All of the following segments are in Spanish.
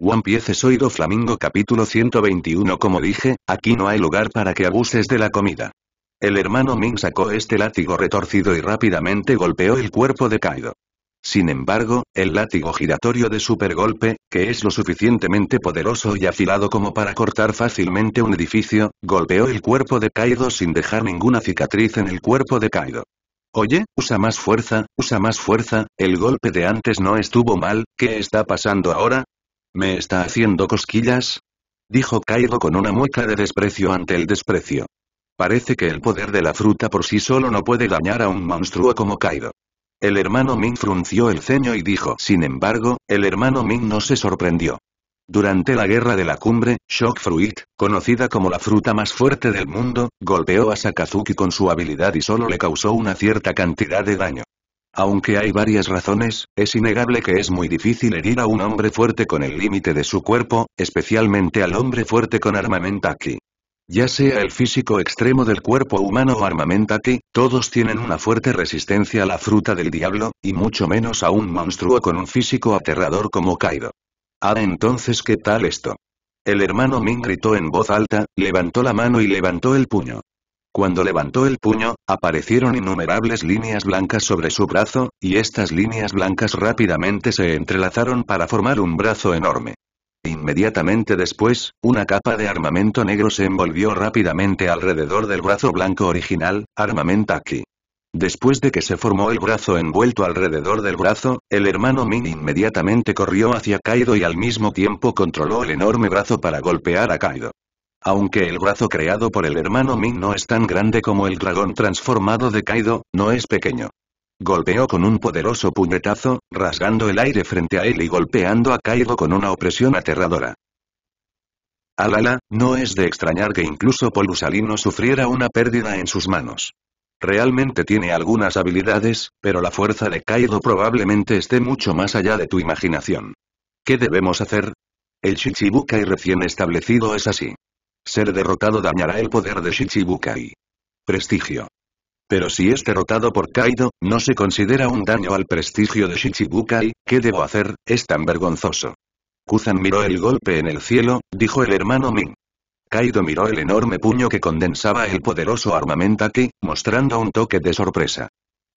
One Piece Flamingo capítulo 121 Como dije, aquí no hay lugar para que abuses de la comida. El hermano Ming sacó este látigo retorcido y rápidamente golpeó el cuerpo de Kaido. Sin embargo, el látigo giratorio de supergolpe, que es lo suficientemente poderoso y afilado como para cortar fácilmente un edificio, golpeó el cuerpo de Kaido sin dejar ninguna cicatriz en el cuerpo de Kaido. Oye, usa más fuerza, usa más fuerza, el golpe de antes no estuvo mal, ¿qué está pasando ahora? ¿Me está haciendo cosquillas? Dijo Kaido con una mueca de desprecio ante el desprecio. Parece que el poder de la fruta por sí solo no puede dañar a un monstruo como Kaido. El hermano Ming frunció el ceño y dijo, sin embargo, el hermano Ming no se sorprendió. Durante la guerra de la cumbre, Shock Fruit, conocida como la fruta más fuerte del mundo, golpeó a Sakazuki con su habilidad y solo le causó una cierta cantidad de daño. Aunque hay varias razones, es innegable que es muy difícil herir a un hombre fuerte con el límite de su cuerpo, especialmente al hombre fuerte con armamentaki. Ya sea el físico extremo del cuerpo humano o armamentaki, todos tienen una fuerte resistencia a la fruta del diablo, y mucho menos a un monstruo con un físico aterrador como Kaido. Ah, entonces, ¿qué tal esto? El hermano Ming gritó en voz alta, levantó la mano y levantó el puño. Cuando levantó el puño, aparecieron innumerables líneas blancas sobre su brazo, y estas líneas blancas rápidamente se entrelazaron para formar un brazo enorme. Inmediatamente después, una capa de armamento negro se envolvió rápidamente alrededor del brazo blanco original, Armamentaki. Después de que se formó el brazo envuelto alrededor del brazo, el hermano Min inmediatamente corrió hacia Kaido y al mismo tiempo controló el enorme brazo para golpear a Kaido. Aunque el brazo creado por el hermano Ming no es tan grande como el dragón transformado de Kaido, no es pequeño. Golpeó con un poderoso puñetazo, rasgando el aire frente a él y golpeando a Kaido con una opresión aterradora. Alala, no es de extrañar que incluso Polusalino sufriera una pérdida en sus manos. Realmente tiene algunas habilidades, pero la fuerza de Kaido probablemente esté mucho más allá de tu imaginación. ¿Qué debemos hacer? El Shichibukai recién establecido es así. Ser derrotado dañará el poder de Shichibukai. Prestigio. Pero si es derrotado por Kaido, no se considera un daño al prestigio de Shichibukai, ¿qué debo hacer? Es tan vergonzoso. Kuzan miró el golpe en el cielo, dijo el hermano Ming. Kaido miró el enorme puño que condensaba el poderoso armamento, mostrando un toque de sorpresa.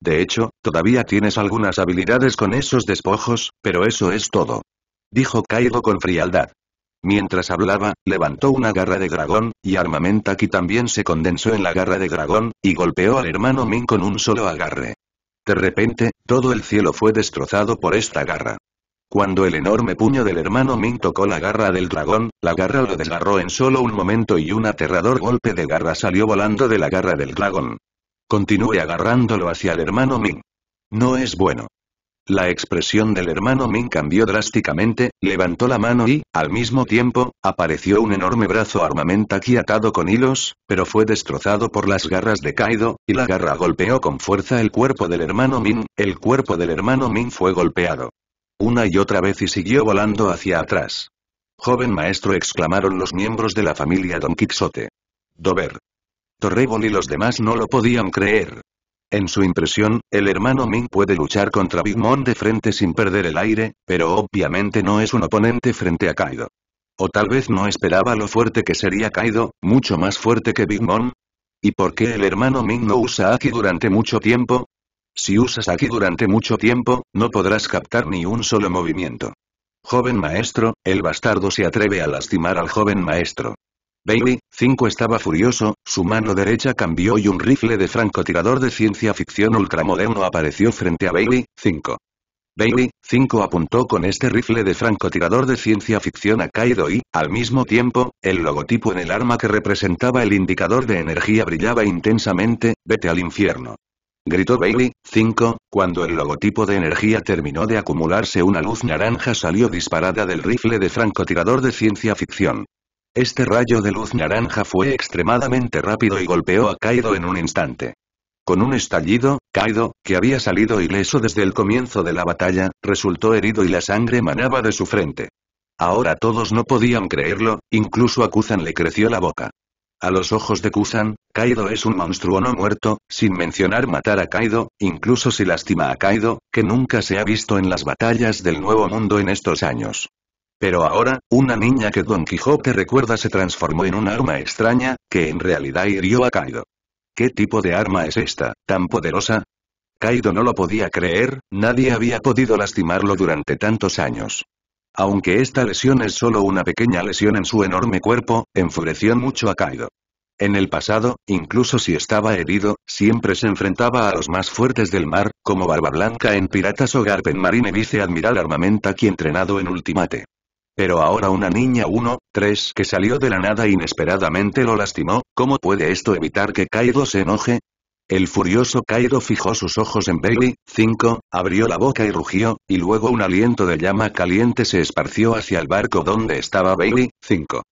De hecho, todavía tienes algunas habilidades con esos despojos, pero eso es todo. Dijo Kaido con frialdad. Mientras hablaba, levantó una garra de dragón, y aquí también se condensó en la garra de dragón, y golpeó al hermano Ming con un solo agarre. De repente, todo el cielo fue destrozado por esta garra. Cuando el enorme puño del hermano Ming tocó la garra del dragón, la garra lo desgarró en solo un momento y un aterrador golpe de garra salió volando de la garra del dragón. Continúe agarrándolo hacia el hermano Ming. No es bueno. La expresión del hermano Min cambió drásticamente, levantó la mano y, al mismo tiempo, apareció un enorme brazo aquí atado con hilos, pero fue destrozado por las garras de Kaido, y la garra golpeó con fuerza el cuerpo del hermano Min, el cuerpo del hermano Min fue golpeado. Una y otra vez y siguió volando hacia atrás. Joven maestro exclamaron los miembros de la familia Don Quixote. Dover. Torrebon y los demás no lo podían creer. En su impresión, el hermano Ming puede luchar contra Big Mom de frente sin perder el aire, pero obviamente no es un oponente frente a Kaido. O tal vez no esperaba lo fuerte que sería Kaido, mucho más fuerte que Big Mom. ¿Y por qué el hermano Ming no usa Aki durante mucho tiempo? Si usas Aki durante mucho tiempo, no podrás captar ni un solo movimiento. Joven maestro, el bastardo se atreve a lastimar al joven maestro. Bailey, 5 estaba furioso, su mano derecha cambió y un rifle de francotirador de ciencia ficción ultramoderno apareció frente a Bailey, 5. Bailey, 5 apuntó con este rifle de francotirador de ciencia ficción a Kaido y, al mismo tiempo, el logotipo en el arma que representaba el indicador de energía brillaba intensamente, vete al infierno. Gritó Bailey, 5, cuando el logotipo de energía terminó de acumularse una luz naranja salió disparada del rifle de francotirador de ciencia ficción. Este rayo de luz naranja fue extremadamente rápido y golpeó a Kaido en un instante. Con un estallido, Kaido, que había salido ileso desde el comienzo de la batalla, resultó herido y la sangre manaba de su frente. Ahora todos no podían creerlo, incluso a Kuzan le creció la boca. A los ojos de Kuzan, Kaido es un monstruo no muerto, sin mencionar matar a Kaido, incluso si lastima a Kaido, que nunca se ha visto en las batallas del Nuevo Mundo en estos años. Pero ahora, una niña que Don Quijote recuerda se transformó en un arma extraña, que en realidad hirió a Kaido. ¿Qué tipo de arma es esta, tan poderosa? Kaido no lo podía creer, nadie había podido lastimarlo durante tantos años. Aunque esta lesión es solo una pequeña lesión en su enorme cuerpo, enfureció mucho a Kaido. En el pasado, incluso si estaba herido, siempre se enfrentaba a los más fuertes del mar, como Barba Blanca en Piratas o Garpen Marine vice Admiral Armamenta aquí entrenado en Ultimate. Pero ahora una niña 1-3 que salió de la nada inesperadamente lo lastimó, ¿cómo puede esto evitar que Kaido se enoje? El furioso Kaido fijó sus ojos en Bailey, 5, abrió la boca y rugió, y luego un aliento de llama caliente se esparció hacia el barco donde estaba Bailey, 5.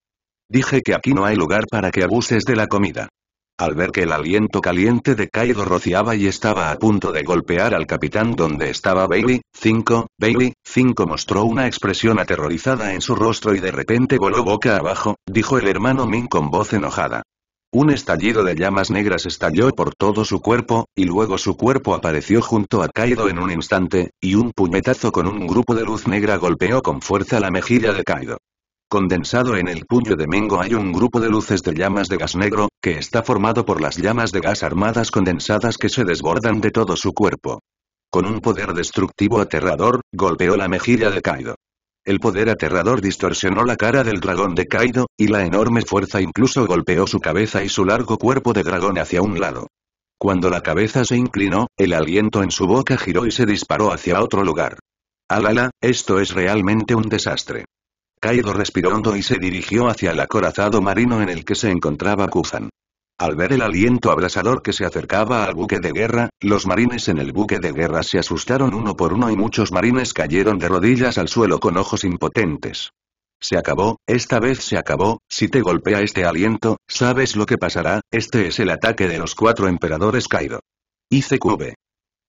Dije que aquí no hay lugar para que abuses de la comida. Al ver que el aliento caliente de Kaido rociaba y estaba a punto de golpear al capitán donde estaba Bailey, 5, Bailey, 5 mostró una expresión aterrorizada en su rostro y de repente voló boca abajo, dijo el hermano Min con voz enojada. Un estallido de llamas negras estalló por todo su cuerpo, y luego su cuerpo apareció junto a Kaido en un instante, y un puñetazo con un grupo de luz negra golpeó con fuerza la mejilla de Kaido. Condensado en el puño de Mengo hay un grupo de luces de llamas de gas negro, que está formado por las llamas de gas armadas condensadas que se desbordan de todo su cuerpo. Con un poder destructivo aterrador, golpeó la mejilla de Kaido. El poder aterrador distorsionó la cara del dragón de Kaido, y la enorme fuerza incluso golpeó su cabeza y su largo cuerpo de dragón hacia un lado. Cuando la cabeza se inclinó, el aliento en su boca giró y se disparó hacia otro lugar. Alala, esto es realmente un desastre. Kaido respiró hondo y se dirigió hacia el acorazado marino en el que se encontraba Kuzan. Al ver el aliento abrasador que se acercaba al buque de guerra, los marines en el buque de guerra se asustaron uno por uno y muchos marines cayeron de rodillas al suelo con ojos impotentes. Se acabó, esta vez se acabó, si te golpea este aliento, ¿sabes lo que pasará? Este es el ataque de los cuatro emperadores Kaido. ICQB.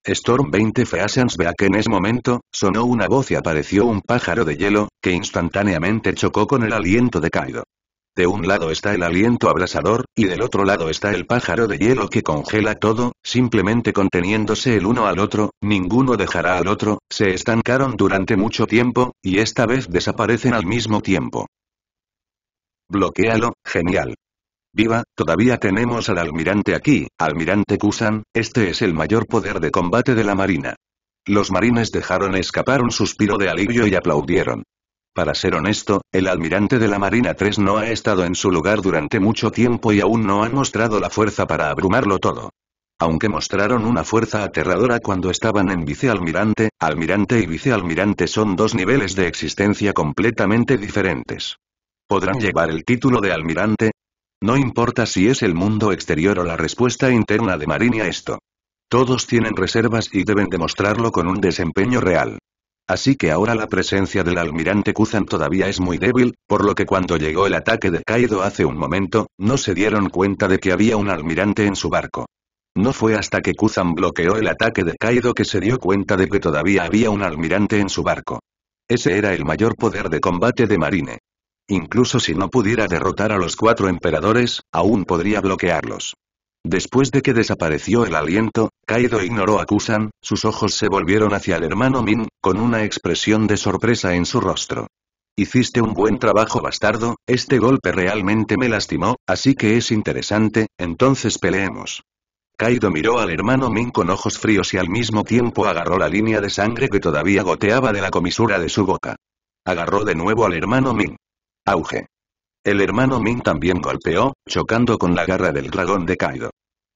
Storm 20 Feasans que en ese momento, sonó una voz y apareció un pájaro de hielo, que instantáneamente chocó con el aliento de Kaido. De un lado está el aliento abrasador, y del otro lado está el pájaro de hielo que congela todo, simplemente conteniéndose el uno al otro, ninguno dejará al otro, se estancaron durante mucho tiempo, y esta vez desaparecen al mismo tiempo. Bloquealo, genial. Viva, todavía tenemos al almirante aquí, almirante Kusan, este es el mayor poder de combate de la marina. Los marines dejaron escapar un suspiro de alivio y aplaudieron. Para ser honesto, el almirante de la Marina 3 no ha estado en su lugar durante mucho tiempo y aún no ha mostrado la fuerza para abrumarlo todo. Aunque mostraron una fuerza aterradora cuando estaban en vicealmirante, almirante y vicealmirante son dos niveles de existencia completamente diferentes. Podrán llevar el título de almirante, no importa si es el mundo exterior o la respuesta interna de Marine a esto. Todos tienen reservas y deben demostrarlo con un desempeño real. Así que ahora la presencia del almirante Kuzan todavía es muy débil, por lo que cuando llegó el ataque de Kaido hace un momento, no se dieron cuenta de que había un almirante en su barco. No fue hasta que Kuzan bloqueó el ataque de Kaido que se dio cuenta de que todavía había un almirante en su barco. Ese era el mayor poder de combate de Marine. Incluso si no pudiera derrotar a los cuatro emperadores, aún podría bloquearlos. Después de que desapareció el aliento, Kaido ignoró a Kusan, sus ojos se volvieron hacia el hermano Min, con una expresión de sorpresa en su rostro. Hiciste un buen trabajo bastardo, este golpe realmente me lastimó, así que es interesante, entonces peleemos. Kaido miró al hermano Min con ojos fríos y al mismo tiempo agarró la línea de sangre que todavía goteaba de la comisura de su boca. Agarró de nuevo al hermano Min. Auge. El hermano Ming también golpeó, chocando con la garra del dragón de Kaido.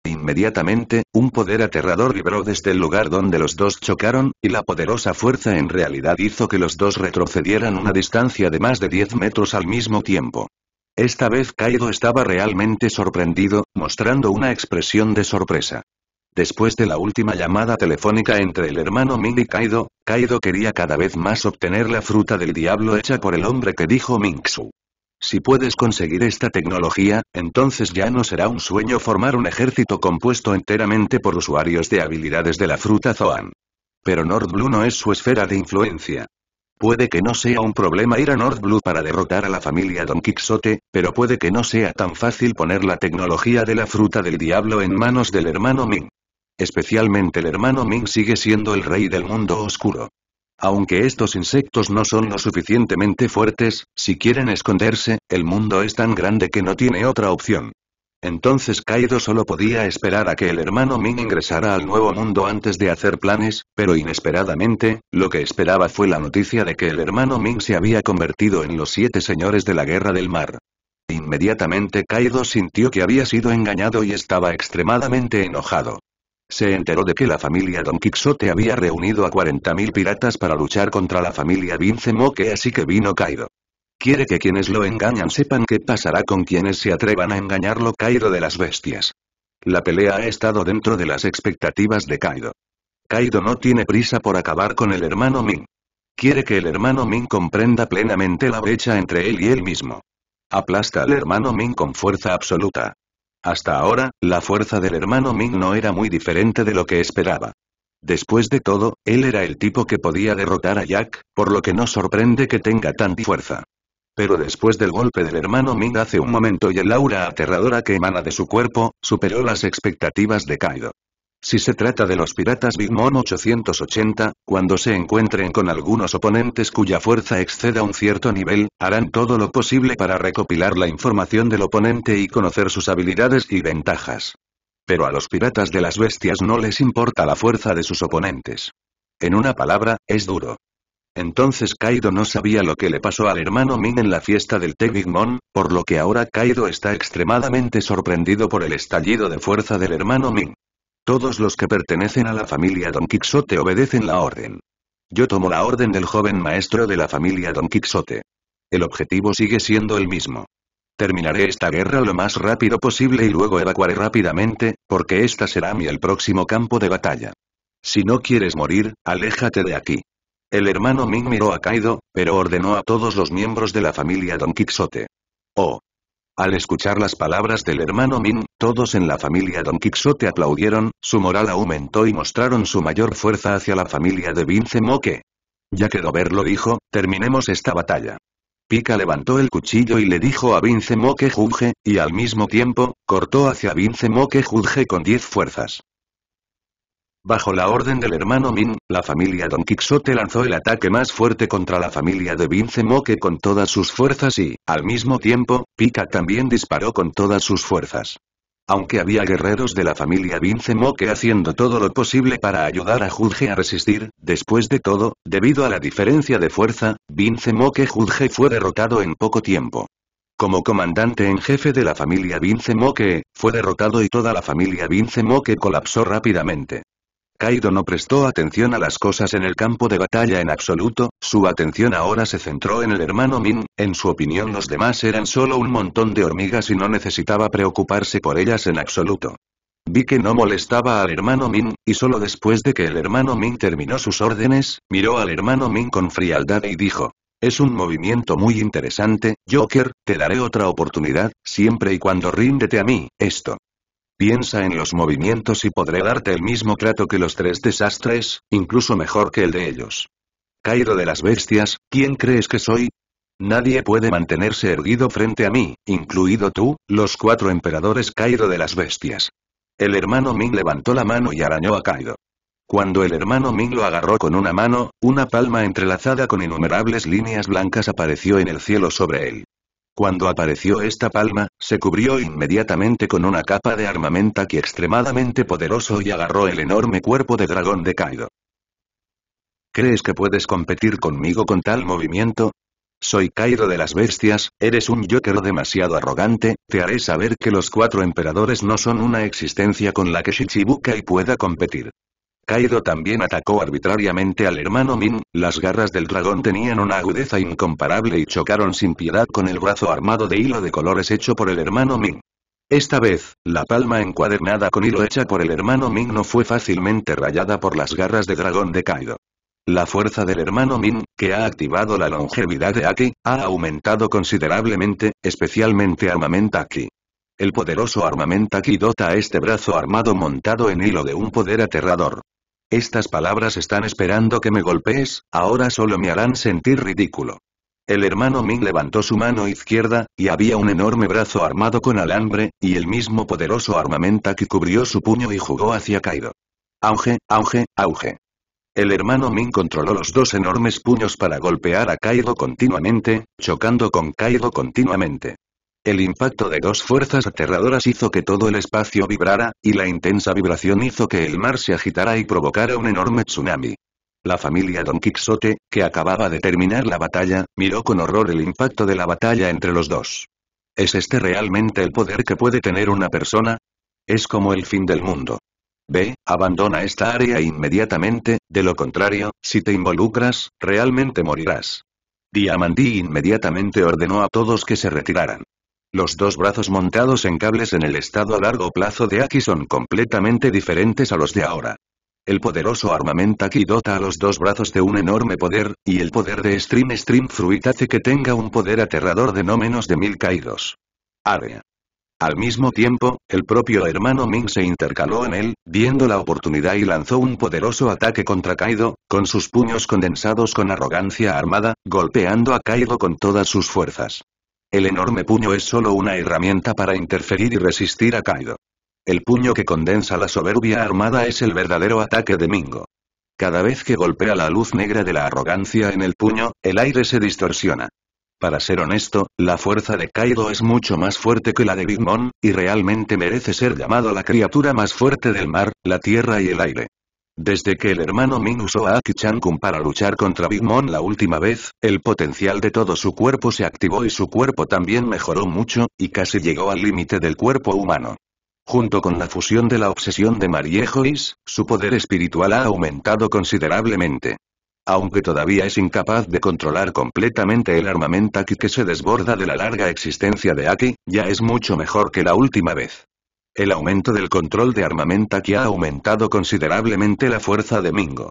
Inmediatamente, un poder aterrador vibró desde el lugar donde los dos chocaron, y la poderosa fuerza en realidad hizo que los dos retrocedieran una distancia de más de 10 metros al mismo tiempo. Esta vez Kaido estaba realmente sorprendido, mostrando una expresión de sorpresa. Después de la última llamada telefónica entre el hermano Ming y Kaido, Kaido quería cada vez más obtener la fruta del diablo hecha por el hombre que dijo Mingxu. Si puedes conseguir esta tecnología, entonces ya no será un sueño formar un ejército compuesto enteramente por usuarios de habilidades de la fruta Zoan. Pero North Blue no es su esfera de influencia. Puede que no sea un problema ir a North Blue para derrotar a la familia Don Quixote, pero puede que no sea tan fácil poner la tecnología de la fruta del diablo en manos del hermano Ming. Especialmente el hermano Ming sigue siendo el rey del mundo oscuro. Aunque estos insectos no son lo suficientemente fuertes, si quieren esconderse, el mundo es tan grande que no tiene otra opción. Entonces Kaido solo podía esperar a que el hermano Ming ingresara al nuevo mundo antes de hacer planes, pero inesperadamente, lo que esperaba fue la noticia de que el hermano Ming se había convertido en los siete señores de la guerra del mar. Inmediatamente Kaido sintió que había sido engañado y estaba extremadamente enojado. Se enteró de que la familia Don Quixote había reunido a 40.000 piratas para luchar contra la familia Vince Moque así que vino Kaido. Quiere que quienes lo engañan sepan qué pasará con quienes se atrevan a engañarlo Kaido de las bestias. La pelea ha estado dentro de las expectativas de Kaido. Kaido no tiene prisa por acabar con el hermano Min. Quiere que el hermano Min comprenda plenamente la brecha entre él y él mismo. Aplasta al hermano Min con fuerza absoluta. Hasta ahora, la fuerza del hermano Ming no era muy diferente de lo que esperaba. Después de todo, él era el tipo que podía derrotar a Jack, por lo que no sorprende que tenga tanta fuerza. Pero después del golpe del hermano Ming hace un momento y el aura aterradora que emana de su cuerpo, superó las expectativas de Kaido. Si se trata de los piratas Big Mom 880, cuando se encuentren con algunos oponentes cuya fuerza exceda un cierto nivel, harán todo lo posible para recopilar la información del oponente y conocer sus habilidades y ventajas. Pero a los piratas de las bestias no les importa la fuerza de sus oponentes. En una palabra, es duro. Entonces Kaido no sabía lo que le pasó al hermano Min en la fiesta del Te Big Mom, por lo que ahora Kaido está extremadamente sorprendido por el estallido de fuerza del hermano Min. Todos los que pertenecen a la familia Don Quixote obedecen la orden. Yo tomo la orden del joven maestro de la familia Don Quixote. El objetivo sigue siendo el mismo. Terminaré esta guerra lo más rápido posible y luego evacuaré rápidamente, porque esta será mi el próximo campo de batalla. Si no quieres morir, aléjate de aquí. El hermano Ming miró a Kaido, pero ordenó a todos los miembros de la familia Don Quixote. Oh, al escuchar las palabras del hermano Min, todos en la familia Don Quixote aplaudieron, su moral aumentó y mostraron su mayor fuerza hacia la familia de Vince Moque. Ya que verlo, dijo, terminemos esta batalla. Pica levantó el cuchillo y le dijo a Vince Moque Judge, y al mismo tiempo, cortó hacia Vince Moque Judge con diez fuerzas. Bajo la orden del hermano Min, la familia Don Quixote lanzó el ataque más fuerte contra la familia de Vince Moque con todas sus fuerzas y, al mismo tiempo, Pika también disparó con todas sus fuerzas. Aunque había guerreros de la familia Vince Moque haciendo todo lo posible para ayudar a Judge a resistir, después de todo, debido a la diferencia de fuerza, Vince Moque Judge fue derrotado en poco tiempo. Como comandante en jefe de la familia Vince Moque, fue derrotado y toda la familia Vince Moque colapsó rápidamente. Kaido no prestó atención a las cosas en el campo de batalla en absoluto, su atención ahora se centró en el hermano Min, en su opinión los demás eran solo un montón de hormigas y no necesitaba preocuparse por ellas en absoluto. Vi que no molestaba al hermano Min, y solo después de que el hermano Min terminó sus órdenes, miró al hermano Min con frialdad y dijo, es un movimiento muy interesante, Joker, te daré otra oportunidad, siempre y cuando ríndete a mí, esto. Piensa en los movimientos y podré darte el mismo trato que los tres desastres, incluso mejor que el de ellos. Cairo de las bestias, ¿quién crees que soy? Nadie puede mantenerse erguido frente a mí, incluido tú, los cuatro emperadores Cairo de las bestias. El hermano Ming levantó la mano y arañó a Cairo. Cuando el hermano Ming lo agarró con una mano, una palma entrelazada con innumerables líneas blancas apareció en el cielo sobre él. Cuando apareció esta palma, se cubrió inmediatamente con una capa de armamenta que extremadamente poderoso y agarró el enorme cuerpo de dragón de Kaido. ¿Crees que puedes competir conmigo con tal movimiento? Soy Kaido de las bestias, eres un Joker demasiado arrogante, te haré saber que los cuatro emperadores no son una existencia con la que Shichibukai pueda competir. Kaido también atacó arbitrariamente al hermano Min, las garras del dragón tenían una agudeza incomparable y chocaron sin piedad con el brazo armado de hilo de colores hecho por el hermano Min. Esta vez, la palma encuadernada con hilo hecha por el hermano Min no fue fácilmente rayada por las garras de dragón de Kaido. La fuerza del hermano Min, que ha activado la longevidad de Aki, ha aumentado considerablemente, especialmente armamento Aki. El poderoso armamento Aki dota a este brazo armado montado en hilo de un poder aterrador. Estas palabras están esperando que me golpees, ahora solo me harán sentir ridículo. El hermano Ming levantó su mano izquierda, y había un enorme brazo armado con alambre, y el mismo poderoso armamenta que cubrió su puño y jugó hacia Kaido. Auge, auge, auge. El hermano Min controló los dos enormes puños para golpear a Kaido continuamente, chocando con Kaido continuamente. El impacto de dos fuerzas aterradoras hizo que todo el espacio vibrara, y la intensa vibración hizo que el mar se agitara y provocara un enorme tsunami. La familia Don Quixote, que acababa de terminar la batalla, miró con horror el impacto de la batalla entre los dos. ¿Es este realmente el poder que puede tener una persona? Es como el fin del mundo. Ve, abandona esta área inmediatamente, de lo contrario, si te involucras, realmente morirás. Diamandí inmediatamente ordenó a todos que se retiraran. Los dos brazos montados en cables en el estado a largo plazo de Aki son completamente diferentes a los de ahora. El poderoso armamento Aki dota a los dos brazos de un enorme poder, y el poder de Stream Stream Fruit hace que tenga un poder aterrador de no menos de mil caídos. Área. Al mismo tiempo, el propio hermano Ming se intercaló en él, viendo la oportunidad y lanzó un poderoso ataque contra Kaido, con sus puños condensados con arrogancia armada, golpeando a Kaido con todas sus fuerzas. El enorme puño es solo una herramienta para interferir y resistir a Kaido. El puño que condensa la soberbia armada es el verdadero ataque de Mingo. Cada vez que golpea la luz negra de la arrogancia en el puño, el aire se distorsiona. Para ser honesto, la fuerza de Kaido es mucho más fuerte que la de Big Mom, y realmente merece ser llamado la criatura más fuerte del mar, la tierra y el aire. Desde que el hermano Min usó a aki chan para luchar contra Big Mom la última vez, el potencial de todo su cuerpo se activó y su cuerpo también mejoró mucho, y casi llegó al límite del cuerpo humano. Junto con la fusión de la obsesión de Marie Joyce, su poder espiritual ha aumentado considerablemente. Aunque todavía es incapaz de controlar completamente el armamento Aki que se desborda de la larga existencia de Aki, ya es mucho mejor que la última vez. El aumento del control de armamenta que ha aumentado considerablemente la fuerza de Mingo.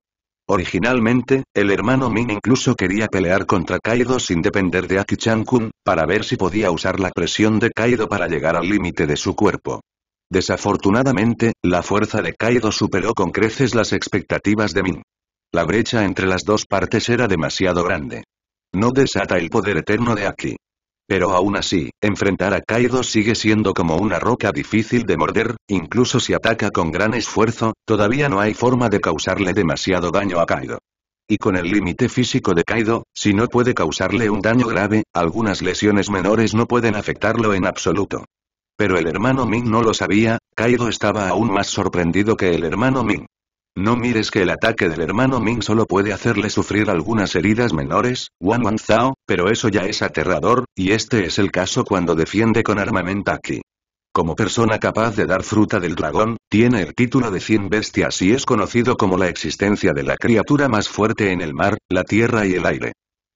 Originalmente, el hermano Min incluso quería pelear contra Kaido sin depender de Aki Chan-kun, para ver si podía usar la presión de Kaido para llegar al límite de su cuerpo. Desafortunadamente, la fuerza de Kaido superó con creces las expectativas de Min. La brecha entre las dos partes era demasiado grande. No desata el poder eterno de Aki. Pero aún así, enfrentar a Kaido sigue siendo como una roca difícil de morder, incluso si ataca con gran esfuerzo, todavía no hay forma de causarle demasiado daño a Kaido. Y con el límite físico de Kaido, si no puede causarle un daño grave, algunas lesiones menores no pueden afectarlo en absoluto. Pero el hermano Ming no lo sabía, Kaido estaba aún más sorprendido que el hermano Ming. No mires que el ataque del hermano Ming solo puede hacerle sufrir algunas heridas menores, Wan Zhao, pero eso ya es aterrador, y este es el caso cuando defiende con armamento aquí. Como persona capaz de dar fruta del dragón, tiene el título de 100 bestias y es conocido como la existencia de la criatura más fuerte en el mar, la tierra y el aire.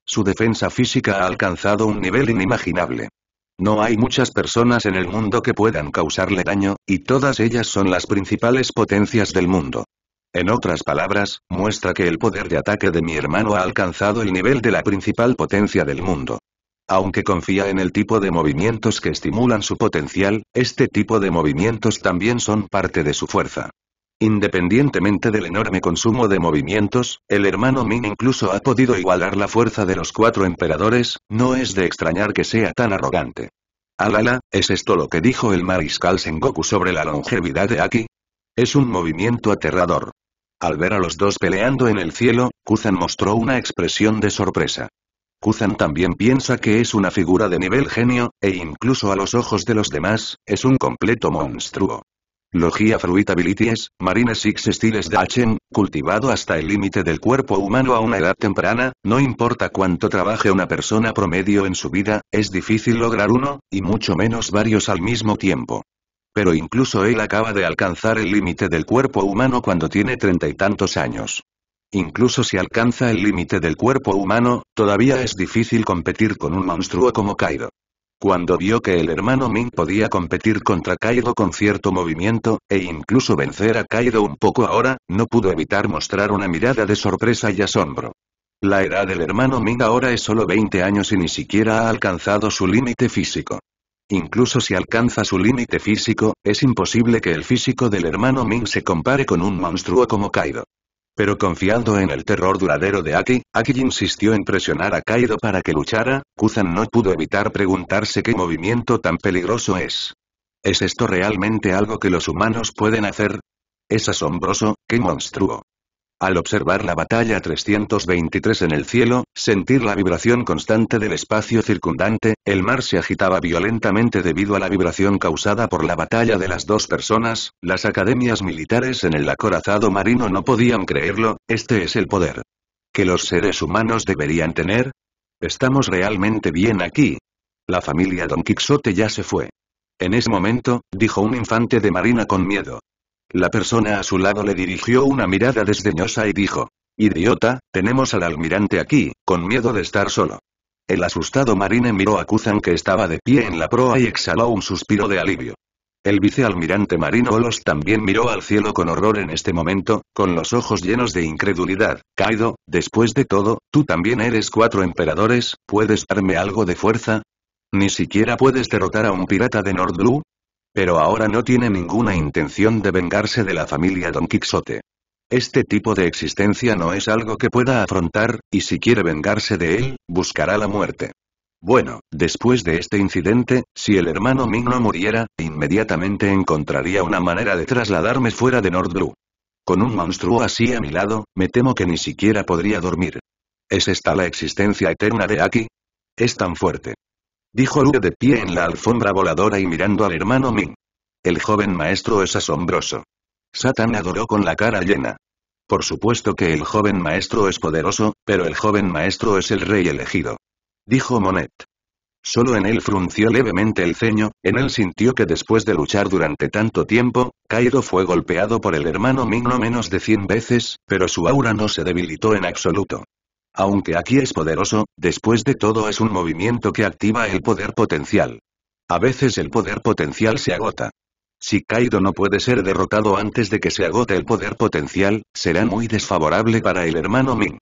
Su defensa física ha alcanzado un nivel inimaginable. No hay muchas personas en el mundo que puedan causarle daño, y todas ellas son las principales potencias del mundo. En otras palabras, muestra que el poder de ataque de mi hermano ha alcanzado el nivel de la principal potencia del mundo. Aunque confía en el tipo de movimientos que estimulan su potencial, este tipo de movimientos también son parte de su fuerza. Independientemente del enorme consumo de movimientos, el hermano Min incluso ha podido igualar la fuerza de los cuatro emperadores, no es de extrañar que sea tan arrogante. Alala, ¿es esto lo que dijo el mariscal Sengoku sobre la longevidad de Aki? Es un movimiento aterrador. Al ver a los dos peleando en el cielo, Kuzan mostró una expresión de sorpresa. Kuzan también piensa que es una figura de nivel genio, e incluso a los ojos de los demás, es un completo monstruo. Logia Fruit Abilities, Marine Six Styles Dachen, cultivado hasta el límite del cuerpo humano a una edad temprana, no importa cuánto trabaje una persona promedio en su vida, es difícil lograr uno, y mucho menos varios al mismo tiempo pero incluso él acaba de alcanzar el límite del cuerpo humano cuando tiene treinta y tantos años. Incluso si alcanza el límite del cuerpo humano, todavía es difícil competir con un monstruo como Kaido. Cuando vio que el hermano Ming podía competir contra Kaido con cierto movimiento, e incluso vencer a Kaido un poco ahora, no pudo evitar mostrar una mirada de sorpresa y asombro. La edad del hermano Ming ahora es solo 20 años y ni siquiera ha alcanzado su límite físico. Incluso si alcanza su límite físico, es imposible que el físico del hermano Ming se compare con un monstruo como Kaido. Pero confiando en el terror duradero de Aki, Aki insistió en presionar a Kaido para que luchara, Kuzan no pudo evitar preguntarse qué movimiento tan peligroso es. ¿Es esto realmente algo que los humanos pueden hacer? Es asombroso, qué monstruo. Al observar la batalla 323 en el cielo, sentir la vibración constante del espacio circundante, el mar se agitaba violentamente debido a la vibración causada por la batalla de las dos personas, las academias militares en el acorazado marino no podían creerlo, este es el poder. ¿Que los seres humanos deberían tener? ¿Estamos realmente bien aquí? La familia Don Quixote ya se fue. En ese momento, dijo un infante de marina con miedo. La persona a su lado le dirigió una mirada desdeñosa y dijo. Idiota, tenemos al almirante aquí, con miedo de estar solo. El asustado marine miró a Kuzan que estaba de pie en la proa y exhaló un suspiro de alivio. El vicealmirante marino Olos también miró al cielo con horror en este momento, con los ojos llenos de incredulidad. Kaido, después de todo, tú también eres cuatro emperadores, ¿puedes darme algo de fuerza? ¿Ni siquiera puedes derrotar a un pirata de Nord Blue? Pero ahora no tiene ninguna intención de vengarse de la familia Don Quixote. Este tipo de existencia no es algo que pueda afrontar, y si quiere vengarse de él, buscará la muerte. Bueno, después de este incidente, si el hermano Ming no muriera, inmediatamente encontraría una manera de trasladarme fuera de Nordru. Con un monstruo así a mi lado, me temo que ni siquiera podría dormir. ¿Es esta la existencia eterna de Aki? Es tan fuerte. Dijo Luke de pie en la alfombra voladora y mirando al hermano Ming. El joven maestro es asombroso. Satan adoró con la cara llena. Por supuesto que el joven maestro es poderoso, pero el joven maestro es el rey elegido. Dijo Monet. Solo en él frunció levemente el ceño, en él sintió que después de luchar durante tanto tiempo, Cairo fue golpeado por el hermano Ming no menos de cien veces, pero su aura no se debilitó en absoluto. Aunque aquí es poderoso, después de todo es un movimiento que activa el poder potencial. A veces el poder potencial se agota. Si Kaido no puede ser derrotado antes de que se agote el poder potencial, será muy desfavorable para el hermano Ming.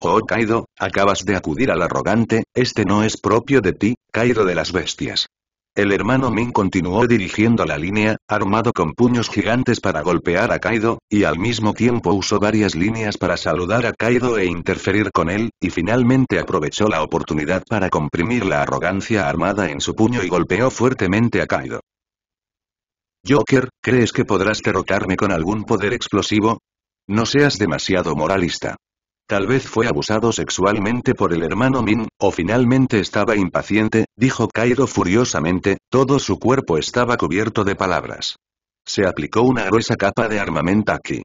Oh Kaido, acabas de acudir al arrogante, este no es propio de ti, Kaido de las bestias. El hermano Min continuó dirigiendo la línea, armado con puños gigantes para golpear a Kaido, y al mismo tiempo usó varias líneas para saludar a Kaido e interferir con él, y finalmente aprovechó la oportunidad para comprimir la arrogancia armada en su puño y golpeó fuertemente a Kaido. Joker, ¿crees que podrás derrotarme con algún poder explosivo? No seas demasiado moralista. Tal vez fue abusado sexualmente por el hermano Min, o finalmente estaba impaciente, dijo Cairo furiosamente, todo su cuerpo estaba cubierto de palabras. Se aplicó una gruesa capa de armamentaki.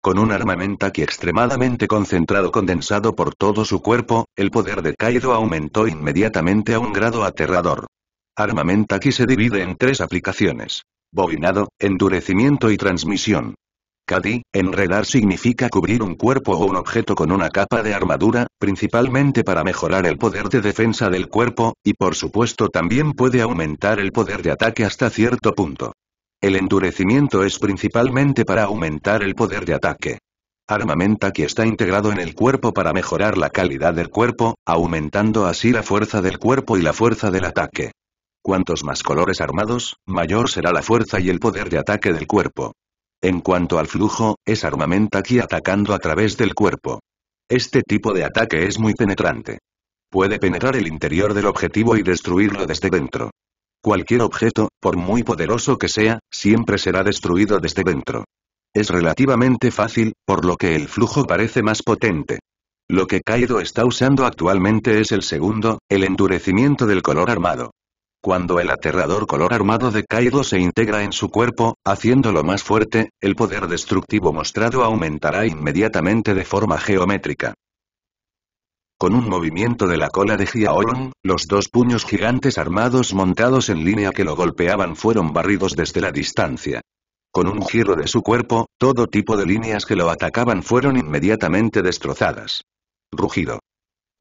Con un armamentaki extremadamente concentrado condensado por todo su cuerpo, el poder de Cairo aumentó inmediatamente a un grado aterrador. Armamentaki se divide en tres aplicaciones. Bobinado, endurecimiento y transmisión. Kadi, enredar significa cubrir un cuerpo o un objeto con una capa de armadura, principalmente para mejorar el poder de defensa del cuerpo, y por supuesto también puede aumentar el poder de ataque hasta cierto punto. El endurecimiento es principalmente para aumentar el poder de ataque. Armamenta que está integrado en el cuerpo para mejorar la calidad del cuerpo, aumentando así la fuerza del cuerpo y la fuerza del ataque. Cuantos más colores armados, mayor será la fuerza y el poder de ataque del cuerpo. En cuanto al flujo, es armamento aquí atacando a través del cuerpo. Este tipo de ataque es muy penetrante. Puede penetrar el interior del objetivo y destruirlo desde dentro. Cualquier objeto, por muy poderoso que sea, siempre será destruido desde dentro. Es relativamente fácil, por lo que el flujo parece más potente. Lo que Kaido está usando actualmente es el segundo, el endurecimiento del color armado. Cuando el aterrador color armado de Kaido se integra en su cuerpo, haciéndolo más fuerte, el poder destructivo mostrado aumentará inmediatamente de forma geométrica. Con un movimiento de la cola de Giaolong, los dos puños gigantes armados montados en línea que lo golpeaban fueron barridos desde la distancia. Con un giro de su cuerpo, todo tipo de líneas que lo atacaban fueron inmediatamente destrozadas. Rugido.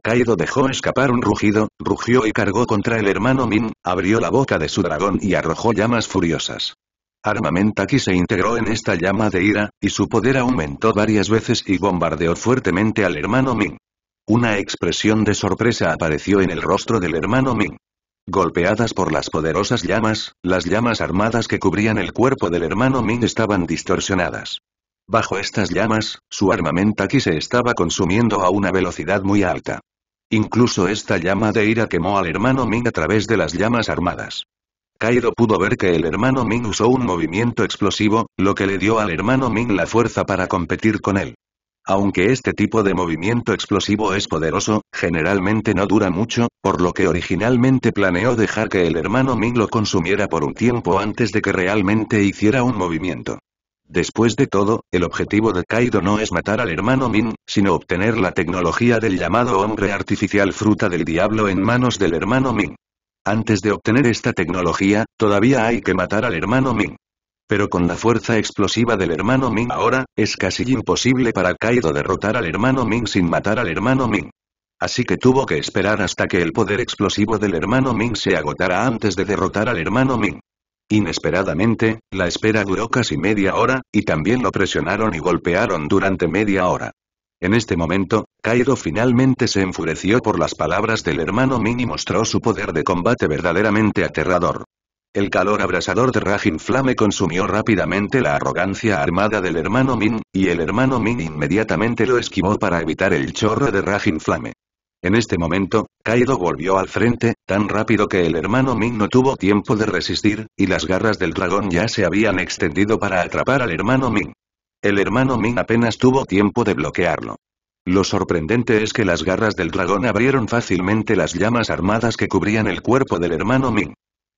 Kaido dejó escapar un rugido, rugió y cargó contra el hermano Min, abrió la boca de su dragón y arrojó llamas furiosas. Armamentaki se integró en esta llama de ira, y su poder aumentó varias veces y bombardeó fuertemente al hermano Min. Una expresión de sorpresa apareció en el rostro del hermano Min. Golpeadas por las poderosas llamas, las llamas armadas que cubrían el cuerpo del hermano Min estaban distorsionadas. Bajo estas llamas, su armamentaki se estaba consumiendo a una velocidad muy alta. Incluso esta llama de ira quemó al hermano Ming a través de las llamas armadas. Kaido pudo ver que el hermano Ming usó un movimiento explosivo, lo que le dio al hermano Ming la fuerza para competir con él. Aunque este tipo de movimiento explosivo es poderoso, generalmente no dura mucho, por lo que originalmente planeó dejar que el hermano Ming lo consumiera por un tiempo antes de que realmente hiciera un movimiento. Después de todo, el objetivo de Kaido no es matar al hermano Min, sino obtener la tecnología del llamado hombre artificial fruta del diablo en manos del hermano Min. Antes de obtener esta tecnología, todavía hay que matar al hermano Min. Pero con la fuerza explosiva del hermano Min ahora, es casi imposible para Kaido derrotar al hermano Min sin matar al hermano Min. Así que tuvo que esperar hasta que el poder explosivo del hermano Min se agotara antes de derrotar al hermano Min. Inesperadamente, la espera duró casi media hora, y también lo presionaron y golpearon durante media hora. En este momento, Kaido finalmente se enfureció por las palabras del hermano Min y mostró su poder de combate verdaderamente aterrador. El calor abrasador de Rajin Flame consumió rápidamente la arrogancia armada del hermano Min, y el hermano Min inmediatamente lo esquivó para evitar el chorro de Rajin Flame. En este momento, Kaido volvió al frente, tan rápido que el hermano Ming no tuvo tiempo de resistir, y las garras del dragón ya se habían extendido para atrapar al hermano Ming. El hermano Ming apenas tuvo tiempo de bloquearlo. Lo sorprendente es que las garras del dragón abrieron fácilmente las llamas armadas que cubrían el cuerpo del hermano Ming.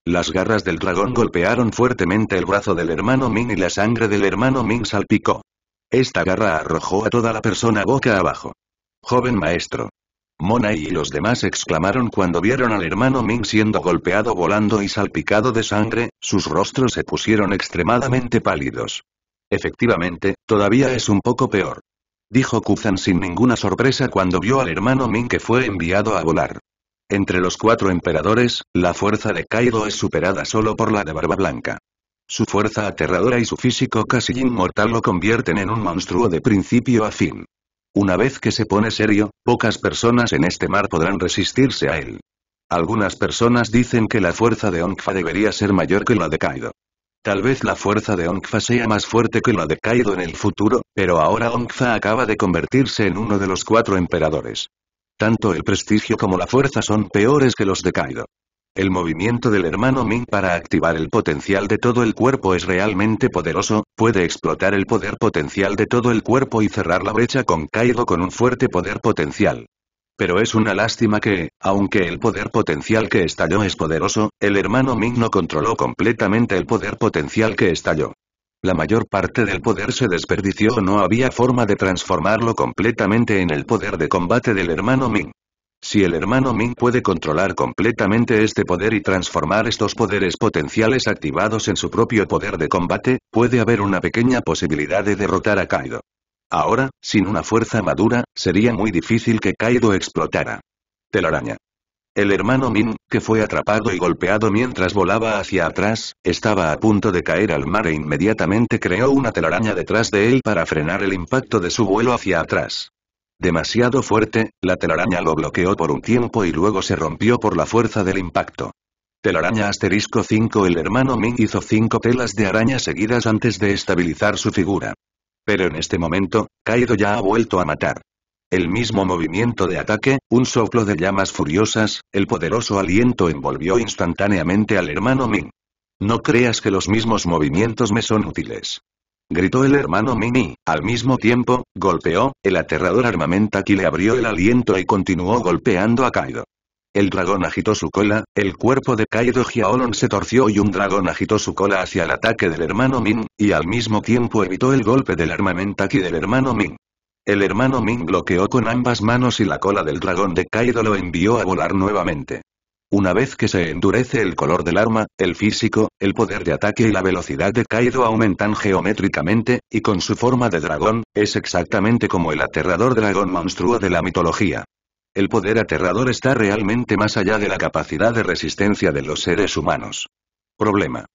Las garras del dragón golpearon fuertemente el brazo del hermano Ming y la sangre del hermano Ming salpicó. Esta garra arrojó a toda la persona boca abajo. Joven maestro, Mona y los demás exclamaron cuando vieron al hermano Ming siendo golpeado volando y salpicado de sangre, sus rostros se pusieron extremadamente pálidos. Efectivamente, todavía es un poco peor. Dijo Kuzan sin ninguna sorpresa cuando vio al hermano Ming que fue enviado a volar. Entre los cuatro emperadores, la fuerza de Kaido es superada solo por la de Barba Blanca. Su fuerza aterradora y su físico casi inmortal lo convierten en un monstruo de principio a fin. Una vez que se pone serio, pocas personas en este mar podrán resistirse a él. Algunas personas dicen que la fuerza de Onkfa debería ser mayor que la de Kaido. Tal vez la fuerza de Onkfa sea más fuerte que la de Kaido en el futuro, pero ahora Onkfa acaba de convertirse en uno de los cuatro emperadores. Tanto el prestigio como la fuerza son peores que los de Kaido. El movimiento del hermano Ming para activar el potencial de todo el cuerpo es realmente poderoso, puede explotar el poder potencial de todo el cuerpo y cerrar la brecha con Kaido con un fuerte poder potencial. Pero es una lástima que, aunque el poder potencial que estalló es poderoso, el hermano Ming no controló completamente el poder potencial que estalló. La mayor parte del poder se desperdició o no había forma de transformarlo completamente en el poder de combate del hermano Ming. Si el hermano Min puede controlar completamente este poder y transformar estos poderes potenciales activados en su propio poder de combate, puede haber una pequeña posibilidad de derrotar a Kaido. Ahora, sin una fuerza madura, sería muy difícil que Kaido explotara. Telaraña. El hermano Min, que fue atrapado y golpeado mientras volaba hacia atrás, estaba a punto de caer al mar e inmediatamente creó una telaraña detrás de él para frenar el impacto de su vuelo hacia atrás. Demasiado fuerte, la telaraña lo bloqueó por un tiempo y luego se rompió por la fuerza del impacto. Telaraña asterisco 5 El hermano Ming hizo cinco telas de araña seguidas antes de estabilizar su figura. Pero en este momento, Kaido ya ha vuelto a matar. El mismo movimiento de ataque, un soplo de llamas furiosas, el poderoso aliento envolvió instantáneamente al hermano Ming. No creas que los mismos movimientos me son útiles gritó el hermano Mini, al mismo tiempo, golpeó, el aterrador que le abrió el aliento y continuó golpeando a Kaido. El dragón agitó su cola, el cuerpo de Kaido Giaolon se torció y un dragón agitó su cola hacia el ataque del hermano Min, y al mismo tiempo evitó el golpe del armamentaki del hermano Min. El hermano Min bloqueó con ambas manos y la cola del dragón de Kaido lo envió a volar nuevamente. Una vez que se endurece el color del arma, el físico, el poder de ataque y la velocidad de Kaido aumentan geométricamente, y con su forma de dragón, es exactamente como el aterrador dragón monstruo de la mitología. El poder aterrador está realmente más allá de la capacidad de resistencia de los seres humanos. Problema.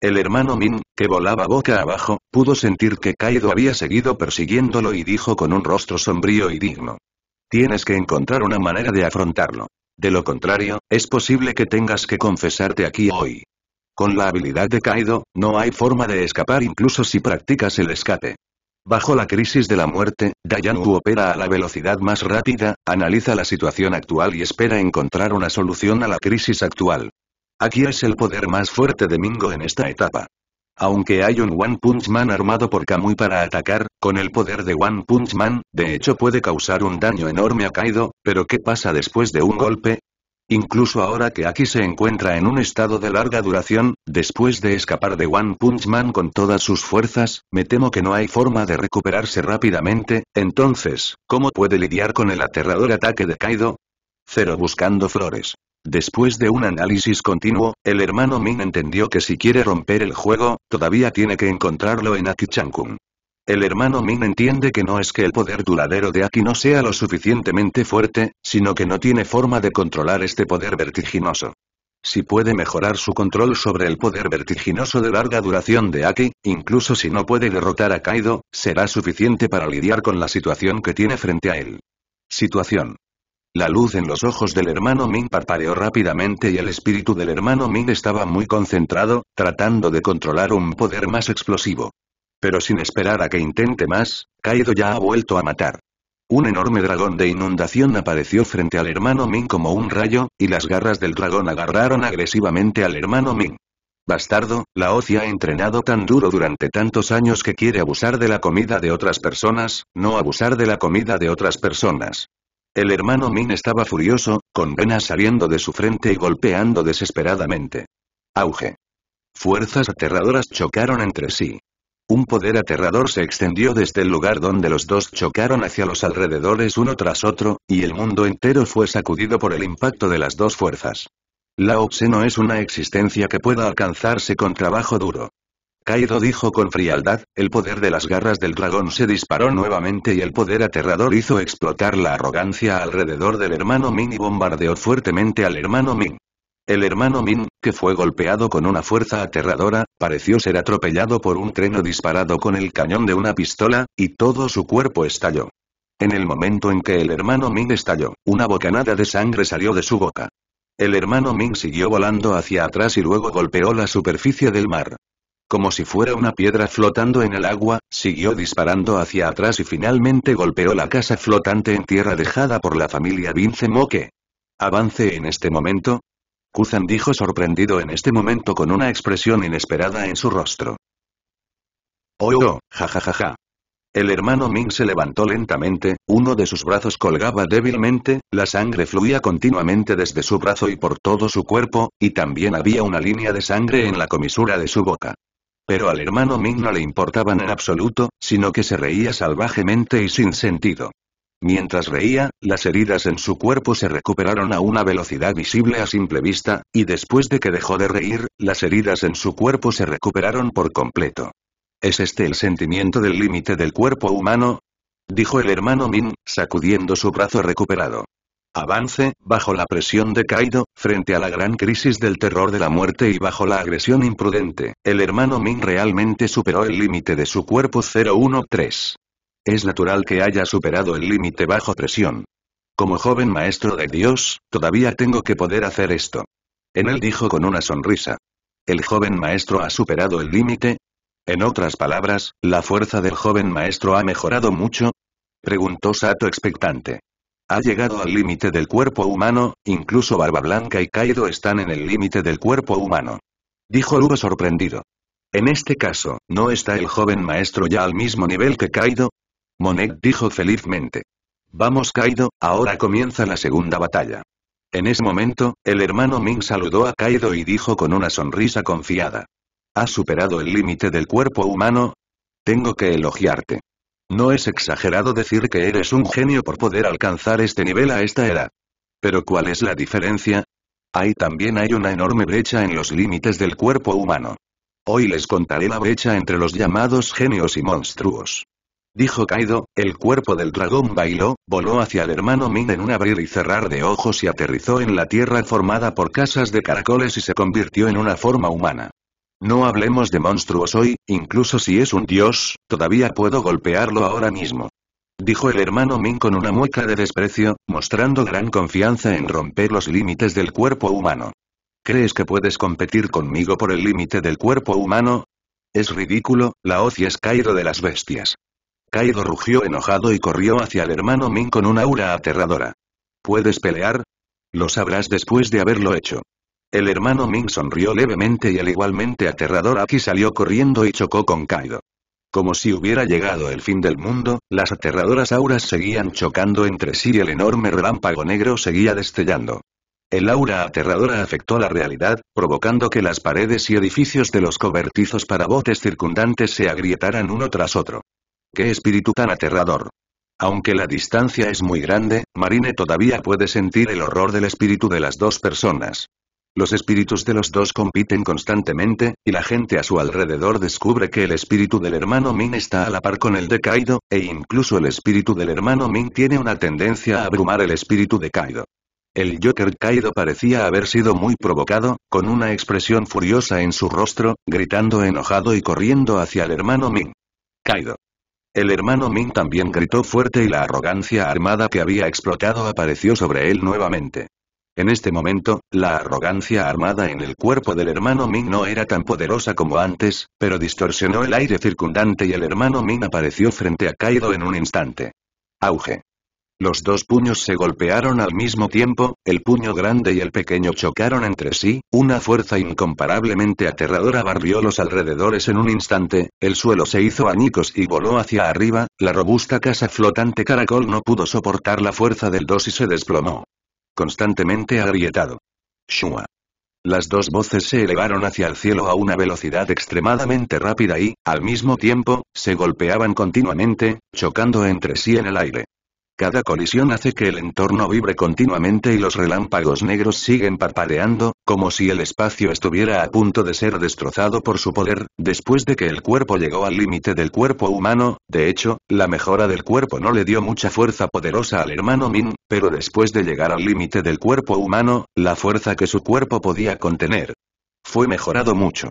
El hermano Min, que volaba boca abajo, pudo sentir que Kaido había seguido persiguiéndolo y dijo con un rostro sombrío y digno. Tienes que encontrar una manera de afrontarlo. De lo contrario, es posible que tengas que confesarte aquí hoy. Con la habilidad de Kaido, no hay forma de escapar incluso si practicas el escape. Bajo la crisis de la muerte, Dayan opera a la velocidad más rápida, analiza la situación actual y espera encontrar una solución a la crisis actual. Aquí es el poder más fuerte de Mingo en esta etapa. Aunque hay un One Punch Man armado por Kamui para atacar, con el poder de One Punch Man, de hecho puede causar un daño enorme a Kaido, pero ¿qué pasa después de un golpe? Incluso ahora que Aki se encuentra en un estado de larga duración, después de escapar de One Punch Man con todas sus fuerzas, me temo que no hay forma de recuperarse rápidamente, entonces, ¿cómo puede lidiar con el aterrador ataque de Kaido? Cero buscando flores. Después de un análisis continuo, el hermano Min entendió que si quiere romper el juego, todavía tiene que encontrarlo en Aki El hermano Min entiende que no es que el poder duradero de Aki no sea lo suficientemente fuerte, sino que no tiene forma de controlar este poder vertiginoso. Si puede mejorar su control sobre el poder vertiginoso de larga duración de Aki, incluso si no puede derrotar a Kaido, será suficiente para lidiar con la situación que tiene frente a él. Situación. La luz en los ojos del hermano Ming parpadeó rápidamente y el espíritu del hermano Ming estaba muy concentrado, tratando de controlar un poder más explosivo. Pero sin esperar a que intente más, Kaido ya ha vuelto a matar. Un enorme dragón de inundación apareció frente al hermano Ming como un rayo, y las garras del dragón agarraron agresivamente al hermano Ming. Bastardo, la Ocia ha entrenado tan duro durante tantos años que quiere abusar de la comida de otras personas, no abusar de la comida de otras personas. El hermano Min estaba furioso, con venas saliendo de su frente y golpeando desesperadamente. Auge. Fuerzas aterradoras chocaron entre sí. Un poder aterrador se extendió desde el lugar donde los dos chocaron hacia los alrededores uno tras otro, y el mundo entero fue sacudido por el impacto de las dos fuerzas. La Tse no es una existencia que pueda alcanzarse con trabajo duro. Kaido dijo con frialdad, el poder de las garras del dragón se disparó nuevamente y el poder aterrador hizo explotar la arrogancia alrededor del hermano Min y bombardeó fuertemente al hermano Min. El hermano Min, que fue golpeado con una fuerza aterradora, pareció ser atropellado por un treno disparado con el cañón de una pistola, y todo su cuerpo estalló. En el momento en que el hermano Min estalló, una bocanada de sangre salió de su boca. El hermano min siguió volando hacia atrás y luego golpeó la superficie del mar. Como si fuera una piedra flotando en el agua, siguió disparando hacia atrás y finalmente golpeó la casa flotante en tierra dejada por la familia Vince Moque. ¿Avance en este momento? Kuzan dijo sorprendido en este momento con una expresión inesperada en su rostro. Oh, oh, jajajaja. Oh, ja, ja. El hermano Ming se levantó lentamente, uno de sus brazos colgaba débilmente, la sangre fluía continuamente desde su brazo y por todo su cuerpo, y también había una línea de sangre en la comisura de su boca. Pero al hermano Ming no le importaban en absoluto, sino que se reía salvajemente y sin sentido. Mientras reía, las heridas en su cuerpo se recuperaron a una velocidad visible a simple vista, y después de que dejó de reír, las heridas en su cuerpo se recuperaron por completo. ¿Es este el sentimiento del límite del cuerpo humano? dijo el hermano Min, sacudiendo su brazo recuperado avance, bajo la presión de Kaido, frente a la gran crisis del terror de la muerte y bajo la agresión imprudente, el hermano Min realmente superó el límite de su cuerpo 013. Es natural que haya superado el límite bajo presión. Como joven maestro de Dios, todavía tengo que poder hacer esto. En él dijo con una sonrisa. ¿El joven maestro ha superado el límite? En otras palabras, ¿la fuerza del joven maestro ha mejorado mucho? Preguntó Sato expectante. Ha llegado al límite del cuerpo humano, incluso Barba Blanca y Kaido están en el límite del cuerpo humano. Dijo Lugo sorprendido. En este caso, ¿no está el joven maestro ya al mismo nivel que Kaido? Monet dijo felizmente. Vamos Kaido, ahora comienza la segunda batalla. En ese momento, el hermano Ming saludó a Kaido y dijo con una sonrisa confiada. ¿Has superado el límite del cuerpo humano? Tengo que elogiarte. No es exagerado decir que eres un genio por poder alcanzar este nivel a esta edad. Pero ¿cuál es la diferencia? Ahí también hay una enorme brecha en los límites del cuerpo humano. Hoy les contaré la brecha entre los llamados genios y monstruos. Dijo Kaido, el cuerpo del dragón bailó, voló hacia el hermano Min en un abrir y cerrar de ojos y aterrizó en la tierra formada por casas de caracoles y se convirtió en una forma humana. No hablemos de monstruos hoy, incluso si es un dios, todavía puedo golpearlo ahora mismo. Dijo el hermano Min con una mueca de desprecio, mostrando gran confianza en romper los límites del cuerpo humano. ¿Crees que puedes competir conmigo por el límite del cuerpo humano? Es ridículo, la hoz es Kaido de las bestias. Kaido rugió enojado y corrió hacia el hermano Min con una aura aterradora. ¿Puedes pelear? Lo sabrás después de haberlo hecho. El hermano Ming sonrió levemente y el igualmente aterrador Aki salió corriendo y chocó con Kaido. Como si hubiera llegado el fin del mundo, las aterradoras auras seguían chocando entre sí y el enorme relámpago negro seguía destellando. El aura aterradora afectó la realidad, provocando que las paredes y edificios de los cobertizos para botes circundantes se agrietaran uno tras otro. ¡Qué espíritu tan aterrador! Aunque la distancia es muy grande, Marine todavía puede sentir el horror del espíritu de las dos personas. Los espíritus de los dos compiten constantemente, y la gente a su alrededor descubre que el espíritu del hermano Min está a la par con el de Kaido, e incluso el espíritu del hermano Min tiene una tendencia a abrumar el espíritu de Kaido. El Joker Kaido parecía haber sido muy provocado, con una expresión furiosa en su rostro, gritando enojado y corriendo hacia el hermano Min. Kaido. El hermano Min también gritó fuerte y la arrogancia armada que había explotado apareció sobre él nuevamente. En este momento, la arrogancia armada en el cuerpo del hermano Min no era tan poderosa como antes, pero distorsionó el aire circundante y el hermano Min apareció frente a Kaido en un instante. Auge. Los dos puños se golpearon al mismo tiempo, el puño grande y el pequeño chocaron entre sí, una fuerza incomparablemente aterradora barrió los alrededores en un instante, el suelo se hizo añicos y voló hacia arriba, la robusta casa flotante caracol no pudo soportar la fuerza del dos y se desplomó. Constantemente agrietado. Shua. Las dos voces se elevaron hacia el cielo a una velocidad extremadamente rápida y, al mismo tiempo, se golpeaban continuamente, chocando entre sí en el aire. Cada colisión hace que el entorno vibre continuamente y los relámpagos negros siguen parpadeando, como si el espacio estuviera a punto de ser destrozado por su poder, después de que el cuerpo llegó al límite del cuerpo humano, de hecho, la mejora del cuerpo no le dio mucha fuerza poderosa al hermano Min, pero después de llegar al límite del cuerpo humano, la fuerza que su cuerpo podía contener, fue mejorado mucho.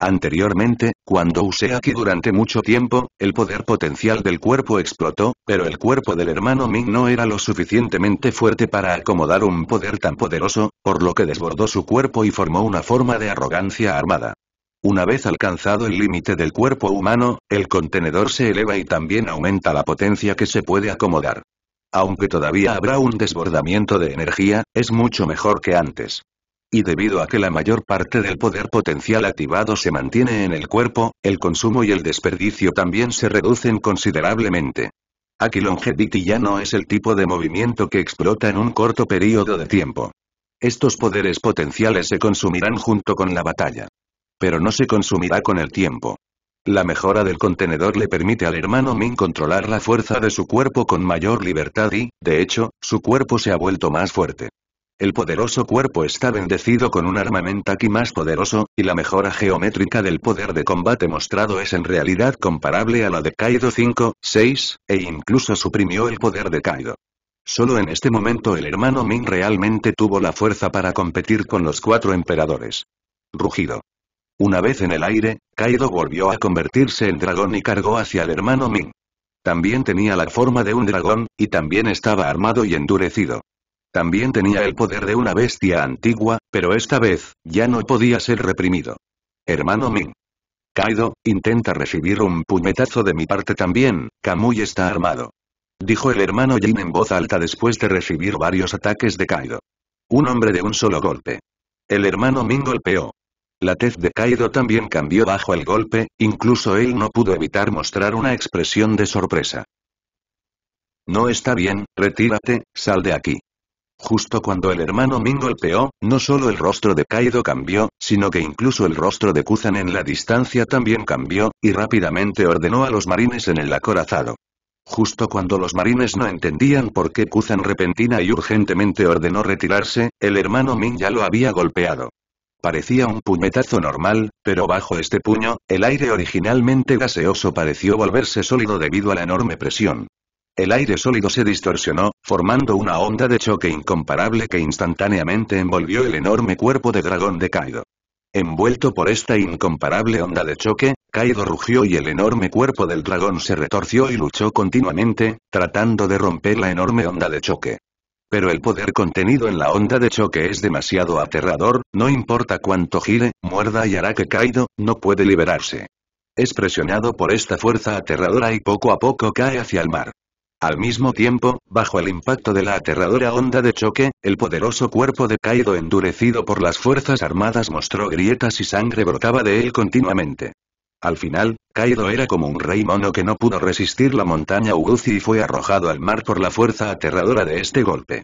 Anteriormente, cuando usé aquí durante mucho tiempo, el poder potencial del cuerpo explotó, pero el cuerpo del hermano Ming no era lo suficientemente fuerte para acomodar un poder tan poderoso, por lo que desbordó su cuerpo y formó una forma de arrogancia armada. Una vez alcanzado el límite del cuerpo humano, el contenedor se eleva y también aumenta la potencia que se puede acomodar. Aunque todavía habrá un desbordamiento de energía, es mucho mejor que antes. Y debido a que la mayor parte del poder potencial activado se mantiene en el cuerpo, el consumo y el desperdicio también se reducen considerablemente. Aquí Longevity ya no es el tipo de movimiento que explota en un corto periodo de tiempo. Estos poderes potenciales se consumirán junto con la batalla. Pero no se consumirá con el tiempo. La mejora del contenedor le permite al hermano Min controlar la fuerza de su cuerpo con mayor libertad y, de hecho, su cuerpo se ha vuelto más fuerte. El poderoso cuerpo está bendecido con un aquí más poderoso, y la mejora geométrica del poder de combate mostrado es en realidad comparable a la de Kaido 5, 6, e incluso suprimió el poder de Kaido. Solo en este momento el hermano Min realmente tuvo la fuerza para competir con los cuatro emperadores. Rugido. Una vez en el aire, Kaido volvió a convertirse en dragón y cargó hacia el hermano Min. También tenía la forma de un dragón, y también estaba armado y endurecido. También tenía el poder de una bestia antigua, pero esta vez, ya no podía ser reprimido. Hermano Ming. Kaido, intenta recibir un puñetazo de mi parte también, Kamui está armado. Dijo el hermano Jin en voz alta después de recibir varios ataques de Kaido. Un hombre de un solo golpe. El hermano Ming golpeó. La tez de Kaido también cambió bajo el golpe, incluso él no pudo evitar mostrar una expresión de sorpresa. No está bien, retírate, sal de aquí. Justo cuando el hermano Min golpeó, no solo el rostro de Kaido cambió, sino que incluso el rostro de Kuzan en la distancia también cambió, y rápidamente ordenó a los marines en el acorazado. Justo cuando los marines no entendían por qué Kuzan repentina y urgentemente ordenó retirarse, el hermano Min ya lo había golpeado. Parecía un puñetazo normal, pero bajo este puño, el aire originalmente gaseoso pareció volverse sólido debido a la enorme presión. El aire sólido se distorsionó, formando una onda de choque incomparable que instantáneamente envolvió el enorme cuerpo de dragón de Kaido. Envuelto por esta incomparable onda de choque, Kaido rugió y el enorme cuerpo del dragón se retorció y luchó continuamente, tratando de romper la enorme onda de choque. Pero el poder contenido en la onda de choque es demasiado aterrador, no importa cuánto gire, muerda y hará que Kaido, no puede liberarse. Es presionado por esta fuerza aterradora y poco a poco cae hacia el mar. Al mismo tiempo, bajo el impacto de la aterradora onda de choque, el poderoso cuerpo de Kaido endurecido por las fuerzas armadas mostró grietas y sangre brotaba de él continuamente. Al final, Kaido era como un rey mono que no pudo resistir la montaña Uguzi y fue arrojado al mar por la fuerza aterradora de este golpe.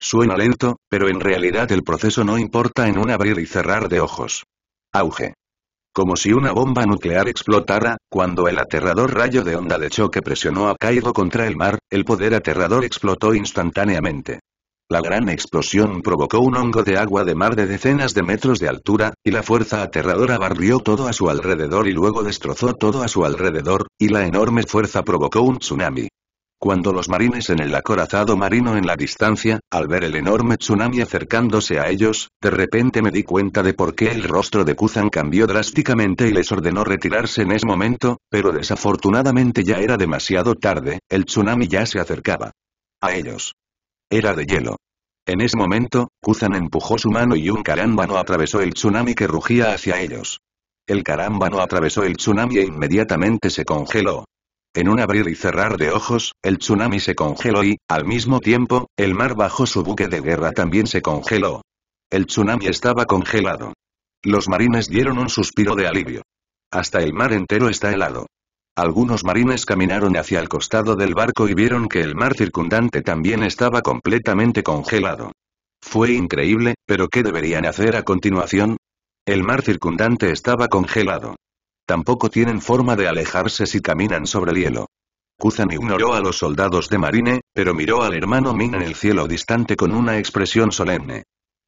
Suena lento, pero en realidad el proceso no importa en un abrir y cerrar de ojos. Auge. Como si una bomba nuclear explotara, cuando el aterrador rayo de onda de choque presionó a Kaido contra el mar, el poder aterrador explotó instantáneamente. La gran explosión provocó un hongo de agua de mar de decenas de metros de altura, y la fuerza aterradora barrió todo a su alrededor y luego destrozó todo a su alrededor, y la enorme fuerza provocó un tsunami. Cuando los marines en el acorazado marino en la distancia, al ver el enorme tsunami acercándose a ellos, de repente me di cuenta de por qué el rostro de Kuzan cambió drásticamente y les ordenó retirarse en ese momento, pero desafortunadamente ya era demasiado tarde, el tsunami ya se acercaba. A ellos. Era de hielo. En ese momento, Kuzan empujó su mano y un carámbano atravesó el tsunami que rugía hacia ellos. El carámbano atravesó el tsunami e inmediatamente se congeló, en un abrir y cerrar de ojos, el tsunami se congeló y, al mismo tiempo, el mar bajo su buque de guerra también se congeló. El tsunami estaba congelado. Los marines dieron un suspiro de alivio. Hasta el mar entero está helado. Algunos marines caminaron hacia el costado del barco y vieron que el mar circundante también estaba completamente congelado. Fue increíble, pero ¿qué deberían hacer a continuación? El mar circundante estaba congelado. Tampoco tienen forma de alejarse si caminan sobre el hielo. Kuzan ignoró a los soldados de Marine, pero miró al hermano Min en el cielo distante con una expresión solemne.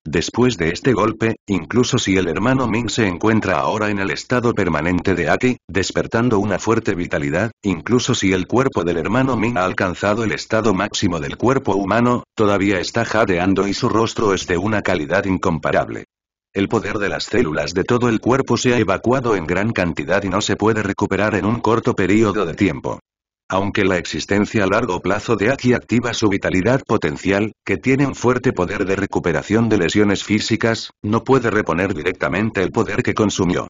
Después de este golpe, incluso si el hermano Ming se encuentra ahora en el estado permanente de Aki, despertando una fuerte vitalidad, incluso si el cuerpo del hermano Ming ha alcanzado el estado máximo del cuerpo humano, todavía está jadeando y su rostro es de una calidad incomparable. El poder de las células de todo el cuerpo se ha evacuado en gran cantidad y no se puede recuperar en un corto periodo de tiempo. Aunque la existencia a largo plazo de Aki activa su vitalidad potencial, que tiene un fuerte poder de recuperación de lesiones físicas, no puede reponer directamente el poder que consumió.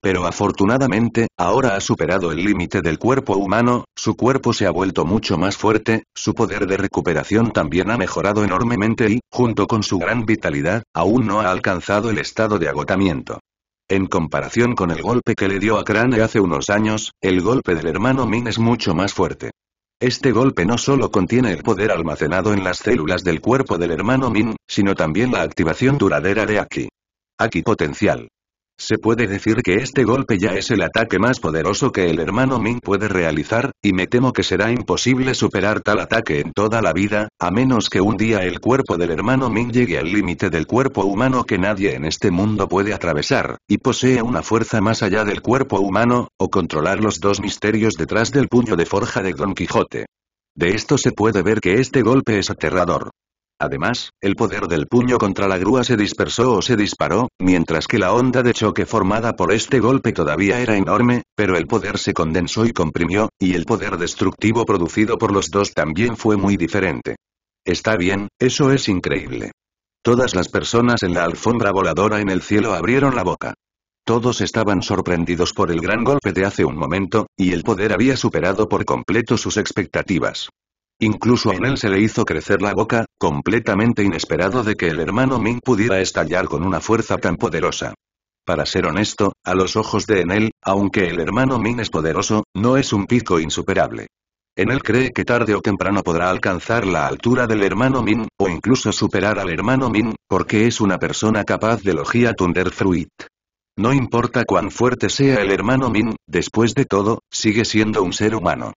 Pero afortunadamente, ahora ha superado el límite del cuerpo humano, su cuerpo se ha vuelto mucho más fuerte, su poder de recuperación también ha mejorado enormemente y, junto con su gran vitalidad, aún no ha alcanzado el estado de agotamiento. En comparación con el golpe que le dio a Crane hace unos años, el golpe del hermano Min es mucho más fuerte. Este golpe no solo contiene el poder almacenado en las células del cuerpo del hermano Min, sino también la activación duradera de Aki. Aki potencial. Se puede decir que este golpe ya es el ataque más poderoso que el hermano Ming puede realizar, y me temo que será imposible superar tal ataque en toda la vida, a menos que un día el cuerpo del hermano Ming llegue al límite del cuerpo humano que nadie en este mundo puede atravesar, y posee una fuerza más allá del cuerpo humano, o controlar los dos misterios detrás del puño de forja de Don Quijote. De esto se puede ver que este golpe es aterrador. Además, el poder del puño contra la grúa se dispersó o se disparó, mientras que la onda de choque formada por este golpe todavía era enorme, pero el poder se condensó y comprimió, y el poder destructivo producido por los dos también fue muy diferente. Está bien, eso es increíble. Todas las personas en la alfombra voladora en el cielo abrieron la boca. Todos estaban sorprendidos por el gran golpe de hace un momento, y el poder había superado por completo sus expectativas. Incluso a Enel se le hizo crecer la boca, completamente inesperado de que el hermano Min pudiera estallar con una fuerza tan poderosa. Para ser honesto, a los ojos de Enel, aunque el hermano Min es poderoso, no es un pico insuperable. Enel cree que tarde o temprano podrá alcanzar la altura del hermano Min, o incluso superar al hermano Min, porque es una persona capaz de Thunder Fruit. No importa cuán fuerte sea el hermano Min, después de todo, sigue siendo un ser humano.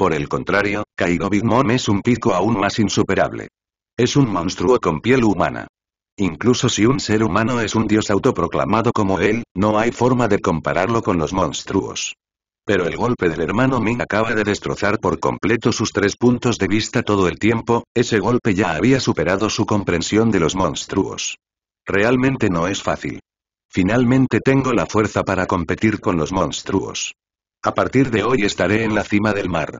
Por el contrario, Kaido Big Mom es un pico aún más insuperable. Es un monstruo con piel humana. Incluso si un ser humano es un dios autoproclamado como él, no hay forma de compararlo con los monstruos. Pero el golpe del hermano Min acaba de destrozar por completo sus tres puntos de vista todo el tiempo, ese golpe ya había superado su comprensión de los monstruos. Realmente no es fácil. Finalmente tengo la fuerza para competir con los monstruos. A partir de hoy estaré en la cima del mar.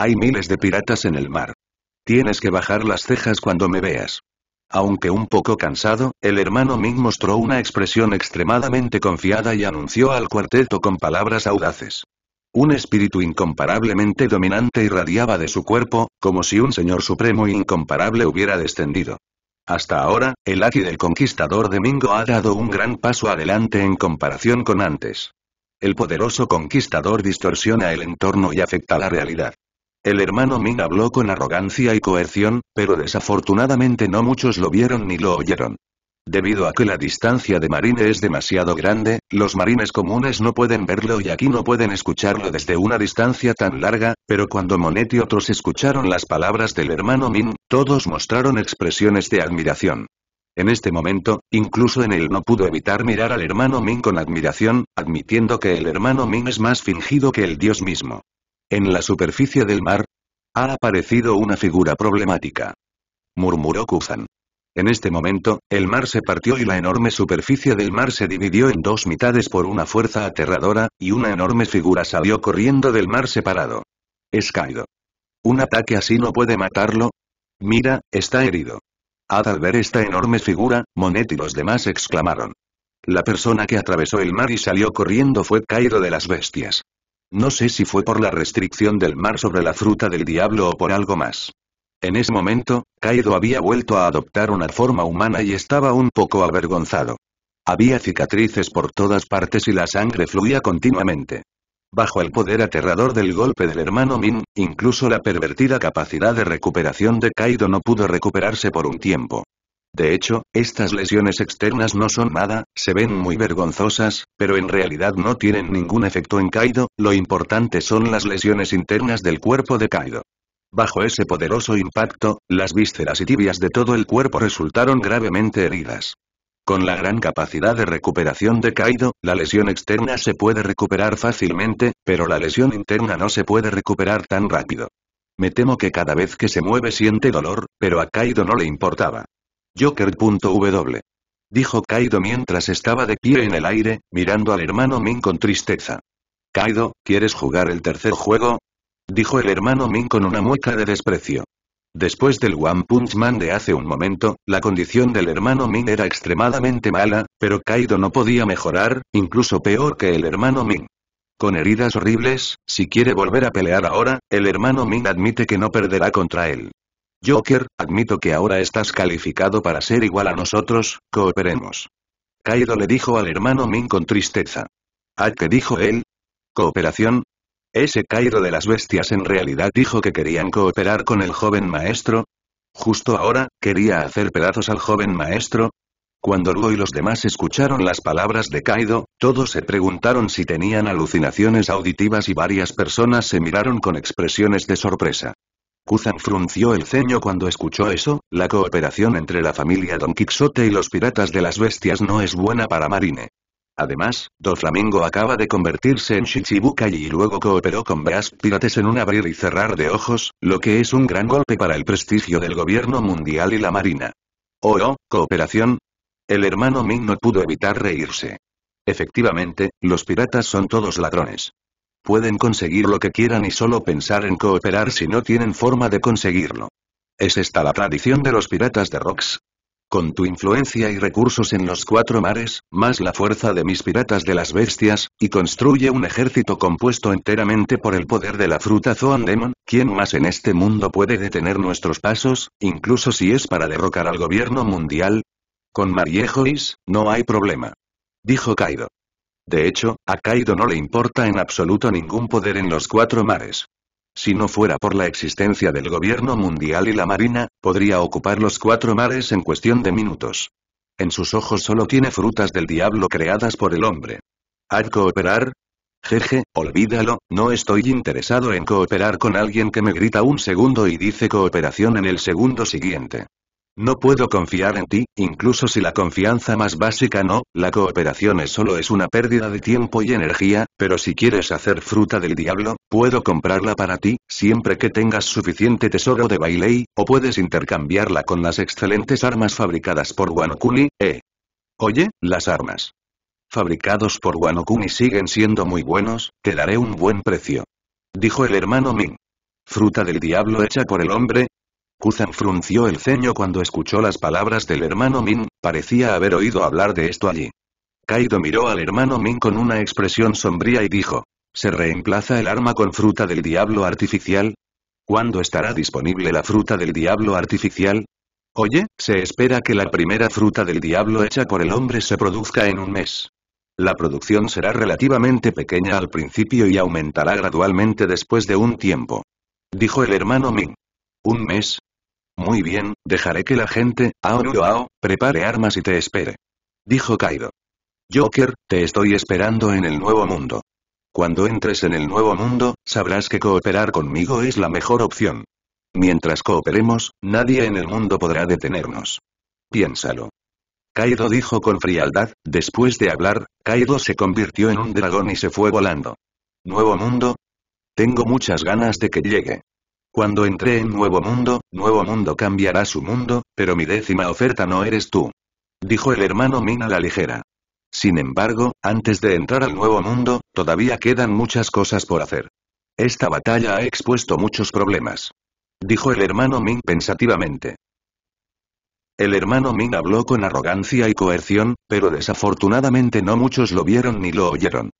Hay miles de piratas en el mar. Tienes que bajar las cejas cuando me veas. Aunque un poco cansado, el hermano Ming mostró una expresión extremadamente confiada y anunció al cuarteto con palabras audaces. Un espíritu incomparablemente dominante irradiaba de su cuerpo, como si un señor supremo e incomparable hubiera descendido. Hasta ahora, el Aki del conquistador de Mingo ha dado un gran paso adelante en comparación con antes. El poderoso conquistador distorsiona el entorno y afecta la realidad. El hermano Min habló con arrogancia y coerción, pero desafortunadamente no muchos lo vieron ni lo oyeron. Debido a que la distancia de marine es demasiado grande, los marines comunes no pueden verlo y aquí no pueden escucharlo desde una distancia tan larga, pero cuando Monet y otros escucharon las palabras del hermano Min, todos mostraron expresiones de admiración. En este momento, incluso en él no pudo evitar mirar al hermano Min con admiración, admitiendo que el hermano Min es más fingido que el dios mismo. En la superficie del mar. Ha aparecido una figura problemática. Murmuró Kuzan. En este momento, el mar se partió y la enorme superficie del mar se dividió en dos mitades por una fuerza aterradora, y una enorme figura salió corriendo del mar separado. Es Kaido. ¿Un ataque así no puede matarlo? Mira, está herido. Al ver esta enorme figura, Monet y los demás exclamaron. La persona que atravesó el mar y salió corriendo fue caído de las bestias. No sé si fue por la restricción del mar sobre la fruta del diablo o por algo más. En ese momento, Kaido había vuelto a adoptar una forma humana y estaba un poco avergonzado. Había cicatrices por todas partes y la sangre fluía continuamente. Bajo el poder aterrador del golpe del hermano Min, incluso la pervertida capacidad de recuperación de Kaido no pudo recuperarse por un tiempo. De hecho, estas lesiones externas no son nada, se ven muy vergonzosas, pero en realidad no tienen ningún efecto en Kaido, lo importante son las lesiones internas del cuerpo de Kaido. Bajo ese poderoso impacto, las vísceras y tibias de todo el cuerpo resultaron gravemente heridas. Con la gran capacidad de recuperación de Kaido, la lesión externa se puede recuperar fácilmente, pero la lesión interna no se puede recuperar tan rápido. Me temo que cada vez que se mueve siente dolor, pero a Kaido no le importaba. Joker.w. Dijo Kaido mientras estaba de pie en el aire, mirando al hermano Min con tristeza. Kaido, ¿quieres jugar el tercer juego? Dijo el hermano Min con una mueca de desprecio. Después del One Punch Man de hace un momento, la condición del hermano Min era extremadamente mala, pero Kaido no podía mejorar, incluso peor que el hermano Min. Con heridas horribles, si quiere volver a pelear ahora, el hermano Min admite que no perderá contra él. Joker, admito que ahora estás calificado para ser igual a nosotros, cooperemos. Kaido le dijo al hermano Min con tristeza. ¿A qué dijo él? ¿Cooperación? ¿Ese Kaido de las bestias en realidad dijo que querían cooperar con el joven maestro? ¿Justo ahora, quería hacer pedazos al joven maestro? Cuando Luo y los demás escucharon las palabras de Kaido, todos se preguntaron si tenían alucinaciones auditivas y varias personas se miraron con expresiones de sorpresa. Kuzan frunció el ceño cuando escuchó eso, la cooperación entre la familia Don Quixote y los piratas de las bestias no es buena para Marine. Además, Doflamingo acaba de convertirse en Shichibukai y luego cooperó con Brass Pirates en un abrir y cerrar de ojos, lo que es un gran golpe para el prestigio del gobierno mundial y la marina. ¿Oh, oh cooperación? El hermano Ming no pudo evitar reírse. Efectivamente, los piratas son todos ladrones. Pueden conseguir lo que quieran y solo pensar en cooperar si no tienen forma de conseguirlo. ¿Es esta la tradición de los piratas de rocks. Con tu influencia y recursos en los cuatro mares, más la fuerza de mis piratas de las bestias, y construye un ejército compuesto enteramente por el poder de la fruta Zoan Demon, ¿quién más en este mundo puede detener nuestros pasos, incluso si es para derrocar al gobierno mundial? Con Mariejois, no hay problema. Dijo Kaido. De hecho, a Kaido no le importa en absoluto ningún poder en los cuatro mares. Si no fuera por la existencia del gobierno mundial y la marina, podría ocupar los cuatro mares en cuestión de minutos. En sus ojos solo tiene frutas del diablo creadas por el hombre. ¿Al cooperar? Jeje, olvídalo, no estoy interesado en cooperar con alguien que me grita un segundo y dice cooperación en el segundo siguiente. No puedo confiar en ti, incluso si la confianza más básica no, la cooperación es solo es una pérdida de tiempo y energía, pero si quieres hacer fruta del diablo, puedo comprarla para ti, siempre que tengas suficiente tesoro de Bailey, o puedes intercambiarla con las excelentes armas fabricadas por Wanokuni, eh. Oye, las armas. Fabricados por Wanokuni siguen siendo muy buenos, te daré un buen precio. Dijo el hermano Ming. fruta del diablo hecha por el hombre, Kuzan frunció el ceño cuando escuchó las palabras del hermano Min, parecía haber oído hablar de esto allí. Kaido miró al hermano Min con una expresión sombría y dijo, ¿se reemplaza el arma con fruta del diablo artificial? ¿Cuándo estará disponible la fruta del diablo artificial? Oye, se espera que la primera fruta del diablo hecha por el hombre se produzca en un mes. La producción será relativamente pequeña al principio y aumentará gradualmente después de un tiempo. Dijo el hermano Min. ¿Un mes? Muy bien, dejaré que la gente, Ao, prepare armas y te espere. Dijo Kaido. Joker, te estoy esperando en el nuevo mundo. Cuando entres en el nuevo mundo, sabrás que cooperar conmigo es la mejor opción. Mientras cooperemos, nadie en el mundo podrá detenernos. Piénsalo. Kaido dijo con frialdad, después de hablar, Kaido se convirtió en un dragón y se fue volando. ¿Nuevo mundo? Tengo muchas ganas de que llegue. Cuando entré en Nuevo Mundo, Nuevo Mundo cambiará su mundo, pero mi décima oferta no eres tú. Dijo el hermano Min a la ligera. Sin embargo, antes de entrar al Nuevo Mundo, todavía quedan muchas cosas por hacer. Esta batalla ha expuesto muchos problemas. Dijo el hermano Min pensativamente. El hermano Min habló con arrogancia y coerción, pero desafortunadamente no muchos lo vieron ni lo oyeron.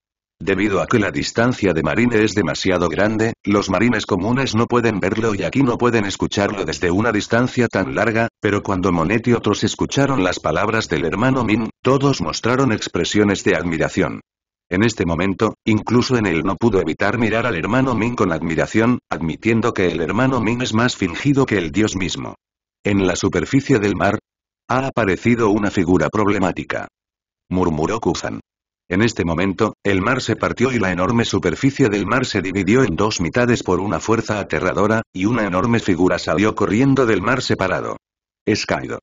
Debido a que la distancia de marine es demasiado grande, los marines comunes no pueden verlo y aquí no pueden escucharlo desde una distancia tan larga, pero cuando Monet y otros escucharon las palabras del hermano Min, todos mostraron expresiones de admiración. En este momento, incluso en él no pudo evitar mirar al hermano Min con admiración, admitiendo que el hermano Min es más fingido que el dios mismo. En la superficie del mar, ha aparecido una figura problemática. Murmuró Kuzan. En este momento, el mar se partió y la enorme superficie del mar se dividió en dos mitades por una fuerza aterradora, y una enorme figura salió corriendo del mar separado. Es Kaido.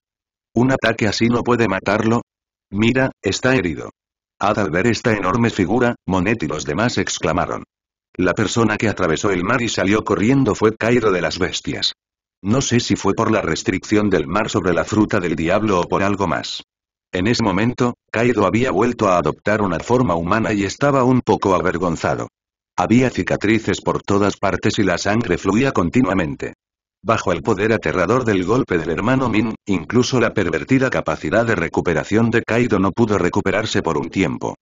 ¿Un ataque así no puede matarlo? Mira, está herido. Al ver esta enorme figura, Monet y los demás exclamaron. La persona que atravesó el mar y salió corriendo fue Cairo de las bestias. No sé si fue por la restricción del mar sobre la fruta del diablo o por algo más. En ese momento, Kaido había vuelto a adoptar una forma humana y estaba un poco avergonzado. Había cicatrices por todas partes y la sangre fluía continuamente. Bajo el poder aterrador del golpe del hermano Min, incluso la pervertida capacidad de recuperación de Kaido no pudo recuperarse por un tiempo.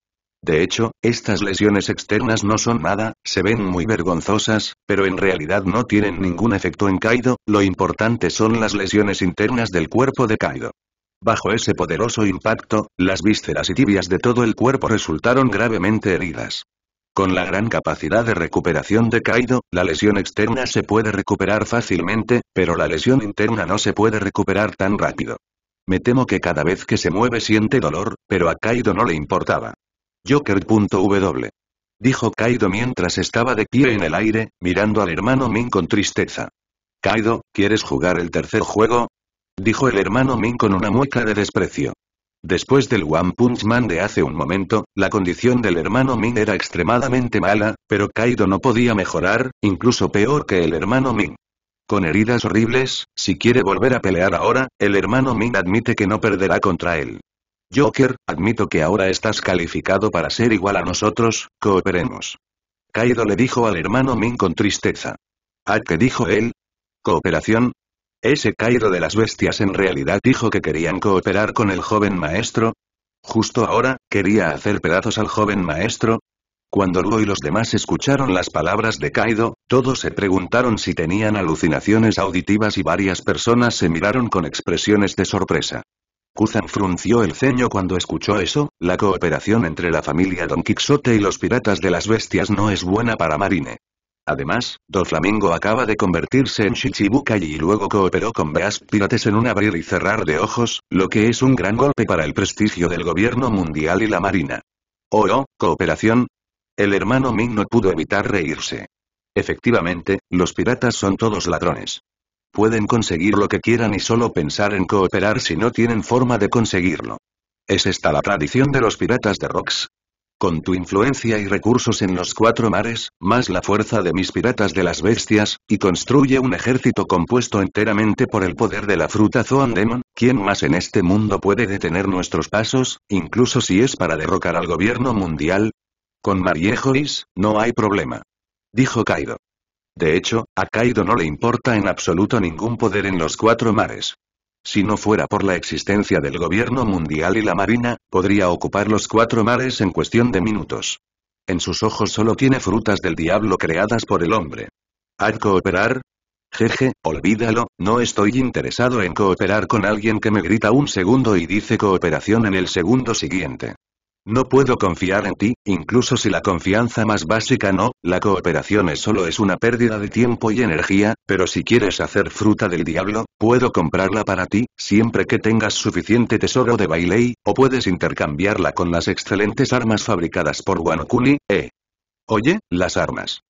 De hecho, estas lesiones externas no son nada, se ven muy vergonzosas, pero en realidad no tienen ningún efecto en Kaido, lo importante son las lesiones internas del cuerpo de Kaido. Bajo ese poderoso impacto, las vísceras y tibias de todo el cuerpo resultaron gravemente heridas. Con la gran capacidad de recuperación de Kaido, la lesión externa se puede recuperar fácilmente, pero la lesión interna no se puede recuperar tan rápido. Me temo que cada vez que se mueve siente dolor, pero a Kaido no le importaba. Joker.w. Dijo Kaido mientras estaba de pie en el aire, mirando al hermano Min con tristeza. Kaido, ¿quieres jugar el tercer juego? dijo el hermano Min con una mueca de desprecio. Después del One Punch Man de hace un momento, la condición del hermano Min era extremadamente mala, pero Kaido no podía mejorar, incluso peor que el hermano Min. Con heridas horribles, si quiere volver a pelear ahora, el hermano Min admite que no perderá contra él. Joker, admito que ahora estás calificado para ser igual a nosotros, cooperemos. Kaido le dijo al hermano Min con tristeza. ¿A qué dijo él? ¿Cooperación? ¿Ese Kaido de las bestias en realidad dijo que querían cooperar con el joven maestro? ¿Justo ahora, quería hacer pedazos al joven maestro? Cuando Luo y los demás escucharon las palabras de Kaido, todos se preguntaron si tenían alucinaciones auditivas y varias personas se miraron con expresiones de sorpresa. Kuzan frunció el ceño cuando escuchó eso, la cooperación entre la familia Don Quixote y los piratas de las bestias no es buena para Marine. Además, dos flamingo acaba de convertirse en Shichibukai y luego cooperó con Beast Pirates en un abrir y cerrar de ojos, lo que es un gran golpe para el prestigio del gobierno mundial y la marina. Oh, oh cooperación. El hermano Ming no pudo evitar reírse. Efectivamente, los piratas son todos ladrones. Pueden conseguir lo que quieran y solo pensar en cooperar si no tienen forma de conseguirlo. ¿Es esta la tradición de los piratas de Rocks? Con tu influencia y recursos en los cuatro mares, más la fuerza de mis piratas de las bestias, y construye un ejército compuesto enteramente por el poder de la fruta Zoan Demon, ¿quién más en este mundo puede detener nuestros pasos, incluso si es para derrocar al gobierno mundial? Con Mariejois, no hay problema. Dijo Kaido. De hecho, a Kaido no le importa en absoluto ningún poder en los cuatro mares. Si no fuera por la existencia del gobierno mundial y la marina, podría ocupar los cuatro mares en cuestión de minutos. En sus ojos solo tiene frutas del diablo creadas por el hombre. ¿Hay cooperar? Jeje, olvídalo, no estoy interesado en cooperar con alguien que me grita un segundo y dice cooperación en el segundo siguiente. No puedo confiar en ti, incluso si la confianza más básica no, la cooperación es solo es una pérdida de tiempo y energía, pero si quieres hacer fruta del diablo, puedo comprarla para ti, siempre que tengas suficiente tesoro de Bailey, o puedes intercambiarla con las excelentes armas fabricadas por Wanokuni, eh. Oye, las armas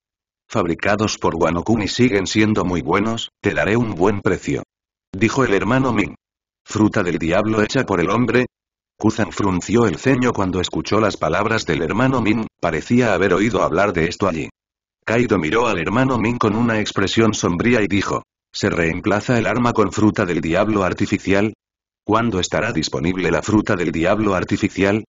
fabricados por Wanokuni siguen siendo muy buenos, te daré un buen precio. Dijo el hermano Ming. Fruta del diablo hecha por el hombre, Kuzan frunció el ceño cuando escuchó las palabras del hermano Min, parecía haber oído hablar de esto allí. Kaido miró al hermano Min con una expresión sombría y dijo. ¿Se reemplaza el arma con fruta del diablo artificial? ¿Cuándo estará disponible la fruta del diablo artificial?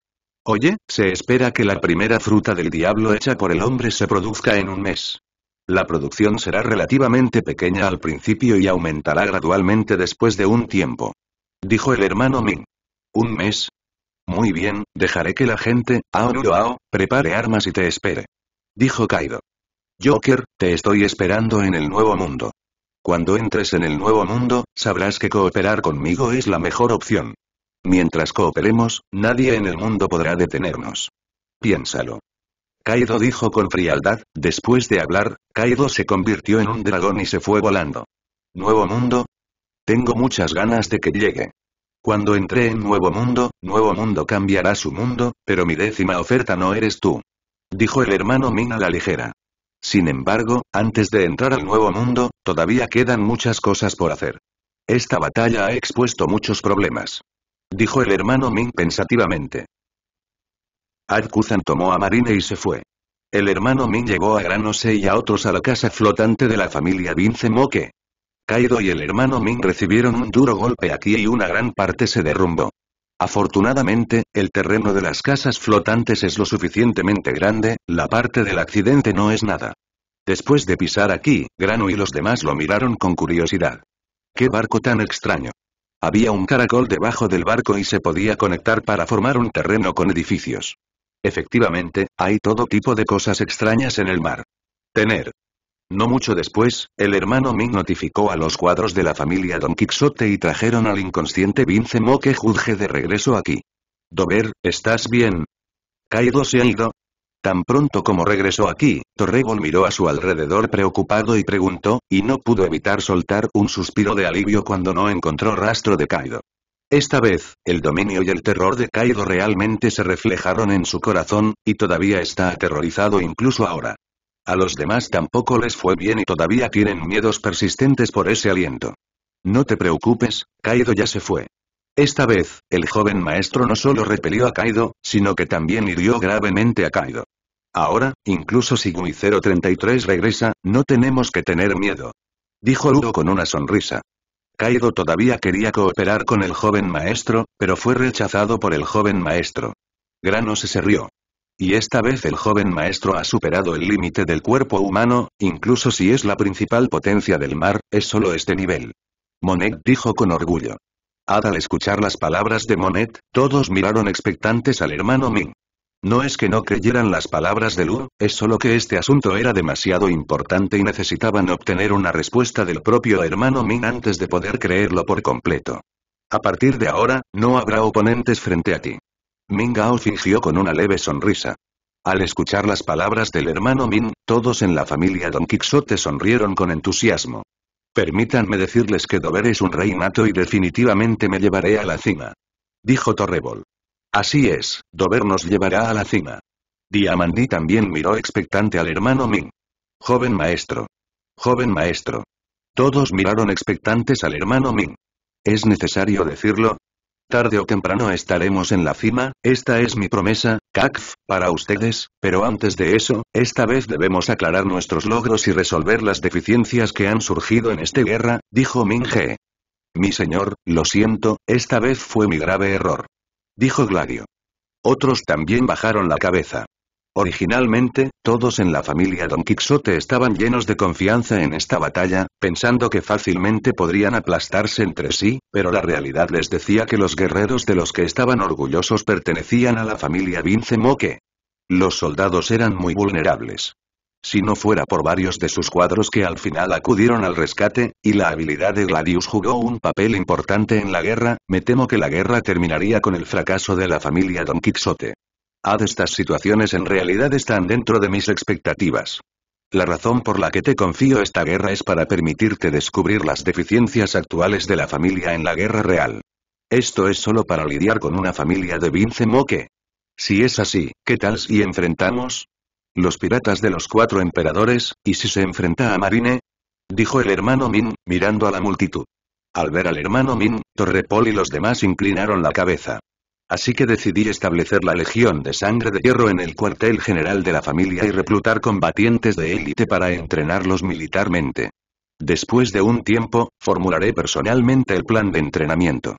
Oye, se espera que la primera fruta del diablo hecha por el hombre se produzca en un mes. La producción será relativamente pequeña al principio y aumentará gradualmente después de un tiempo. Dijo el hermano Min. ¿Un mes? Muy bien, dejaré que la gente, Aurorao, prepare armas y te espere. Dijo Kaido. Joker, te estoy esperando en el nuevo mundo. Cuando entres en el nuevo mundo, sabrás que cooperar conmigo es la mejor opción. Mientras cooperemos, nadie en el mundo podrá detenernos. Piénsalo. Kaido dijo con frialdad, después de hablar, Kaido se convirtió en un dragón y se fue volando. ¿Nuevo mundo? Tengo muchas ganas de que llegue. Cuando entré en Nuevo Mundo, Nuevo Mundo cambiará su mundo, pero mi décima oferta no eres tú. Dijo el hermano Min a la ligera. Sin embargo, antes de entrar al Nuevo Mundo, todavía quedan muchas cosas por hacer. Esta batalla ha expuesto muchos problemas. Dijo el hermano Min pensativamente. Arkuzan tomó a Marine y se fue. El hermano Min llegó a Granose y a otros a la casa flotante de la familia Vince Moque, Kaido y el hermano Ming recibieron un duro golpe aquí y una gran parte se derrumbó. Afortunadamente, el terreno de las casas flotantes es lo suficientemente grande, la parte del accidente no es nada. Después de pisar aquí, Grano y los demás lo miraron con curiosidad. ¡Qué barco tan extraño! Había un caracol debajo del barco y se podía conectar para formar un terreno con edificios. Efectivamente, hay todo tipo de cosas extrañas en el mar. Tener no mucho después, el hermano Ming notificó a los cuadros de la familia Don Quixote y trajeron al inconsciente Vince que Juzge de regreso aquí. Dober, ¿estás bien? Caído se ha ido. Tan pronto como regresó aquí, Torrebol miró a su alrededor preocupado y preguntó, y no pudo evitar soltar un suspiro de alivio cuando no encontró rastro de Kaido. Esta vez, el dominio y el terror de Kaido realmente se reflejaron en su corazón, y todavía está aterrorizado incluso ahora. A los demás tampoco les fue bien y todavía tienen miedos persistentes por ese aliento. No te preocupes, Kaido ya se fue. Esta vez, el joven maestro no solo repelió a Kaido, sino que también hirió gravemente a Kaido. Ahora, incluso si Gui 033 regresa, no tenemos que tener miedo. Dijo Ludo con una sonrisa. Kaido todavía quería cooperar con el joven maestro, pero fue rechazado por el joven maestro. se se rió. Y esta vez el joven maestro ha superado el límite del cuerpo humano, incluso si es la principal potencia del mar, es solo este nivel. Monet dijo con orgullo. Ad al escuchar las palabras de Monet, todos miraron expectantes al hermano Ming. No es que no creyeran las palabras de Lu, es solo que este asunto era demasiado importante y necesitaban obtener una respuesta del propio hermano Ming antes de poder creerlo por completo. A partir de ahora, no habrá oponentes frente a ti. Mingao fingió con una leve sonrisa. Al escuchar las palabras del hermano Min, todos en la familia Don Quixote sonrieron con entusiasmo. Permítanme decirles que Dover es un rey nato y definitivamente me llevaré a la cima. Dijo Torrebol. Así es, Dover nos llevará a la cima. Diamandí también miró expectante al hermano Min. Joven maestro. Joven maestro. Todos miraron expectantes al hermano Min. ¿Es necesario decirlo? tarde o temprano estaremos en la cima, esta es mi promesa, CACF, para ustedes, pero antes de eso, esta vez debemos aclarar nuestros logros y resolver las deficiencias que han surgido en esta guerra, dijo Minge. Mi señor, lo siento, esta vez fue mi grave error. Dijo Gladio. Otros también bajaron la cabeza. Originalmente, todos en la familia Don Quixote estaban llenos de confianza en esta batalla, pensando que fácilmente podrían aplastarse entre sí, pero la realidad les decía que los guerreros de los que estaban orgullosos pertenecían a la familia Vince Moque. Los soldados eran muy vulnerables. Si no fuera por varios de sus cuadros que al final acudieron al rescate, y la habilidad de Gladius jugó un papel importante en la guerra, me temo que la guerra terminaría con el fracaso de la familia Don Quixote. Ad estas situaciones en realidad están dentro de mis expectativas. La razón por la que te confío esta guerra es para permitirte descubrir las deficiencias actuales de la familia en la guerra real. Esto es solo para lidiar con una familia de Vince Moque. Si es así, ¿qué tal si enfrentamos? Los piratas de los cuatro emperadores, ¿y si se enfrenta a Marine? Dijo el hermano Min, mirando a la multitud. Al ver al hermano Min, Torrepol y los demás inclinaron la cabeza. Así que decidí establecer la Legión de Sangre de Hierro en el cuartel general de la familia y reclutar combatientes de élite para entrenarlos militarmente. Después de un tiempo, formularé personalmente el plan de entrenamiento.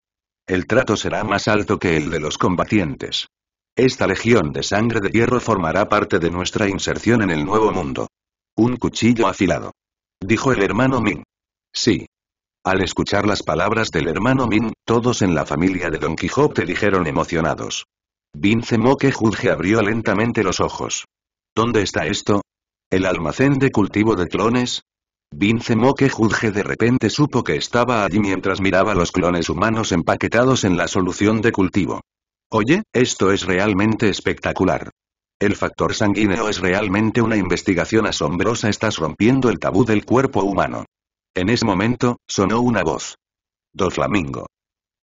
El trato será más alto que el de los combatientes. Esta legión de sangre de hierro formará parte de nuestra inserción en el nuevo mundo. Un cuchillo afilado. Dijo el hermano Ming. Sí, al escuchar las palabras del hermano Min, todos en la familia de Don Quijote dijeron emocionados. Vince Moque abrió lentamente los ojos. ¿Dónde está esto? ¿El almacén de cultivo de clones? Vince Moque de repente supo que estaba allí mientras miraba los clones humanos empaquetados en la solución de cultivo. Oye, esto es realmente espectacular. El factor sanguíneo es realmente una investigación asombrosa estás rompiendo el tabú del cuerpo humano. En ese momento, sonó una voz. Flamingo!»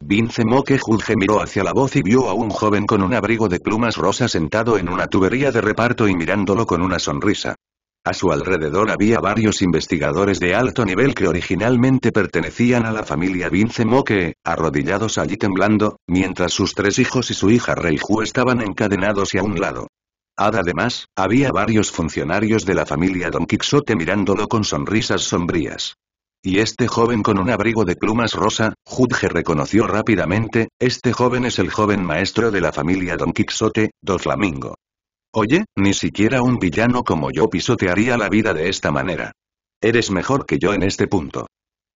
Vince Moque Judge miró hacia la voz y vio a un joven con un abrigo de plumas rosa sentado en una tubería de reparto y mirándolo con una sonrisa. A su alrededor había varios investigadores de alto nivel que originalmente pertenecían a la familia Vince Moque, arrodillados allí temblando, mientras sus tres hijos y su hija Reiju estaban encadenados y a un lado. Además, había varios funcionarios de la familia Don Quixote mirándolo con sonrisas sombrías. Y este joven con un abrigo de plumas rosa, Judge reconoció rápidamente, este joven es el joven maestro de la familia Don Quixote, dos Flamingo. Oye, ni siquiera un villano como yo pisotearía la vida de esta manera. Eres mejor que yo en este punto.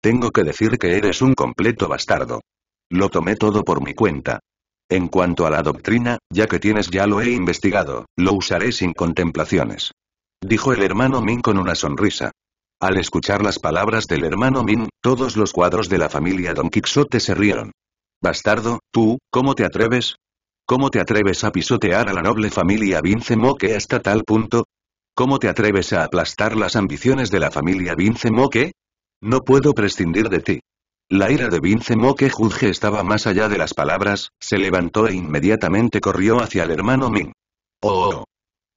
Tengo que decir que eres un completo bastardo. Lo tomé todo por mi cuenta. En cuanto a la doctrina, ya que tienes ya lo he investigado, lo usaré sin contemplaciones. Dijo el hermano Min con una sonrisa. Al escuchar las palabras del hermano Min, todos los cuadros de la familia Don Quixote se rieron. Bastardo, tú, ¿cómo te atreves? ¿Cómo te atreves a pisotear a la noble familia Moque hasta tal punto? ¿Cómo te atreves a aplastar las ambiciones de la familia Moque? No puedo prescindir de ti. La ira de Moque juzge estaba más allá de las palabras, se levantó e inmediatamente corrió hacia el hermano Min. oh. oh, oh.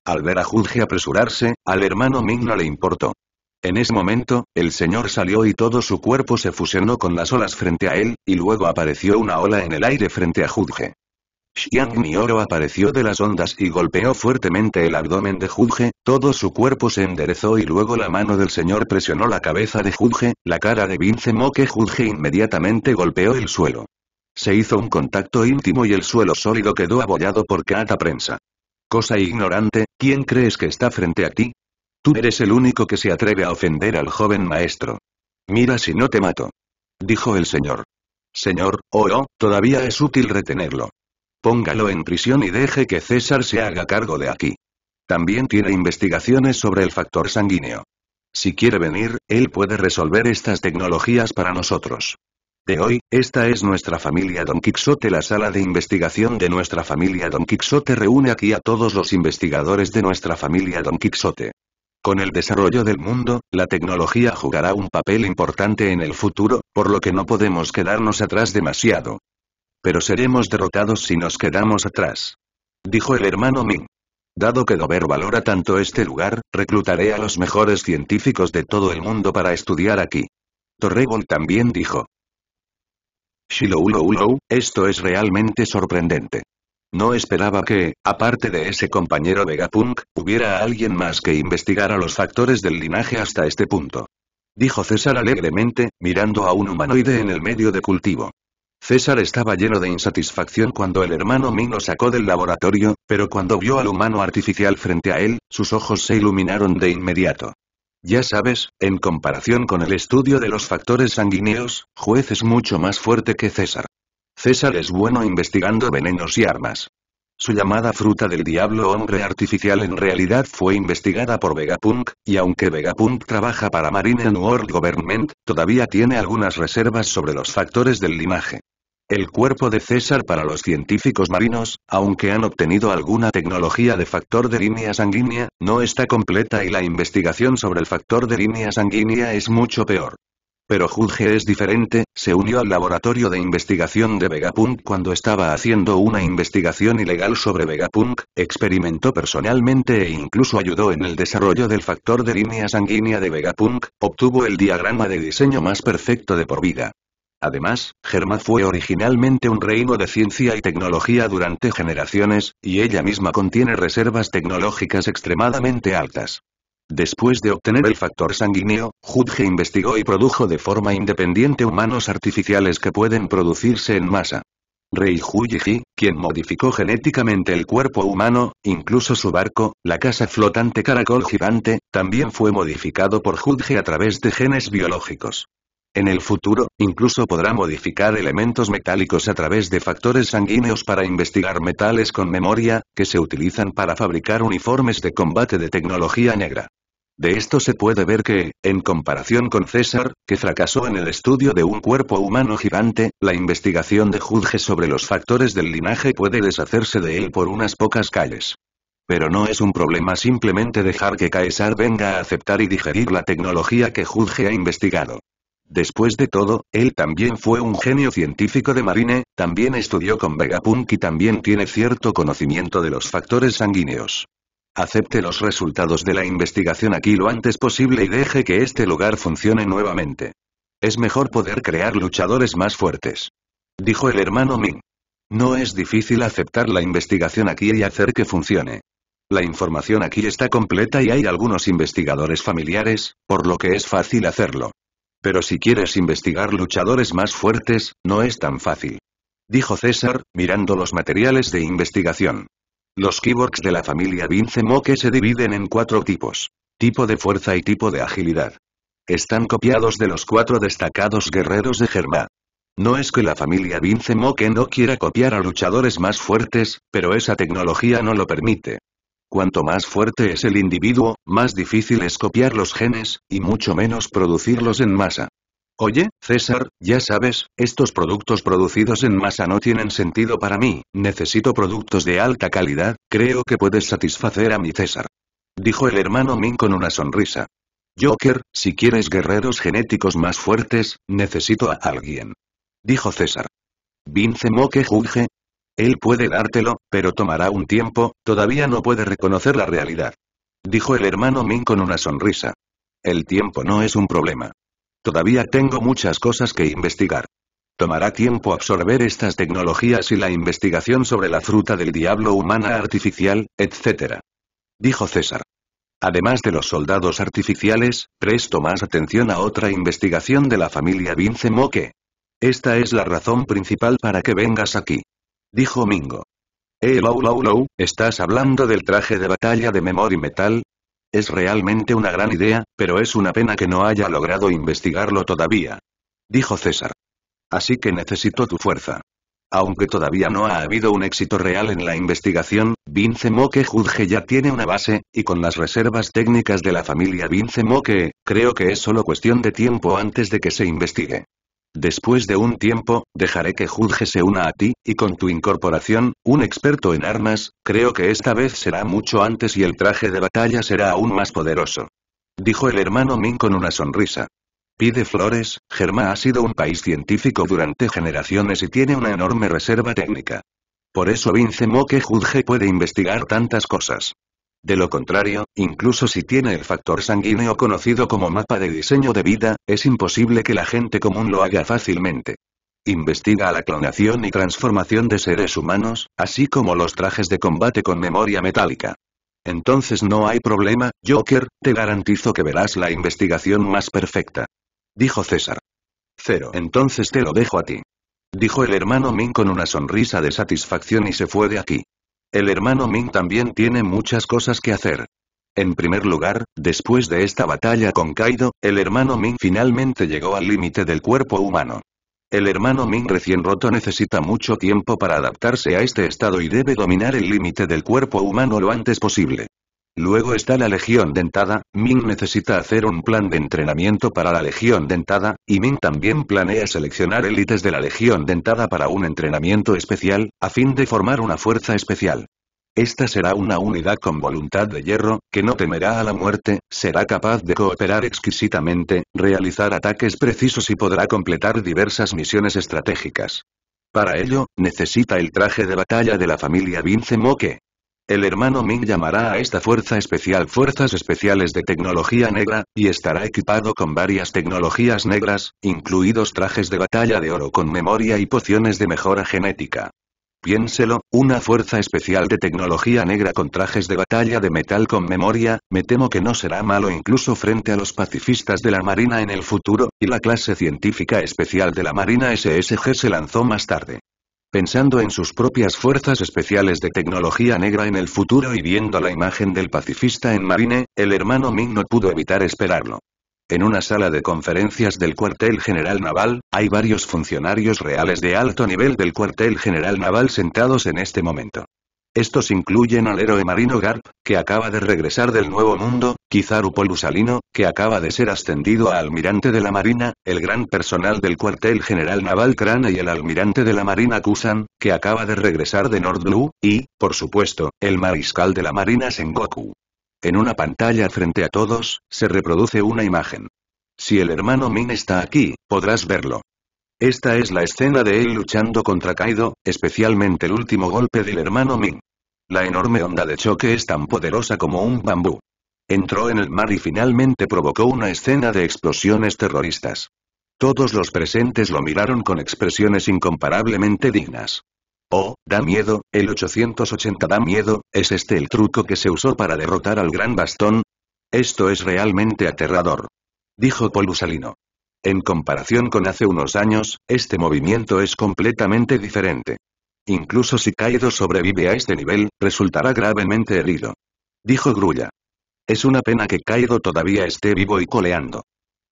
Al ver a Juzge apresurarse, al hermano Min no le importó. En ese momento, el señor salió y todo su cuerpo se fusionó con las olas frente a él, y luego apareció una ola en el aire frente a Judge. Xiang oro apareció de las ondas y golpeó fuertemente el abdomen de Judge, todo su cuerpo se enderezó y luego la mano del señor presionó la cabeza de Judge, la cara de Vince Moque Judge inmediatamente golpeó el suelo. Se hizo un contacto íntimo y el suelo sólido quedó abollado por cada prensa. Cosa ignorante, ¿quién crees que está frente a ti? Tú eres el único que se atreve a ofender al joven maestro. Mira si no te mato. Dijo el señor. Señor, oh, oh, todavía es útil retenerlo. Póngalo en prisión y deje que César se haga cargo de aquí. También tiene investigaciones sobre el factor sanguíneo. Si quiere venir, él puede resolver estas tecnologías para nosotros. De hoy, esta es nuestra familia Don Quixote. La sala de investigación de nuestra familia Don Quixote reúne aquí a todos los investigadores de nuestra familia Don Quixote. Con el desarrollo del mundo, la tecnología jugará un papel importante en el futuro, por lo que no podemos quedarnos atrás demasiado. Pero seremos derrotados si nos quedamos atrás. Dijo el hermano Ming. Dado que Dover valora tanto este lugar, reclutaré a los mejores científicos de todo el mundo para estudiar aquí. Torregon también dijo. esto es realmente sorprendente. No esperaba que, aparte de ese compañero Vegapunk, hubiera alguien más que investigara los factores del linaje hasta este punto. Dijo César alegremente, mirando a un humanoide en el medio de cultivo. César estaba lleno de insatisfacción cuando el hermano Min lo sacó del laboratorio, pero cuando vio al humano artificial frente a él, sus ojos se iluminaron de inmediato. Ya sabes, en comparación con el estudio de los factores sanguíneos, juez es mucho más fuerte que César. César es bueno investigando venenos y armas. Su llamada fruta del diablo hombre artificial en realidad fue investigada por Vegapunk, y aunque Vegapunk trabaja para Marine World Government, todavía tiene algunas reservas sobre los factores del linaje. El cuerpo de César para los científicos marinos, aunque han obtenido alguna tecnología de factor de línea sanguínea, no está completa y la investigación sobre el factor de línea sanguínea es mucho peor. Pero Juge es diferente, se unió al laboratorio de investigación de Vegapunk cuando estaba haciendo una investigación ilegal sobre Vegapunk, experimentó personalmente e incluso ayudó en el desarrollo del factor de línea sanguínea de Vegapunk, obtuvo el diagrama de diseño más perfecto de por vida. Además, Germa fue originalmente un reino de ciencia y tecnología durante generaciones, y ella misma contiene reservas tecnológicas extremadamente altas. Después de obtener el factor sanguíneo, Judge investigó y produjo de forma independiente humanos artificiales que pueden producirse en masa. Rei Juji, quien modificó genéticamente el cuerpo humano, incluso su barco, la casa flotante caracol gigante, también fue modificado por Judge a través de genes biológicos. En el futuro, incluso podrá modificar elementos metálicos a través de factores sanguíneos para investigar metales con memoria, que se utilizan para fabricar uniformes de combate de tecnología negra. De esto se puede ver que, en comparación con César, que fracasó en el estudio de un cuerpo humano gigante, la investigación de Judge sobre los factores del linaje puede deshacerse de él por unas pocas calles. Pero no es un problema simplemente dejar que Caesar venga a aceptar y digerir la tecnología que Judge ha investigado. Después de todo, él también fue un genio científico de Marine, también estudió con Vegapunk y también tiene cierto conocimiento de los factores sanguíneos. Acepte los resultados de la investigación aquí lo antes posible y deje que este lugar funcione nuevamente. Es mejor poder crear luchadores más fuertes. Dijo el hermano Ming. No es difícil aceptar la investigación aquí y hacer que funcione. La información aquí está completa y hay algunos investigadores familiares, por lo que es fácil hacerlo. Pero si quieres investigar luchadores más fuertes, no es tan fácil. Dijo César, mirando los materiales de investigación. Los Keyworks de la familia Vince Moque se dividen en cuatro tipos. Tipo de fuerza y tipo de agilidad. Están copiados de los cuatro destacados guerreros de Germán. No es que la familia Vince Moque no quiera copiar a luchadores más fuertes, pero esa tecnología no lo permite. Cuanto más fuerte es el individuo, más difícil es copiar los genes, y mucho menos producirlos en masa. Oye, César, ya sabes, estos productos producidos en masa no tienen sentido para mí, necesito productos de alta calidad, creo que puedes satisfacer a mi César. Dijo el hermano Min con una sonrisa. Joker, si quieres guerreros genéticos más fuertes, necesito a alguien. Dijo César. Vince Moque juge. Él puede dártelo, pero tomará un tiempo, todavía no puede reconocer la realidad. Dijo el hermano Min con una sonrisa. El tiempo no es un problema. Todavía tengo muchas cosas que investigar. Tomará tiempo absorber estas tecnologías y la investigación sobre la fruta del diablo humana artificial, etc. Dijo César. Además de los soldados artificiales, presto más atención a otra investigación de la familia Vince Moque. Esta es la razón principal para que vengas aquí. Dijo Mingo. Eh, low, ¿estás hablando del traje de batalla de Memory Metal? Es realmente una gran idea, pero es una pena que no haya logrado investigarlo todavía. Dijo César. Así que necesito tu fuerza. Aunque todavía no ha habido un éxito real en la investigación, Vince Moque Judge ya tiene una base, y con las reservas técnicas de la familia Vince Moque, creo que es solo cuestión de tiempo antes de que se investigue. Después de un tiempo, dejaré que Judge se una a ti, y con tu incorporación, un experto en armas, creo que esta vez será mucho antes y el traje de batalla será aún más poderoso. Dijo el hermano Min con una sonrisa. Pide flores, Germa ha sido un país científico durante generaciones y tiene una enorme reserva técnica. Por eso Vince que Judge puede investigar tantas cosas. De lo contrario, incluso si tiene el factor sanguíneo conocido como mapa de diseño de vida, es imposible que la gente común lo haga fácilmente. Investiga la clonación y transformación de seres humanos, así como los trajes de combate con memoria metálica. Entonces no hay problema, Joker, te garantizo que verás la investigación más perfecta. Dijo César. Cero. Entonces te lo dejo a ti. Dijo el hermano Min con una sonrisa de satisfacción y se fue de aquí. El hermano Ming también tiene muchas cosas que hacer. En primer lugar, después de esta batalla con Kaido, el hermano Ming finalmente llegó al límite del cuerpo humano. El hermano Ming recién roto necesita mucho tiempo para adaptarse a este estado y debe dominar el límite del cuerpo humano lo antes posible. Luego está la Legión Dentada, Ming necesita hacer un plan de entrenamiento para la Legión Dentada, y Ming también planea seleccionar élites de la Legión Dentada para un entrenamiento especial, a fin de formar una fuerza especial. Esta será una unidad con voluntad de hierro, que no temerá a la muerte, será capaz de cooperar exquisitamente, realizar ataques precisos y podrá completar diversas misiones estratégicas. Para ello, necesita el traje de batalla de la familia Vince Moque. El hermano Ming llamará a esta fuerza especial Fuerzas Especiales de Tecnología Negra, y estará equipado con varias tecnologías negras, incluidos trajes de batalla de oro con memoria y pociones de mejora genética. Piénselo, una fuerza especial de tecnología negra con trajes de batalla de metal con memoria, me temo que no será malo incluso frente a los pacifistas de la Marina en el futuro, y la clase científica especial de la Marina SSG se lanzó más tarde pensando en sus propias fuerzas especiales de tecnología negra en el futuro y viendo la imagen del pacifista en Marine, el hermano Ming no pudo evitar esperarlo. En una sala de conferencias del cuartel general naval, hay varios funcionarios reales de alto nivel del cuartel general naval sentados en este momento. Estos incluyen al héroe marino Garp, que acaba de regresar del Nuevo Mundo, Kizaru Polusalino, que acaba de ser ascendido a almirante de la Marina, el gran personal del cuartel general naval Krana y el almirante de la Marina Kusan, que acaba de regresar de Nord Blue, y, por supuesto, el mariscal de la Marina Sengoku. En una pantalla frente a todos, se reproduce una imagen. Si el hermano Min está aquí, podrás verlo. Esta es la escena de él luchando contra Kaido, especialmente el último golpe del hermano Min. La enorme onda de choque es tan poderosa como un bambú. Entró en el mar y finalmente provocó una escena de explosiones terroristas. Todos los presentes lo miraron con expresiones incomparablemente dignas. Oh, da miedo, el 880 da miedo, ¿es este el truco que se usó para derrotar al gran bastón? Esto es realmente aterrador. Dijo Polusalino. En comparación con hace unos años, este movimiento es completamente diferente. Incluso si Kaido sobrevive a este nivel, resultará gravemente herido. Dijo Grulla. Es una pena que Kaido todavía esté vivo y coleando.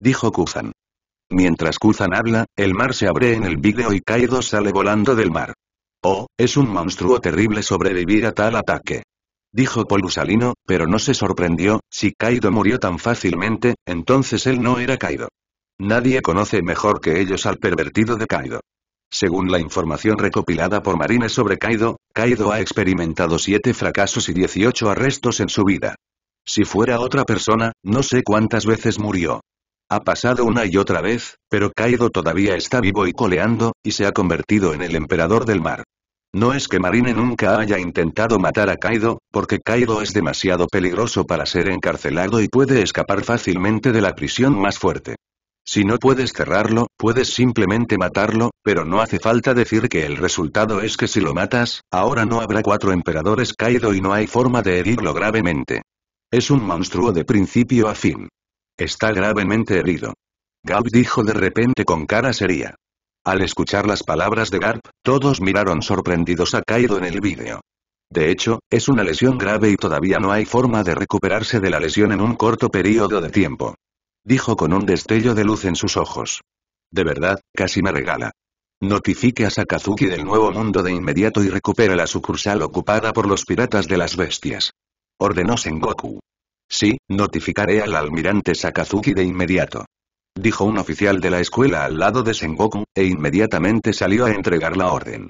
Dijo Kuzan. Mientras Kuzan habla, el mar se abre en el vídeo y Kaido sale volando del mar. Oh, es un monstruo terrible sobrevivir a tal ataque. Dijo Polusalino, pero no se sorprendió, si Kaido murió tan fácilmente, entonces él no era Kaido. Nadie conoce mejor que ellos al pervertido de Kaido. Según la información recopilada por Marine sobre Kaido, Kaido ha experimentado 7 fracasos y 18 arrestos en su vida. Si fuera otra persona, no sé cuántas veces murió. Ha pasado una y otra vez, pero Kaido todavía está vivo y coleando, y se ha convertido en el emperador del mar. No es que Marine nunca haya intentado matar a Kaido, porque Kaido es demasiado peligroso para ser encarcelado y puede escapar fácilmente de la prisión más fuerte. Si no puedes cerrarlo, puedes simplemente matarlo, pero no hace falta decir que el resultado es que si lo matas, ahora no habrá cuatro emperadores caído y no hay forma de herirlo gravemente. Es un monstruo de principio a fin. Está gravemente herido. Garp dijo de repente con cara seria. Al escuchar las palabras de Garp, todos miraron sorprendidos a Kaido en el vídeo. De hecho, es una lesión grave y todavía no hay forma de recuperarse de la lesión en un corto periodo de tiempo. Dijo con un destello de luz en sus ojos. De verdad, casi me regala. Notifique a Sakazuki del nuevo mundo de inmediato y recupere la sucursal ocupada por los piratas de las bestias. Ordenó Sengoku. Sí, notificaré al almirante Sakazuki de inmediato. Dijo un oficial de la escuela al lado de Sengoku, e inmediatamente salió a entregar la orden.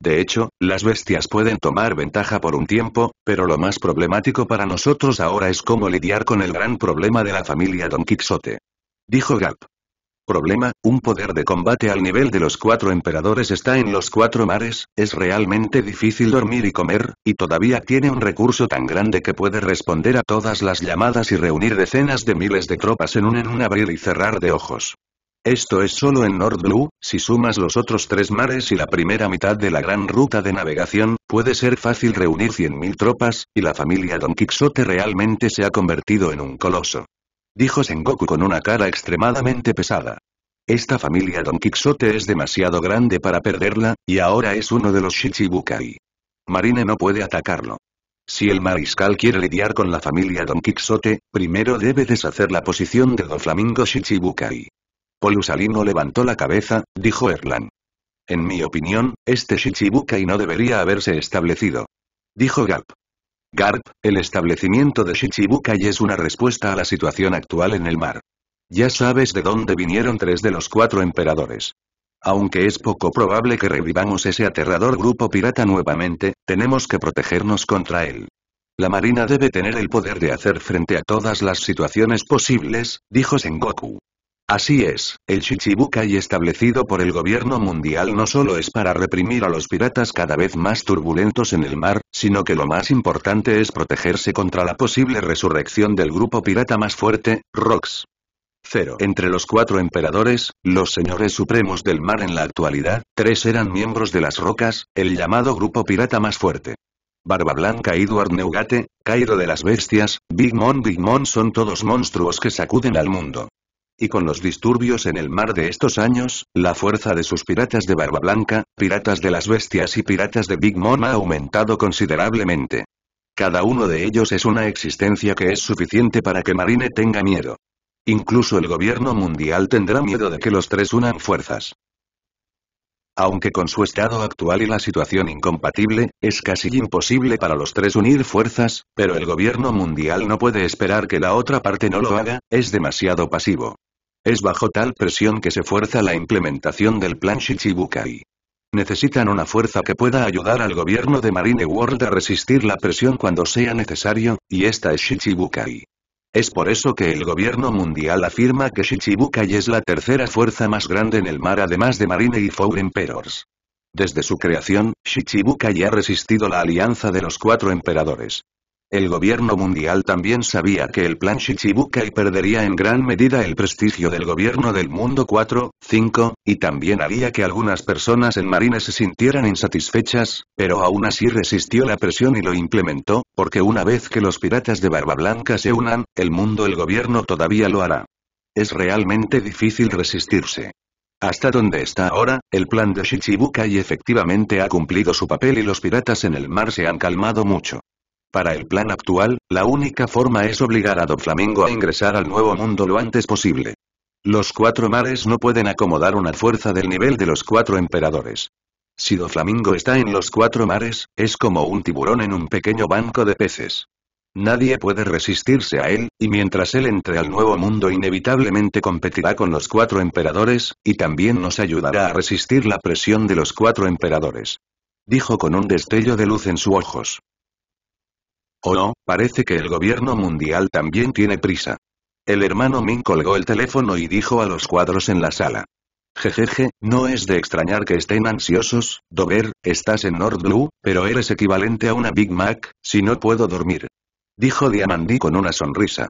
De hecho, las bestias pueden tomar ventaja por un tiempo, pero lo más problemático para nosotros ahora es cómo lidiar con el gran problema de la familia Don Quixote. Dijo Gap. Problema, un poder de combate al nivel de los cuatro emperadores está en los cuatro mares, es realmente difícil dormir y comer, y todavía tiene un recurso tan grande que puede responder a todas las llamadas y reunir decenas de miles de tropas en un en un abrir y cerrar de ojos. Esto es solo en Nord Blue, si sumas los otros tres mares y la primera mitad de la gran ruta de navegación, puede ser fácil reunir 100.000 tropas, y la familia Don Quixote realmente se ha convertido en un coloso. Dijo Sengoku con una cara extremadamente pesada. Esta familia Don Quixote es demasiado grande para perderla, y ahora es uno de los Shichibukai. Marine no puede atacarlo. Si el mariscal quiere lidiar con la familia Don Quixote, primero debe deshacer la posición de Doflamingo Shichibukai. Polusalino levantó la cabeza, dijo Erlan. En mi opinión, este Shichibukai no debería haberse establecido. Dijo Garp. Garp, el establecimiento de Shichibukai es una respuesta a la situación actual en el mar. Ya sabes de dónde vinieron tres de los cuatro emperadores. Aunque es poco probable que revivamos ese aterrador grupo pirata nuevamente, tenemos que protegernos contra él. La marina debe tener el poder de hacer frente a todas las situaciones posibles, dijo Sengoku. Así es, el Shichibukai establecido por el gobierno mundial no solo es para reprimir a los piratas cada vez más turbulentos en el mar, sino que lo más importante es protegerse contra la posible resurrección del grupo pirata más fuerte, ROX. Cero. Entre los cuatro emperadores, los señores supremos del mar en la actualidad, tres eran miembros de las rocas, el llamado grupo pirata más fuerte. Barba Blanca Edward Neugate, Cairo de las Bestias, Big Mon Big Mom son todos monstruos que sacuden al mundo y con los disturbios en el mar de estos años, la fuerza de sus piratas de Barba Blanca, piratas de las bestias y piratas de Big Mom ha aumentado considerablemente. Cada uno de ellos es una existencia que es suficiente para que Marine tenga miedo. Incluso el gobierno mundial tendrá miedo de que los tres unan fuerzas. Aunque con su estado actual y la situación incompatible, es casi imposible para los tres unir fuerzas, pero el gobierno mundial no puede esperar que la otra parte no lo haga, es demasiado pasivo. Es bajo tal presión que se fuerza la implementación del plan Shichibukai. Necesitan una fuerza que pueda ayudar al gobierno de Marine World a resistir la presión cuando sea necesario, y esta es Shichibukai. Es por eso que el gobierno mundial afirma que Shichibukai es la tercera fuerza más grande en el mar además de Marine y Four Emperors. Desde su creación, Shichibukai ha resistido la alianza de los cuatro emperadores. El gobierno mundial también sabía que el plan Shichibukai perdería en gran medida el prestigio del gobierno del mundo 4, 5, y también haría que algunas personas en Marines se sintieran insatisfechas, pero aún así resistió la presión y lo implementó, porque una vez que los piratas de Barba Blanca se unan, el mundo el gobierno todavía lo hará. Es realmente difícil resistirse. Hasta donde está ahora, el plan de Shichibukai efectivamente ha cumplido su papel y los piratas en el mar se han calmado mucho. Para el plan actual, la única forma es obligar a Doflamingo Flamingo a ingresar al nuevo mundo lo antes posible. Los cuatro mares no pueden acomodar una fuerza del nivel de los cuatro emperadores. Si Do Flamingo está en los cuatro mares, es como un tiburón en un pequeño banco de peces. Nadie puede resistirse a él, y mientras él entre al nuevo mundo inevitablemente competirá con los cuatro emperadores, y también nos ayudará a resistir la presión de los cuatro emperadores. Dijo con un destello de luz en sus ojos. Oh no, parece que el gobierno mundial también tiene prisa. El hermano Ming colgó el teléfono y dijo a los cuadros en la sala. Jejeje, no es de extrañar que estén ansiosos, Dover, estás en Nord Blue, pero eres equivalente a una Big Mac, si no puedo dormir. Dijo Diamandí con una sonrisa.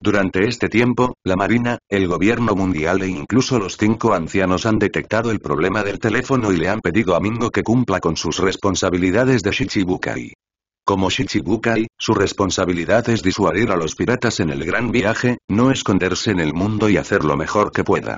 Durante este tiempo, la Marina, el gobierno mundial e incluso los cinco ancianos han detectado el problema del teléfono y le han pedido a Mingo que cumpla con sus responsabilidades de Shichibukai. Como Shichibukai, su responsabilidad es disuadir a los piratas en el gran viaje, no esconderse en el mundo y hacer lo mejor que pueda.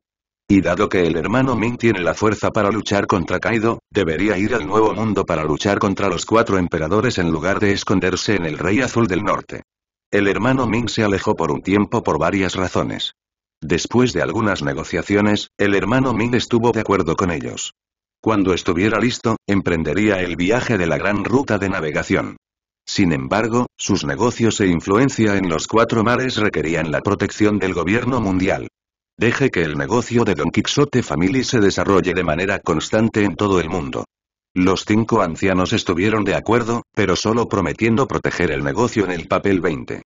Y dado que el hermano Ming tiene la fuerza para luchar contra Kaido, debería ir al Nuevo Mundo para luchar contra los cuatro emperadores en lugar de esconderse en el Rey Azul del Norte. El hermano Ming se alejó por un tiempo por varias razones. Después de algunas negociaciones, el hermano Ming estuvo de acuerdo con ellos. Cuando estuviera listo, emprendería el viaje de la gran ruta de navegación. Sin embargo, sus negocios e influencia en los cuatro mares requerían la protección del gobierno mundial. Deje que el negocio de Don Quixote Family se desarrolle de manera constante en todo el mundo. Los cinco ancianos estuvieron de acuerdo, pero solo prometiendo proteger el negocio en el papel 20.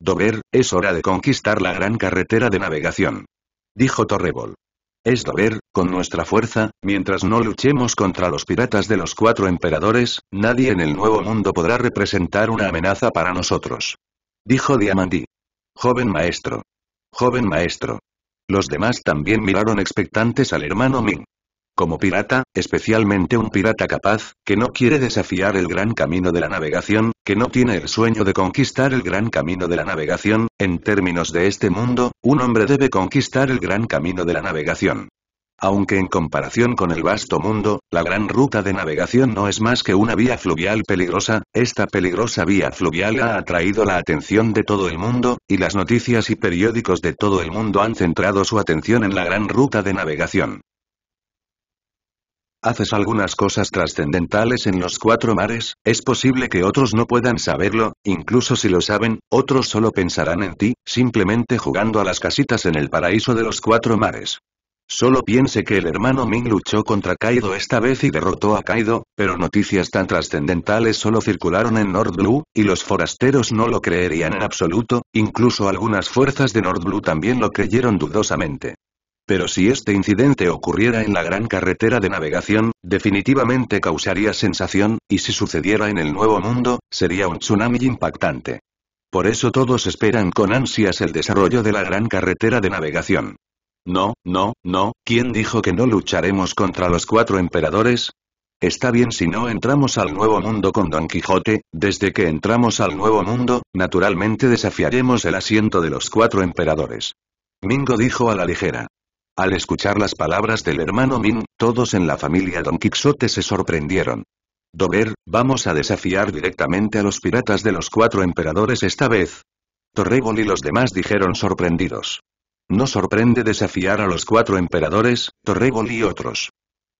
Dover, es hora de conquistar la gran carretera de navegación. Dijo Torrebol es deber, con nuestra fuerza, mientras no luchemos contra los piratas de los cuatro emperadores, nadie en el nuevo mundo podrá representar una amenaza para nosotros. Dijo Diamandí. Joven maestro. Joven maestro. Los demás también miraron expectantes al hermano Ming. Como pirata, especialmente un pirata capaz, que no quiere desafiar el gran camino de la navegación, que no tiene el sueño de conquistar el gran camino de la navegación, en términos de este mundo, un hombre debe conquistar el gran camino de la navegación. Aunque en comparación con el vasto mundo, la gran ruta de navegación no es más que una vía fluvial peligrosa, esta peligrosa vía fluvial ha atraído la atención de todo el mundo, y las noticias y periódicos de todo el mundo han centrado su atención en la gran ruta de navegación. Haces algunas cosas trascendentales en los cuatro mares, es posible que otros no puedan saberlo, incluso si lo saben, otros solo pensarán en ti, simplemente jugando a las casitas en el paraíso de los cuatro mares. Solo piense que el hermano Ming luchó contra Kaido esta vez y derrotó a Kaido, pero noticias tan trascendentales solo circularon en Nordblue, Blue, y los forasteros no lo creerían en absoluto, incluso algunas fuerzas de Nordblue Blue también lo creyeron dudosamente. Pero si este incidente ocurriera en la gran carretera de navegación, definitivamente causaría sensación, y si sucediera en el Nuevo Mundo, sería un tsunami impactante. Por eso todos esperan con ansias el desarrollo de la gran carretera de navegación. No, no, no, ¿quién dijo que no lucharemos contra los cuatro emperadores? Está bien si no entramos al Nuevo Mundo con Don Quijote, desde que entramos al Nuevo Mundo, naturalmente desafiaremos el asiento de los cuatro emperadores. Mingo dijo a la ligera. Al escuchar las palabras del hermano Min, todos en la familia Don Quixote se sorprendieron. Dober, vamos a desafiar directamente a los piratas de los cuatro emperadores esta vez. Torregol y los demás dijeron sorprendidos. No sorprende desafiar a los cuatro emperadores, Torrebol y otros.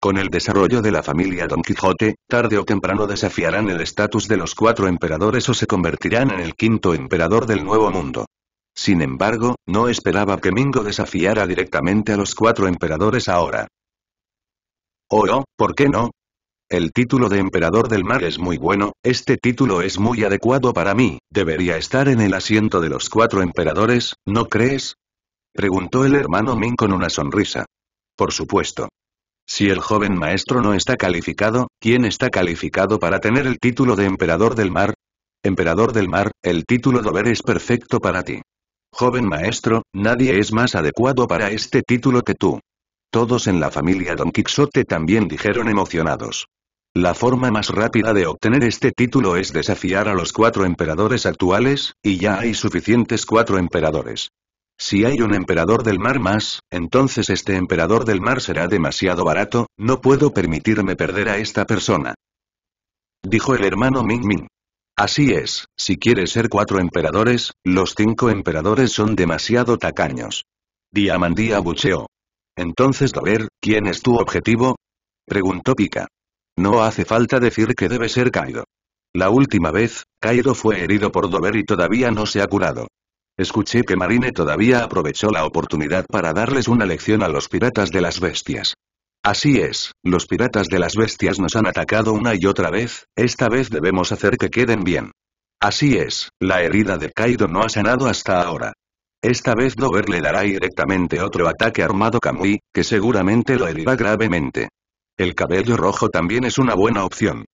Con el desarrollo de la familia Don Quijote, tarde o temprano desafiarán el estatus de los cuatro emperadores o se convertirán en el quinto emperador del Nuevo Mundo. Sin embargo, no esperaba que Mingo desafiara directamente a los cuatro emperadores ahora. Oh, oh, ¿por qué no? El título de emperador del mar es muy bueno, este título es muy adecuado para mí, debería estar en el asiento de los cuatro emperadores, ¿no crees? Preguntó el hermano Ming con una sonrisa. Por supuesto. Si el joven maestro no está calificado, ¿quién está calificado para tener el título de emperador del mar? Emperador del mar, el título de ver es perfecto para ti. Joven maestro, nadie es más adecuado para este título que tú. Todos en la familia Don Quixote también dijeron emocionados. La forma más rápida de obtener este título es desafiar a los cuatro emperadores actuales, y ya hay suficientes cuatro emperadores. Si hay un emperador del mar más, entonces este emperador del mar será demasiado barato, no puedo permitirme perder a esta persona. Dijo el hermano Ming Ming. Así es, si quieres ser cuatro emperadores, los cinco emperadores son demasiado tacaños. Diamandía bucheó. Entonces Dover, ¿quién es tu objetivo? Preguntó Pika. No hace falta decir que debe ser Kaido. La última vez, Kaido fue herido por Dover y todavía no se ha curado. Escuché que Marine todavía aprovechó la oportunidad para darles una lección a los piratas de las bestias. Así es, los piratas de las bestias nos han atacado una y otra vez, esta vez debemos hacer que queden bien. Así es, la herida de Kaido no ha sanado hasta ahora. Esta vez Dover le dará directamente otro ataque armado Kamui, que seguramente lo herirá gravemente. El cabello rojo también es una buena opción.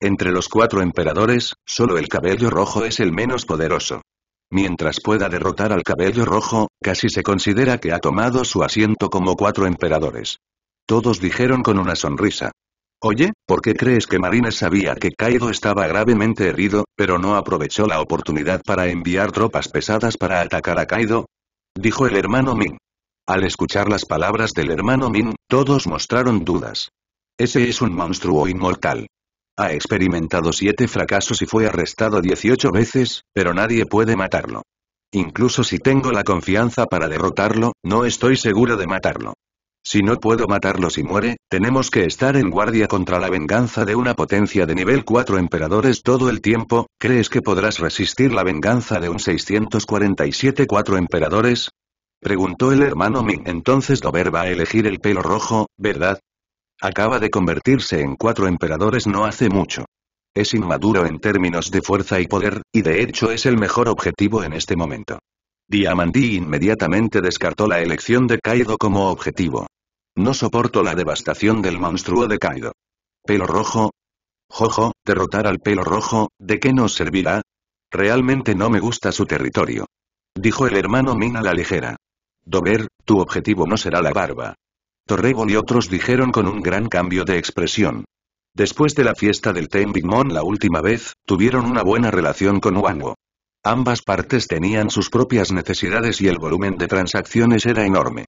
Entre los cuatro emperadores, solo el cabello rojo es el menos poderoso. Mientras pueda derrotar al cabello rojo, casi se considera que ha tomado su asiento como cuatro emperadores. Todos dijeron con una sonrisa. Oye, ¿por qué crees que Marina sabía que Kaido estaba gravemente herido, pero no aprovechó la oportunidad para enviar tropas pesadas para atacar a Kaido? Dijo el hermano Min. Al escuchar las palabras del hermano Min, todos mostraron dudas. Ese es un monstruo inmortal. Ha experimentado siete fracasos y fue arrestado 18 veces, pero nadie puede matarlo. Incluso si tengo la confianza para derrotarlo, no estoy seguro de matarlo. Si no puedo matarlo si muere, tenemos que estar en guardia contra la venganza de una potencia de nivel 4 emperadores todo el tiempo, ¿crees que podrás resistir la venganza de un 647 4 emperadores? Preguntó el hermano Ming. Entonces Dober va a elegir el pelo rojo, ¿verdad? Acaba de convertirse en cuatro emperadores no hace mucho. Es inmaduro en términos de fuerza y poder, y de hecho es el mejor objetivo en este momento. Diamandí inmediatamente descartó la elección de Kaido como objetivo. No soporto la devastación del monstruo de Kaido. ¿Pelo rojo? Jojo, derrotar al pelo rojo, ¿de qué nos servirá? Realmente no me gusta su territorio. Dijo el hermano Min a la ligera. Dober, tu objetivo no será la barba. Torrebol y otros dijeron con un gran cambio de expresión. Después de la fiesta del Ten Big la última vez, tuvieron una buena relación con Wango. Ambas partes tenían sus propias necesidades y el volumen de transacciones era enorme.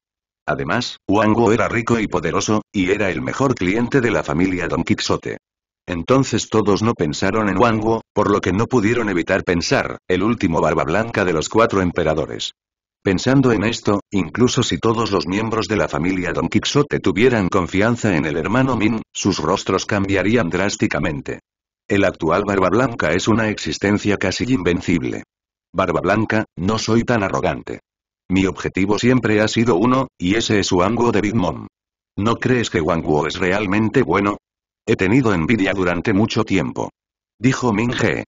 Además, Huango era rico y poderoso, y era el mejor cliente de la familia Don Quixote. Entonces todos no pensaron en Wango, por lo que no pudieron evitar pensar, el último barba blanca de los cuatro emperadores. Pensando en esto, incluso si todos los miembros de la familia Don Quixote tuvieran confianza en el hermano Min, sus rostros cambiarían drásticamente. El actual Barba Blanca es una existencia casi invencible. Barba Blanca, no soy tan arrogante. Mi objetivo siempre ha sido uno, y ese es Wang de Big Mom. ¿No crees que Wang es realmente bueno? He tenido envidia durante mucho tiempo. Dijo Ming He.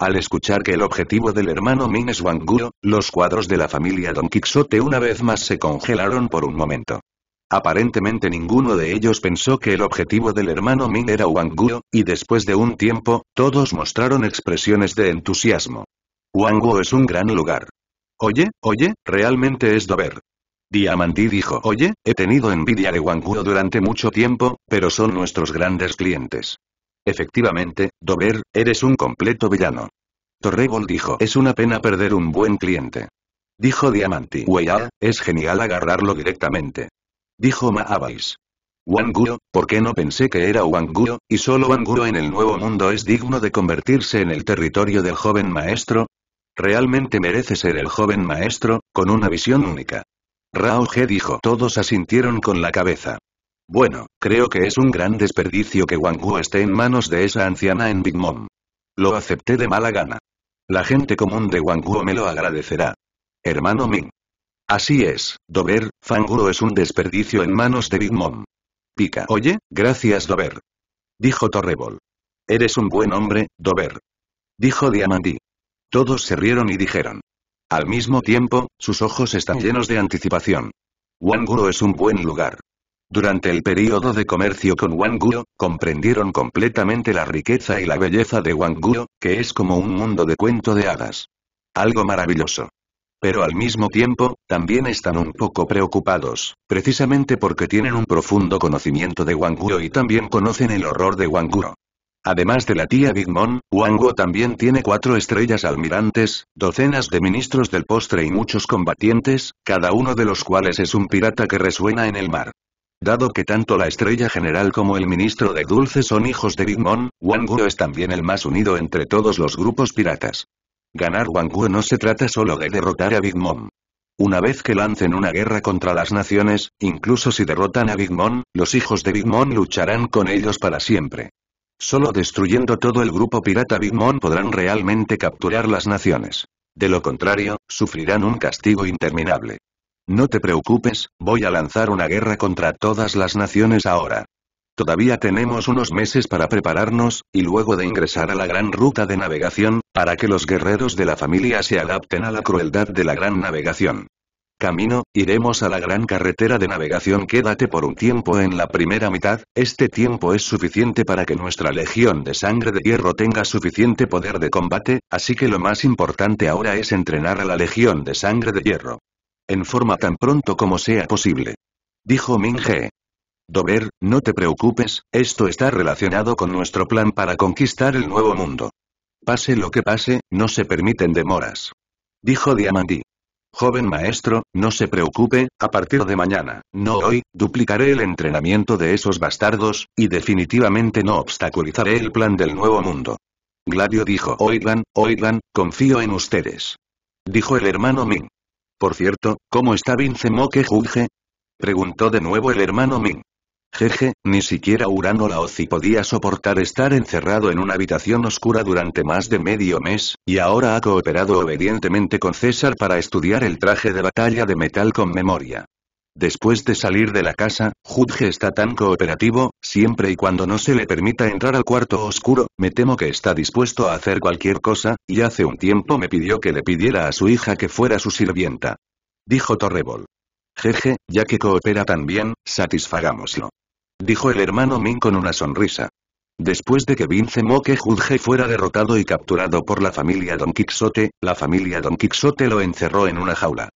Al escuchar que el objetivo del hermano Min es Wang los cuadros de la familia Don Quixote una vez más se congelaron por un momento. Aparentemente ninguno de ellos pensó que el objetivo del hermano Min era Wang y después de un tiempo, todos mostraron expresiones de entusiasmo. Wang es un gran lugar. Oye, oye, realmente es Dober». Diamantí dijo, oye, he tenido envidia de Wanguro durante mucho tiempo, pero son nuestros grandes clientes. Efectivamente, Dover, eres un completo villano. Torrebol dijo, es una pena perder un buen cliente. Dijo Diamantí, weya, ah, es genial agarrarlo directamente. Dijo Maabais. Wanguro, ¿por qué no pensé que era Wanguro, y solo Wanguro en el nuevo mundo es digno de convertirse en el territorio del joven maestro? Realmente merece ser el joven maestro, con una visión única. Rao dijo. Todos asintieron con la cabeza. Bueno, creo que es un gran desperdicio que Wang Wu esté en manos de esa anciana en Big Mom. Lo acepté de mala gana. La gente común de Wang Wu me lo agradecerá. Hermano Ming. Así es, Dober, Wu es un desperdicio en manos de Big Mom. Pica. Oye, gracias Dober. Dijo Torrebol. Eres un buen hombre, Dober. Dijo Diamandí. Todos se rieron y dijeron. Al mismo tiempo, sus ojos están mm. llenos de anticipación. Wanguro es un buen lugar. Durante el período de comercio con Wanguro, comprendieron completamente la riqueza y la belleza de Wanguro, que es como un mundo de cuento de hadas. Algo maravilloso. Pero al mismo tiempo, también están un poco preocupados, precisamente porque tienen un profundo conocimiento de Wanguro y también conocen el horror de Wanguro. Además de la tía Big Mom, Wango también tiene cuatro estrellas almirantes, docenas de ministros del postre y muchos combatientes, cada uno de los cuales es un pirata que resuena en el mar. Dado que tanto la estrella general como el ministro de Dulce son hijos de Big Mom, Wango es también el más unido entre todos los grupos piratas. Ganar Wango no se trata solo de derrotar a Big Mom. Una vez que lancen una guerra contra las naciones, incluso si derrotan a Big Mom, los hijos de Big Mom lucharán con ellos para siempre. Solo destruyendo todo el grupo pirata Big Mom podrán realmente capturar las naciones. De lo contrario, sufrirán un castigo interminable. No te preocupes, voy a lanzar una guerra contra todas las naciones ahora. Todavía tenemos unos meses para prepararnos, y luego de ingresar a la gran ruta de navegación, para que los guerreros de la familia se adapten a la crueldad de la gran navegación. Camino, iremos a la gran carretera de navegación quédate por un tiempo en la primera mitad, este tiempo es suficiente para que nuestra legión de sangre de hierro tenga suficiente poder de combate, así que lo más importante ahora es entrenar a la legión de sangre de hierro. En forma tan pronto como sea posible. Dijo Minge. Dober, no te preocupes, esto está relacionado con nuestro plan para conquistar el nuevo mundo. Pase lo que pase, no se permiten demoras. Dijo Diamandí. Joven maestro, no se preocupe, a partir de mañana, no hoy, duplicaré el entrenamiento de esos bastardos, y definitivamente no obstaculizaré el plan del nuevo mundo. Gladio dijo, oigan, oigan, confío en ustedes. Dijo el hermano Ming. Por cierto, ¿cómo está Vince Moque juge Preguntó de nuevo el hermano Ming. Jeje, ni siquiera Urano Laozi podía soportar estar encerrado en una habitación oscura durante más de medio mes, y ahora ha cooperado obedientemente con César para estudiar el traje de batalla de metal con memoria. Después de salir de la casa, Judge está tan cooperativo, siempre y cuando no se le permita entrar al cuarto oscuro, me temo que está dispuesto a hacer cualquier cosa, y hace un tiempo me pidió que le pidiera a su hija que fuera su sirvienta. Dijo Torrebol. Jeje, ya que coopera tan bien, satisfagámoslo. Dijo el hermano Min con una sonrisa. Después de que Vince Moque Judge fuera derrotado y capturado por la familia Don Quixote, la familia Don Quixote lo encerró en una jaula.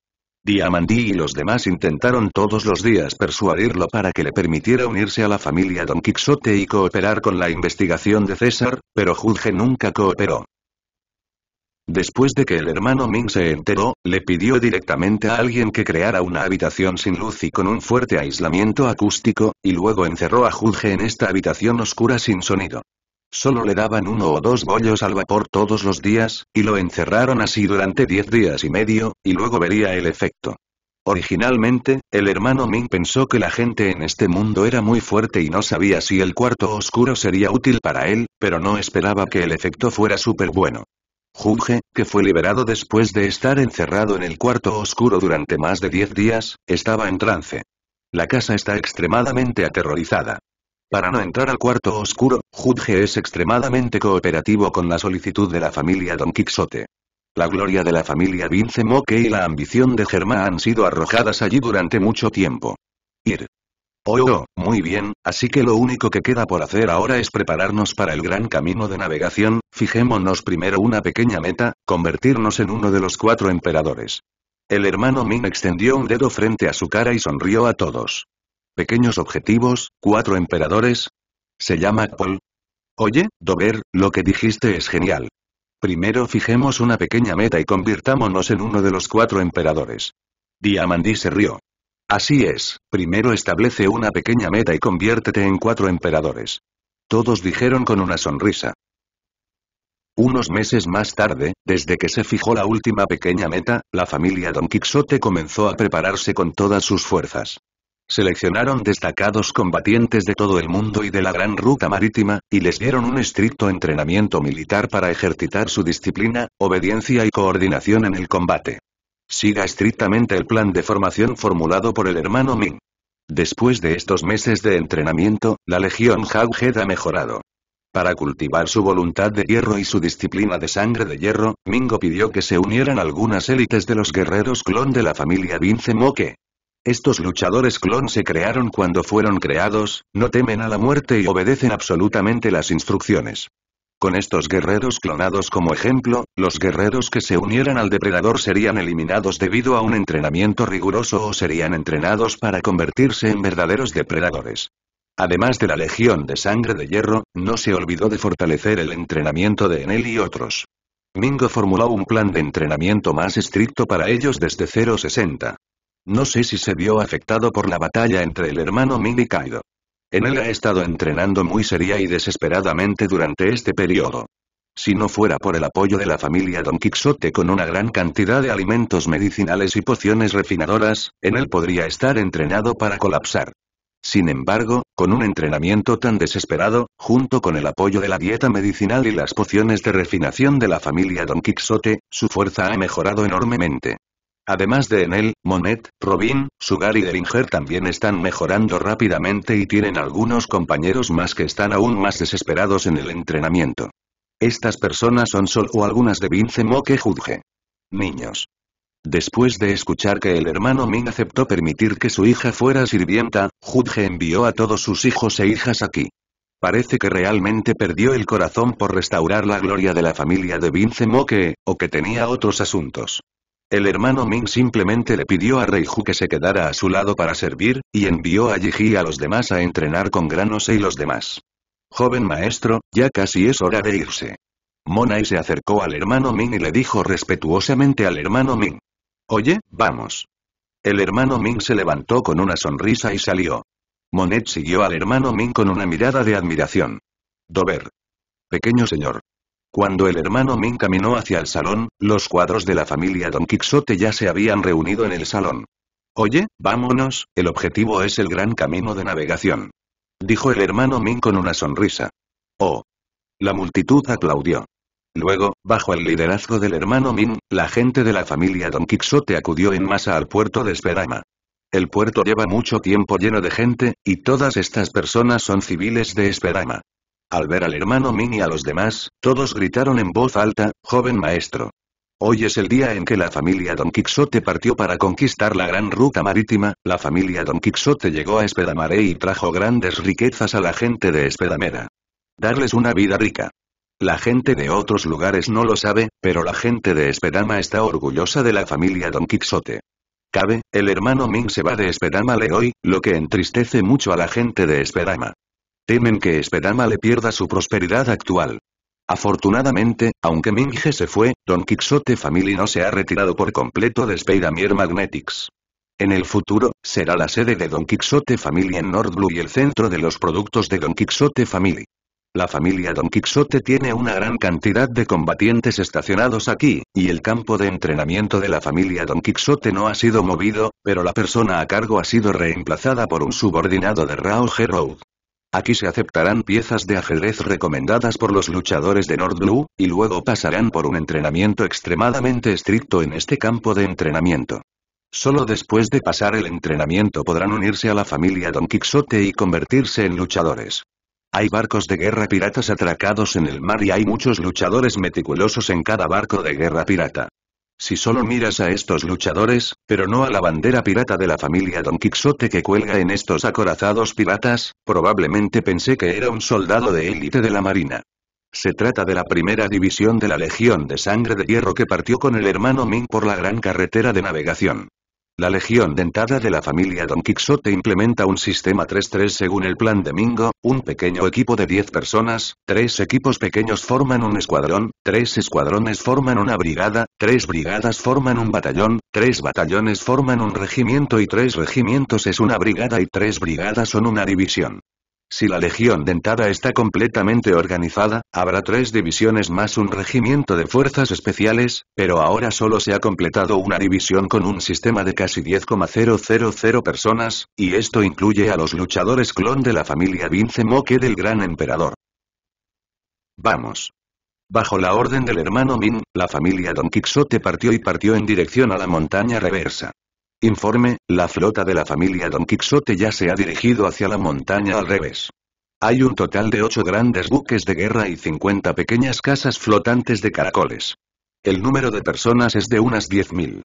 Diamandí y los demás intentaron todos los días persuadirlo para que le permitiera unirse a la familia Don Quixote y cooperar con la investigación de César, pero Judge nunca cooperó. Después de que el hermano Ming se enteró, le pidió directamente a alguien que creara una habitación sin luz y con un fuerte aislamiento acústico, y luego encerró a Judge en esta habitación oscura sin sonido. Solo le daban uno o dos bollos al vapor todos los días, y lo encerraron así durante diez días y medio, y luego vería el efecto. Originalmente, el hermano Ming pensó que la gente en este mundo era muy fuerte y no sabía si el cuarto oscuro sería útil para él, pero no esperaba que el efecto fuera súper bueno. Juge, que fue liberado después de estar encerrado en el cuarto oscuro durante más de diez días, estaba en trance. La casa está extremadamente aterrorizada. Para no entrar al cuarto oscuro, Judge es extremadamente cooperativo con la solicitud de la familia Don Quixote. La gloria de la familia Vince Moque y la ambición de Germán han sido arrojadas allí durante mucho tiempo. Ir. Oh, oh, muy bien, así que lo único que queda por hacer ahora es prepararnos para el gran camino de navegación, fijémonos primero una pequeña meta, convertirnos en uno de los cuatro emperadores. El hermano Min extendió un dedo frente a su cara y sonrió a todos. Pequeños objetivos, cuatro emperadores. Se llama Paul. Oye, Dover, lo que dijiste es genial. Primero fijemos una pequeña meta y convirtámonos en uno de los cuatro emperadores. Diamandí se rió. Así es, primero establece una pequeña meta y conviértete en cuatro emperadores. Todos dijeron con una sonrisa. Unos meses más tarde, desde que se fijó la última pequeña meta, la familia Don Quixote comenzó a prepararse con todas sus fuerzas. Seleccionaron destacados combatientes de todo el mundo y de la gran ruta marítima, y les dieron un estricto entrenamiento militar para ejercitar su disciplina, obediencia y coordinación en el combate. Siga estrictamente el plan de formación formulado por el hermano Ming. Después de estos meses de entrenamiento, la Legión Hau-Hed ha mejorado. Para cultivar su voluntad de hierro y su disciplina de sangre de hierro, Mingo pidió que se unieran algunas élites de los guerreros clon de la familia Vince Moque. Estos luchadores clon se crearon cuando fueron creados, no temen a la muerte y obedecen absolutamente las instrucciones. Con estos guerreros clonados como ejemplo, los guerreros que se unieran al depredador serían eliminados debido a un entrenamiento riguroso o serían entrenados para convertirse en verdaderos depredadores. Además de la Legión de Sangre de Hierro, no se olvidó de fortalecer el entrenamiento de Enel y otros. Mingo formuló un plan de entrenamiento más estricto para ellos desde 060. No sé si se vio afectado por la batalla entre el hermano Ming y Kaido. En él ha estado entrenando muy seria y desesperadamente durante este periodo. Si no fuera por el apoyo de la familia Don Quixote con una gran cantidad de alimentos medicinales y pociones refinadoras, en él podría estar entrenado para colapsar. Sin embargo, con un entrenamiento tan desesperado, junto con el apoyo de la dieta medicinal y las pociones de refinación de la familia Don Quixote, su fuerza ha mejorado enormemente. Además de Enel, Monet, Robin, Sugar y Deringer también están mejorando rápidamente y tienen algunos compañeros más que están aún más desesperados en el entrenamiento. Estas personas son solo algunas de Vince Moque Judge. Niños. Después de escuchar que el hermano Min aceptó permitir que su hija fuera sirvienta, Judge envió a todos sus hijos e hijas aquí. Parece que realmente perdió el corazón por restaurar la gloria de la familia de Vince Moque, o que tenía otros asuntos. El hermano Ming simplemente le pidió a Ju que se quedara a su lado para servir, y envió a Yiji a los demás a entrenar con granos y los demás. Joven maestro, ya casi es hora de irse. Monai se acercó al hermano Ming y le dijo respetuosamente al hermano Ming. Oye, vamos. El hermano Ming se levantó con una sonrisa y salió. Monet siguió al hermano Ming con una mirada de admiración. Dover. Pequeño señor. Cuando el hermano Min caminó hacia el salón, los cuadros de la familia Don Quixote ya se habían reunido en el salón. Oye, vámonos, el objetivo es el gran camino de navegación. Dijo el hermano Min con una sonrisa. Oh. La multitud aplaudió. Luego, bajo el liderazgo del hermano Min, la gente de la familia Don Quixote acudió en masa al puerto de Esperama. El puerto lleva mucho tiempo lleno de gente, y todas estas personas son civiles de Esperama. Al ver al hermano Min y a los demás, todos gritaron en voz alta, joven maestro. Hoy es el día en que la familia Don Quixote partió para conquistar la gran ruta marítima, la familia Don Quixote llegó a Espedamare y trajo grandes riquezas a la gente de Espedamera. Darles una vida rica. La gente de otros lugares no lo sabe, pero la gente de Espedama está orgullosa de la familia Don Quixote. Cabe, el hermano Min se va de Espedama hoy, lo que entristece mucho a la gente de Espedama. Temen que Espedama le pierda su prosperidad actual. Afortunadamente, aunque Minge se fue, Don Quixote Family no se ha retirado por completo de spider Magnetics. En el futuro, será la sede de Don Quixote Family en North Blue y el centro de los productos de Don Quixote Family. La familia Don Quixote tiene una gran cantidad de combatientes estacionados aquí, y el campo de entrenamiento de la familia Don Quixote no ha sido movido, pero la persona a cargo ha sido reemplazada por un subordinado de Rao Road. Aquí se aceptarán piezas de ajedrez recomendadas por los luchadores de Nord Blue, y luego pasarán por un entrenamiento extremadamente estricto en este campo de entrenamiento. Solo después de pasar el entrenamiento podrán unirse a la familia Don Quixote y convertirse en luchadores. Hay barcos de guerra piratas atracados en el mar y hay muchos luchadores meticulosos en cada barco de guerra pirata. Si solo miras a estos luchadores, pero no a la bandera pirata de la familia Don Quixote que cuelga en estos acorazados piratas, probablemente pensé que era un soldado de élite de la Marina. Se trata de la primera división de la Legión de Sangre de Hierro que partió con el hermano Ming por la gran carretera de navegación. La legión dentada de la familia Don Quixote implementa un sistema 3-3 según el plan de Mingo, un pequeño equipo de 10 personas, 3 equipos pequeños forman un escuadrón, 3 escuadrones forman una brigada, 3 brigadas forman un batallón, 3 batallones forman un regimiento y 3 regimientos es una brigada y 3 brigadas son una división. Si la Legión Dentada está completamente organizada, habrá tres divisiones más un regimiento de fuerzas especiales, pero ahora solo se ha completado una división con un sistema de casi 10,000 personas, y esto incluye a los luchadores clon de la familia Vince Moque del Gran Emperador. Vamos. Bajo la orden del hermano Min, la familia Don Quixote partió y partió en dirección a la montaña reversa. Informe, la flota de la familia Don Quixote ya se ha dirigido hacia la montaña al revés. Hay un total de ocho grandes buques de guerra y 50 pequeñas casas flotantes de caracoles. El número de personas es de unas 10.000.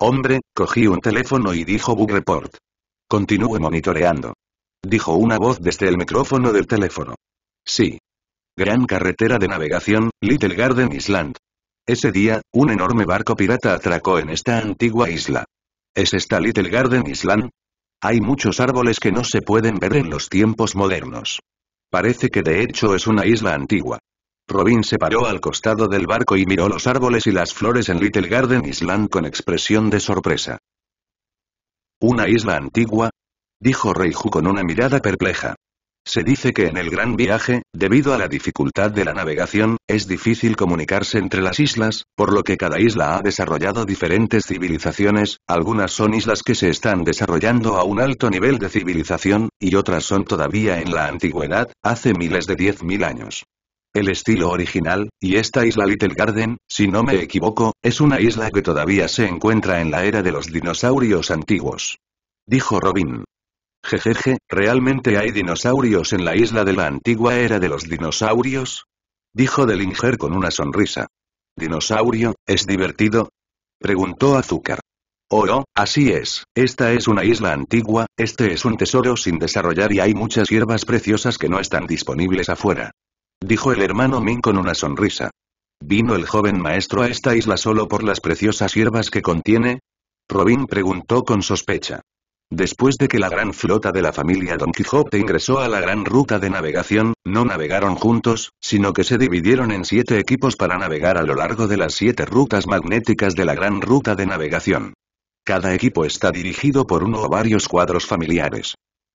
Hombre, cogí un teléfono y dijo Bug Report. Continúe monitoreando. Dijo una voz desde el micrófono del teléfono. Sí. Gran carretera de navegación, Little Garden Island. Ese día, un enorme barco pirata atracó en esta antigua isla. ¿Es esta Little Garden Island? Hay muchos árboles que no se pueden ver en los tiempos modernos. Parece que de hecho es una isla antigua. Robin se paró al costado del barco y miró los árboles y las flores en Little Garden Island con expresión de sorpresa. ¿Una isla antigua? dijo Reiju con una mirada perpleja. Se dice que en el gran viaje, debido a la dificultad de la navegación, es difícil comunicarse entre las islas, por lo que cada isla ha desarrollado diferentes civilizaciones, algunas son islas que se están desarrollando a un alto nivel de civilización, y otras son todavía en la antigüedad, hace miles de 10.000 años el estilo original, y esta isla Little Garden, si no me equivoco, es una isla que todavía se encuentra en la era de los dinosaurios antiguos. Dijo Robin. Jejeje, ¿realmente hay dinosaurios en la isla de la antigua era de los dinosaurios? Dijo Delinger con una sonrisa. ¿Dinosaurio, es divertido? Preguntó Azúcar. Oh, oh, así es, esta es una isla antigua, este es un tesoro sin desarrollar y hay muchas hierbas preciosas que no están disponibles afuera. Dijo el hermano Min con una sonrisa. ¿Vino el joven maestro a esta isla solo por las preciosas hierbas que contiene? Robin preguntó con sospecha. Después de que la gran flota de la familia Don Quijote ingresó a la gran ruta de navegación, no navegaron juntos, sino que se dividieron en siete equipos para navegar a lo largo de las siete rutas magnéticas de la gran ruta de navegación. Cada equipo está dirigido por uno o varios cuadros familiares.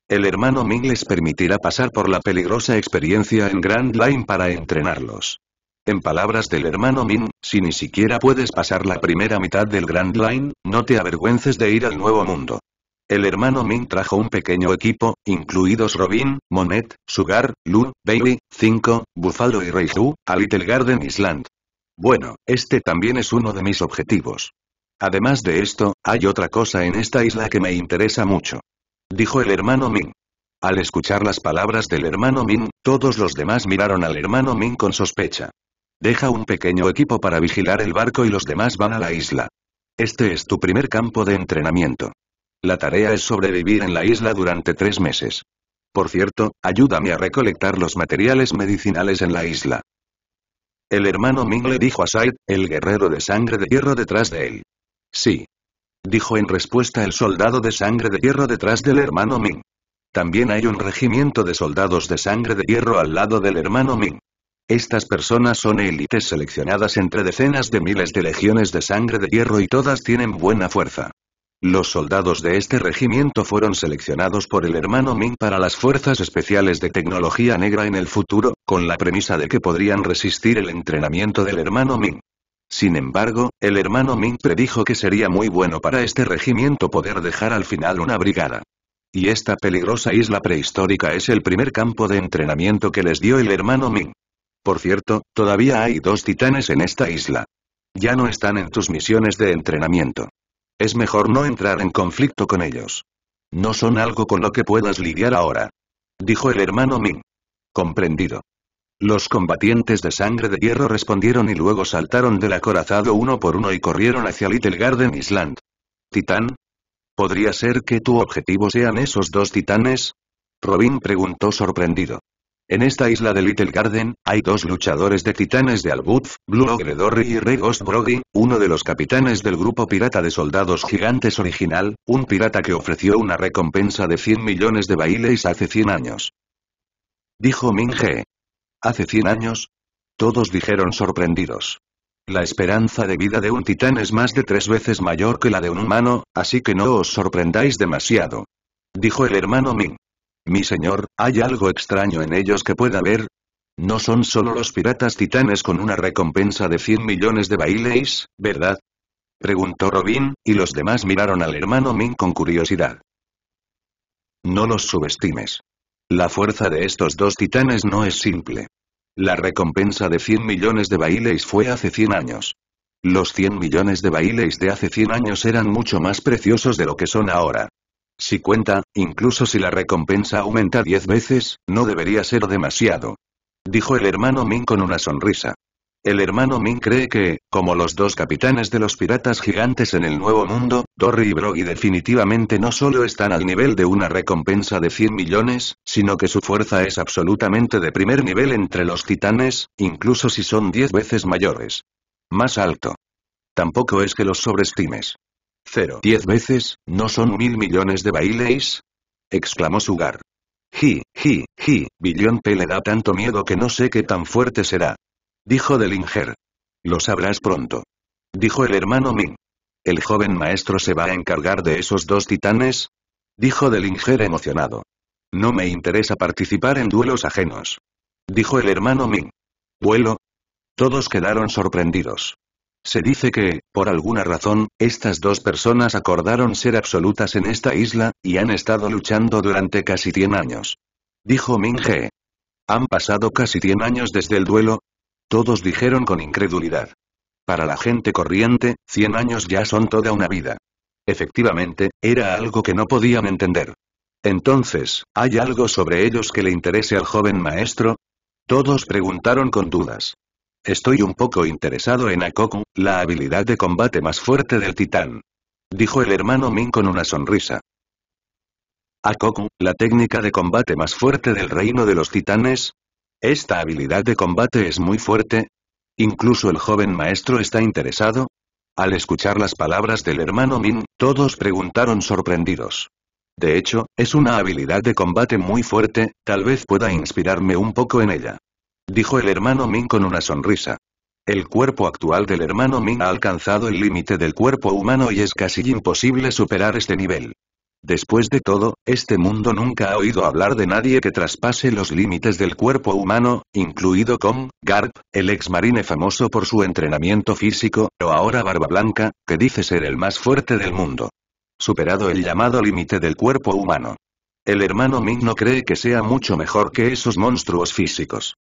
El hermano Ming les permitirá pasar por la peligrosa experiencia en Grand Line para entrenarlos. En palabras del hermano Ming, si ni siquiera puedes pasar la primera mitad del Grand Line, no te avergüences de ir al Nuevo Mundo. El hermano Min trajo un pequeño equipo, incluidos Robin, Monet, Sugar, Lu, Baby, Cinco, Buffalo y Reiju, a Little Garden Island. Bueno, este también es uno de mis objetivos. Además de esto, hay otra cosa en esta isla que me interesa mucho. Dijo el hermano Min. Al escuchar las palabras del hermano Min, todos los demás miraron al hermano Min con sospecha. Deja un pequeño equipo para vigilar el barco y los demás van a la isla. Este es tu primer campo de entrenamiento. La tarea es sobrevivir en la isla durante tres meses. Por cierto, ayúdame a recolectar los materiales medicinales en la isla. El hermano Ming le dijo a Said, el guerrero de sangre de hierro detrás de él. Sí. Dijo en respuesta el soldado de sangre de hierro detrás del hermano Ming. También hay un regimiento de soldados de sangre de hierro al lado del hermano Ming. Estas personas son élites seleccionadas entre decenas de miles de legiones de sangre de hierro y todas tienen buena fuerza. Los soldados de este regimiento fueron seleccionados por el hermano Ming para las fuerzas especiales de tecnología negra en el futuro, con la premisa de que podrían resistir el entrenamiento del hermano Ming. Sin embargo, el hermano Ming predijo que sería muy bueno para este regimiento poder dejar al final una brigada. Y esta peligrosa isla prehistórica es el primer campo de entrenamiento que les dio el hermano Ming. Por cierto, todavía hay dos titanes en esta isla. Ya no están en tus misiones de entrenamiento. Es mejor no entrar en conflicto con ellos. No son algo con lo que puedas lidiar ahora. Dijo el hermano Ming. Comprendido. Los combatientes de sangre de hierro respondieron y luego saltaron del acorazado uno por uno y corrieron hacia Little Garden Island. ¿Titán? ¿Podría ser que tu objetivo sean esos dos titanes? Robin preguntó sorprendido. En esta isla de Little Garden, hay dos luchadores de titanes de Albuth, Blue Ogre y Ray Ghost Brody, uno de los capitanes del grupo pirata de soldados gigantes original, un pirata que ofreció una recompensa de 100 millones de bailes hace 100 años. Dijo Minge. ¿Hace 100 años? Todos dijeron sorprendidos. La esperanza de vida de un titán es más de tres veces mayor que la de un humano, así que no os sorprendáis demasiado. Dijo el hermano Ming. Mi señor, ¿hay algo extraño en ellos que pueda ver? No son solo los piratas titanes con una recompensa de 100 millones de bailes, ¿verdad? Preguntó Robin, y los demás miraron al hermano Min con curiosidad. No los subestimes. La fuerza de estos dos titanes no es simple. La recompensa de 100 millones de bailes fue hace 100 años. Los 100 millones de bailes de hace 100 años eran mucho más preciosos de lo que son ahora. Si cuenta, incluso si la recompensa aumenta diez veces, no debería ser demasiado. Dijo el hermano Min con una sonrisa. El hermano Min cree que, como los dos capitanes de los piratas gigantes en el Nuevo Mundo, Dory y Brogy definitivamente no solo están al nivel de una recompensa de 100 millones, sino que su fuerza es absolutamente de primer nivel entre los titanes, incluso si son 10 veces mayores. Más alto. Tampoco es que los sobreestimes. Cero. ¿Diez veces, no son mil millones de bailes, exclamó Sugar. Ji, ji, ji, Billón P le da tanto miedo que no sé qué tan fuerte será. Dijo Delinger. Lo sabrás pronto. Dijo el hermano Ming. ¿El joven maestro se va a encargar de esos dos titanes? Dijo Delinger emocionado. No me interesa participar en duelos ajenos. Dijo el hermano Ming. «¿Vuelo?» Todos quedaron sorprendidos. Se dice que, por alguna razón, estas dos personas acordaron ser absolutas en esta isla, y han estado luchando durante casi 100 años. Dijo Minge. ¿Han pasado casi 100 años desde el duelo? Todos dijeron con incredulidad. Para la gente corriente, 100 años ya son toda una vida. Efectivamente, era algo que no podían entender. Entonces, ¿hay algo sobre ellos que le interese al joven maestro? Todos preguntaron con dudas. Estoy un poco interesado en Akoku, la habilidad de combate más fuerte del titán. Dijo el hermano Min con una sonrisa. Akoku, la técnica de combate más fuerte del reino de los titanes. ¿Esta habilidad de combate es muy fuerte? ¿Incluso el joven maestro está interesado? Al escuchar las palabras del hermano Min, todos preguntaron sorprendidos. De hecho, es una habilidad de combate muy fuerte, tal vez pueda inspirarme un poco en ella. Dijo el hermano Ming con una sonrisa. El cuerpo actual del hermano Ming ha alcanzado el límite del cuerpo humano y es casi imposible superar este nivel. Después de todo, este mundo nunca ha oído hablar de nadie que traspase los límites del cuerpo humano, incluido Kong, Garp, el ex marine famoso por su entrenamiento físico, o ahora Barba Blanca, que dice ser el más fuerte del mundo. Superado el llamado límite del cuerpo humano. El hermano Ming no cree que sea mucho mejor que esos monstruos físicos.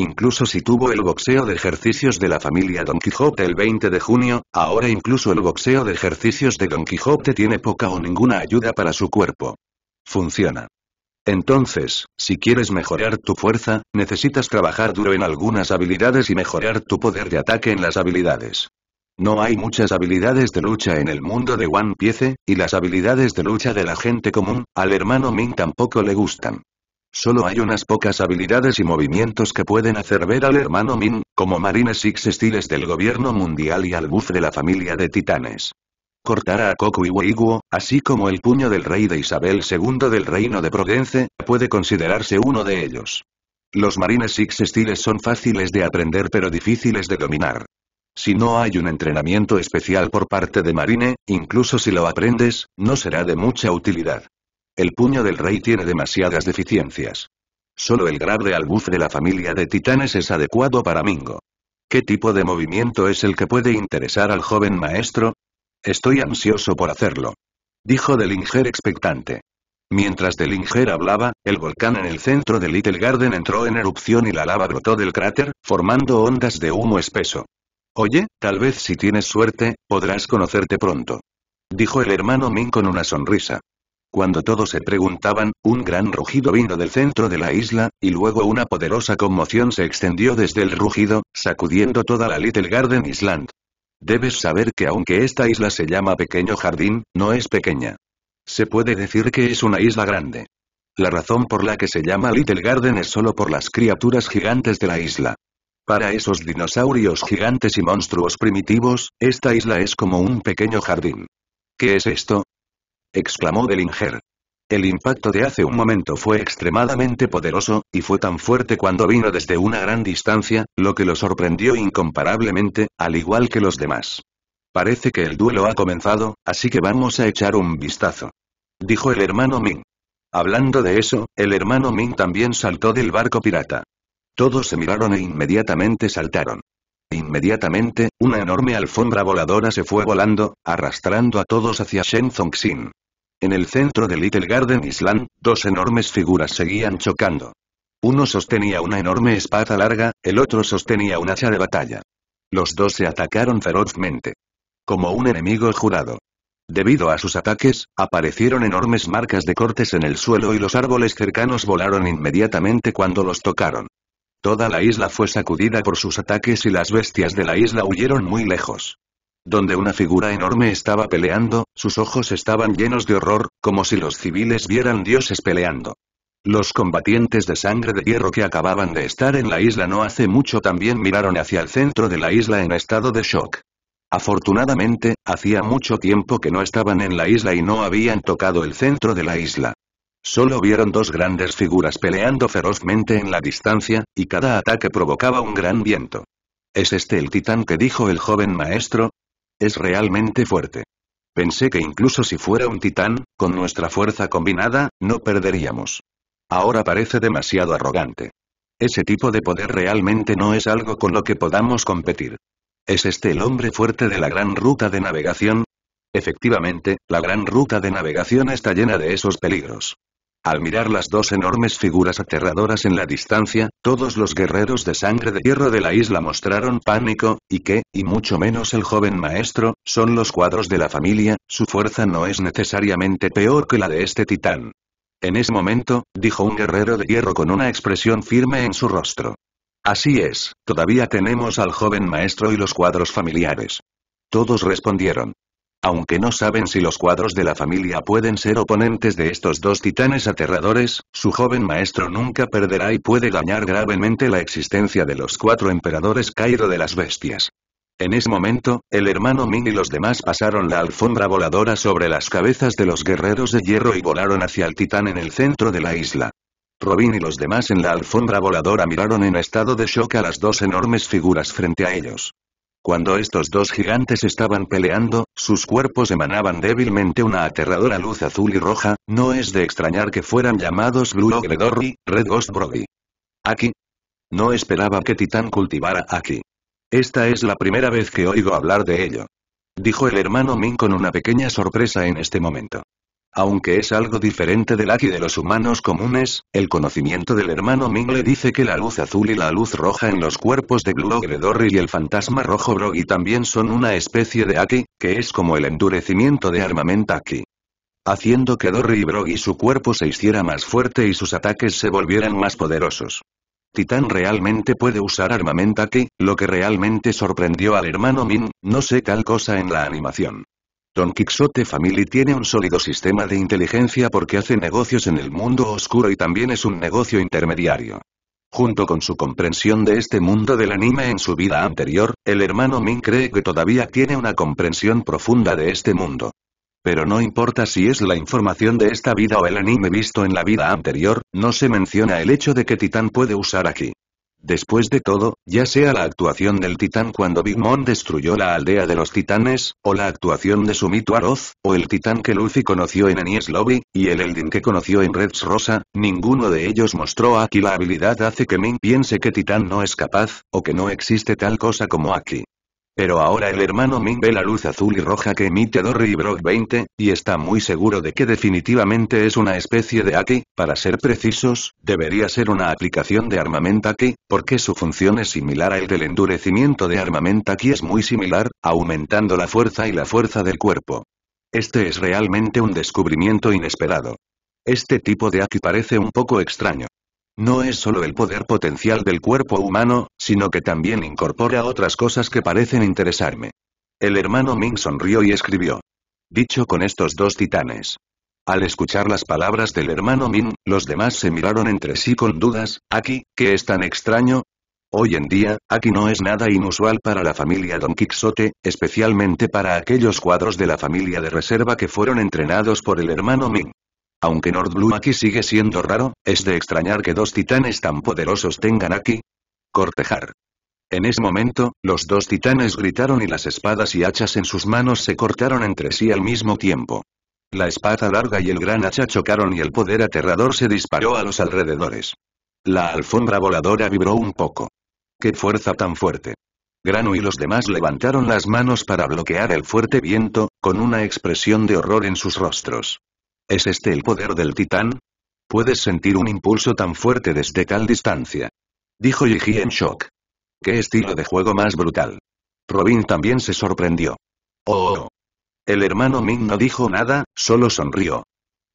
Incluso si tuvo el boxeo de ejercicios de la familia Don Quijote el 20 de junio, ahora incluso el boxeo de ejercicios de Don Quijote tiene poca o ninguna ayuda para su cuerpo. Funciona. Entonces, si quieres mejorar tu fuerza, necesitas trabajar duro en algunas habilidades y mejorar tu poder de ataque en las habilidades. No hay muchas habilidades de lucha en el mundo de One Piece, y las habilidades de lucha de la gente común, al hermano Ming tampoco le gustan. Solo hay unas pocas habilidades y movimientos que pueden hacer ver al hermano Min, como Marines Six Estiles del gobierno mundial y al buff de la familia de titanes. Cortar a Koku y Weiguo, así como el puño del rey de Isabel II del reino de Provence, puede considerarse uno de ellos. Los Marines Six Estiles son fáciles de aprender pero difíciles de dominar. Si no hay un entrenamiento especial por parte de Marine, incluso si lo aprendes, no será de mucha utilidad. El puño del rey tiene demasiadas deficiencias. Solo el grave de la familia de titanes es adecuado para Mingo. ¿Qué tipo de movimiento es el que puede interesar al joven maestro? Estoy ansioso por hacerlo. Dijo Delinger expectante. Mientras Delinger hablaba, el volcán en el centro de Little Garden entró en erupción y la lava brotó del cráter, formando ondas de humo espeso. Oye, tal vez si tienes suerte, podrás conocerte pronto. Dijo el hermano Ming con una sonrisa. Cuando todos se preguntaban, un gran rugido vino del centro de la isla, y luego una poderosa conmoción se extendió desde el rugido, sacudiendo toda la Little Garden Island. Debes saber que aunque esta isla se llama Pequeño Jardín, no es pequeña. Se puede decir que es una isla grande. La razón por la que se llama Little Garden es solo por las criaturas gigantes de la isla. Para esos dinosaurios gigantes y monstruos primitivos, esta isla es como un pequeño jardín. ¿Qué es esto? exclamó delinger El impacto de hace un momento fue extremadamente poderoso, y fue tan fuerte cuando vino desde una gran distancia, lo que lo sorprendió incomparablemente, al igual que los demás. Parece que el duelo ha comenzado, así que vamos a echar un vistazo. Dijo el hermano Ming. Hablando de eso, el hermano Ming también saltó del barco pirata. Todos se miraron e inmediatamente saltaron. Inmediatamente, una enorme alfombra voladora se fue volando, arrastrando a todos hacia Shen En el centro de Little Garden Island, dos enormes figuras seguían chocando. Uno sostenía una enorme espada larga, el otro sostenía un hacha de batalla. Los dos se atacaron ferozmente. Como un enemigo jurado. Debido a sus ataques, aparecieron enormes marcas de cortes en el suelo y los árboles cercanos volaron inmediatamente cuando los tocaron. Toda la isla fue sacudida por sus ataques y las bestias de la isla huyeron muy lejos. Donde una figura enorme estaba peleando, sus ojos estaban llenos de horror, como si los civiles vieran dioses peleando. Los combatientes de sangre de hierro que acababan de estar en la isla no hace mucho también miraron hacia el centro de la isla en estado de shock. Afortunadamente, hacía mucho tiempo que no estaban en la isla y no habían tocado el centro de la isla. Solo vieron dos grandes figuras peleando ferozmente en la distancia, y cada ataque provocaba un gran viento. ¿Es este el titán que dijo el joven maestro? Es realmente fuerte. Pensé que incluso si fuera un titán, con nuestra fuerza combinada, no perderíamos. Ahora parece demasiado arrogante. Ese tipo de poder realmente no es algo con lo que podamos competir. ¿Es este el hombre fuerte de la gran ruta de navegación? Efectivamente, la gran ruta de navegación está llena de esos peligros. Al mirar las dos enormes figuras aterradoras en la distancia, todos los guerreros de sangre de hierro de la isla mostraron pánico, y que, y mucho menos el joven maestro, son los cuadros de la familia, su fuerza no es necesariamente peor que la de este titán. En ese momento, dijo un guerrero de hierro con una expresión firme en su rostro. Así es, todavía tenemos al joven maestro y los cuadros familiares. Todos respondieron. Aunque no saben si los cuadros de la familia pueden ser oponentes de estos dos titanes aterradores, su joven maestro nunca perderá y puede dañar gravemente la existencia de los cuatro emperadores Cairo de las bestias. En ese momento, el hermano Min y los demás pasaron la alfombra voladora sobre las cabezas de los guerreros de hierro y volaron hacia el titán en el centro de la isla. Robin y los demás en la alfombra voladora miraron en estado de shock a las dos enormes figuras frente a ellos. Cuando estos dos gigantes estaban peleando, sus cuerpos emanaban débilmente una aterradora luz azul y roja, no es de extrañar que fueran llamados Blue Ogredorri, Red Ghost Brody. Aquí. No esperaba que Titán cultivara aquí. Esta es la primera vez que oigo hablar de ello. Dijo el hermano Min con una pequeña sorpresa en este momento. Aunque es algo diferente del Aki de los humanos comunes, el conocimiento del hermano Ming le dice que la luz azul y la luz roja en los cuerpos de Blue Dory y el fantasma rojo Brogi también son una especie de Aki, que es como el endurecimiento de armamento Aki. Haciendo que Dorri y Brogi su cuerpo se hiciera más fuerte y sus ataques se volvieran más poderosos. Titán realmente puede usar armamento Aki, lo que realmente sorprendió al hermano Min, no sé tal cosa en la animación. Don Quixote Family tiene un sólido sistema de inteligencia porque hace negocios en el mundo oscuro y también es un negocio intermediario. Junto con su comprensión de este mundo del anime en su vida anterior, el hermano Min cree que todavía tiene una comprensión profunda de este mundo. Pero no importa si es la información de esta vida o el anime visto en la vida anterior, no se menciona el hecho de que Titán puede usar aquí. Después de todo, ya sea la actuación del titán cuando Big Mom destruyó la aldea de los titanes, o la actuación de Sumito Aroz, o el titán que Luffy conoció en Enies Lobby, y el Eldin que conoció en Reds Rosa, ninguno de ellos mostró aquí la habilidad hace que Min piense que titán no es capaz, o que no existe tal cosa como aquí. Pero ahora el hermano Ming ve la luz azul y roja que emite Dory y Brock 20, y está muy seguro de que definitivamente es una especie de Aki, para ser precisos, debería ser una aplicación de armamento Aki, porque su función es similar a el del endurecimiento de armamento Aki es muy similar, aumentando la fuerza y la fuerza del cuerpo. Este es realmente un descubrimiento inesperado. Este tipo de Aki parece un poco extraño. No es solo el poder potencial del cuerpo humano, sino que también incorpora otras cosas que parecen interesarme. El hermano Ming sonrió y escribió. Dicho con estos dos titanes. Al escuchar las palabras del hermano Ming, los demás se miraron entre sí con dudas, aquí, ¿qué es tan extraño? Hoy en día, aquí no es nada inusual para la familia Don Quixote, especialmente para aquellos cuadros de la familia de reserva que fueron entrenados por el hermano Ming. Aunque Nord aquí sigue siendo raro, es de extrañar que dos titanes tan poderosos tengan aquí. Cortejar. En ese momento, los dos titanes gritaron y las espadas y hachas en sus manos se cortaron entre sí al mismo tiempo. La espada larga y el gran hacha chocaron y el poder aterrador se disparó a los alrededores. La alfombra voladora vibró un poco. ¡Qué fuerza tan fuerte! Grano y los demás levantaron las manos para bloquear el fuerte viento, con una expresión de horror en sus rostros. ¿Es este el poder del titán? Puedes sentir un impulso tan fuerte desde tal distancia. Dijo Yiji en shock. ¡Qué estilo de juego más brutal! Robin también se sorprendió. ¡Oh! oh, oh. El hermano Ming no dijo nada, solo sonrió.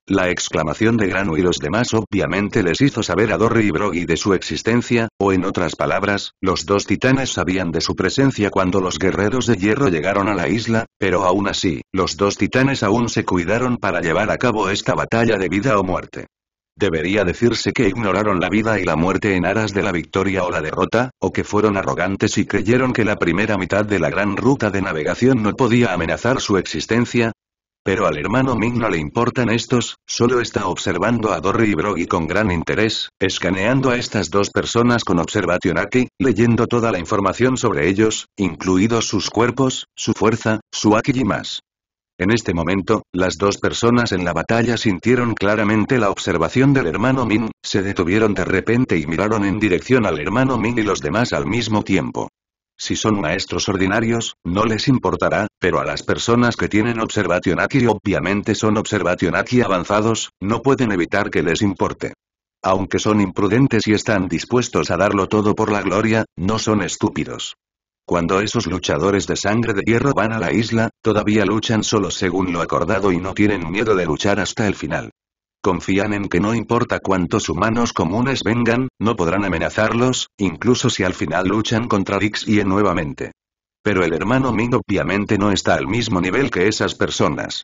La exclamación de Grano y los demás obviamente les hizo saber a Dorri y Brogi de su existencia, o en otras palabras, los dos titanes sabían de su presencia cuando los guerreros de hierro llegaron a la isla, pero aún así, los dos titanes aún se cuidaron para llevar a cabo esta batalla de vida o muerte. Debería decirse que ignoraron la vida y la muerte en aras de la victoria o la derrota, o que fueron arrogantes y creyeron que la primera mitad de la gran ruta de navegación no podía amenazar su existencia, pero al hermano Ming no le importan estos, solo está observando a Dorry y Brogi con gran interés, escaneando a estas dos personas con observación Aki, leyendo toda la información sobre ellos, incluidos sus cuerpos, su fuerza, su Aki y más. En este momento, las dos personas en la batalla sintieron claramente la observación del hermano Min, se detuvieron de repente y miraron en dirección al hermano Ming y los demás al mismo tiempo. Si son maestros ordinarios, no les importará, pero a las personas que tienen observación y obviamente son observación aquí avanzados, no pueden evitar que les importe. Aunque son imprudentes y están dispuestos a darlo todo por la gloria, no son estúpidos. Cuando esos luchadores de sangre de hierro van a la isla, todavía luchan solo según lo acordado y no tienen miedo de luchar hasta el final confían en que no importa cuántos humanos comunes vengan, no podrán amenazarlos, incluso si al final luchan contra Rix y nuevamente. Pero el hermano Ming obviamente no está al mismo nivel que esas personas.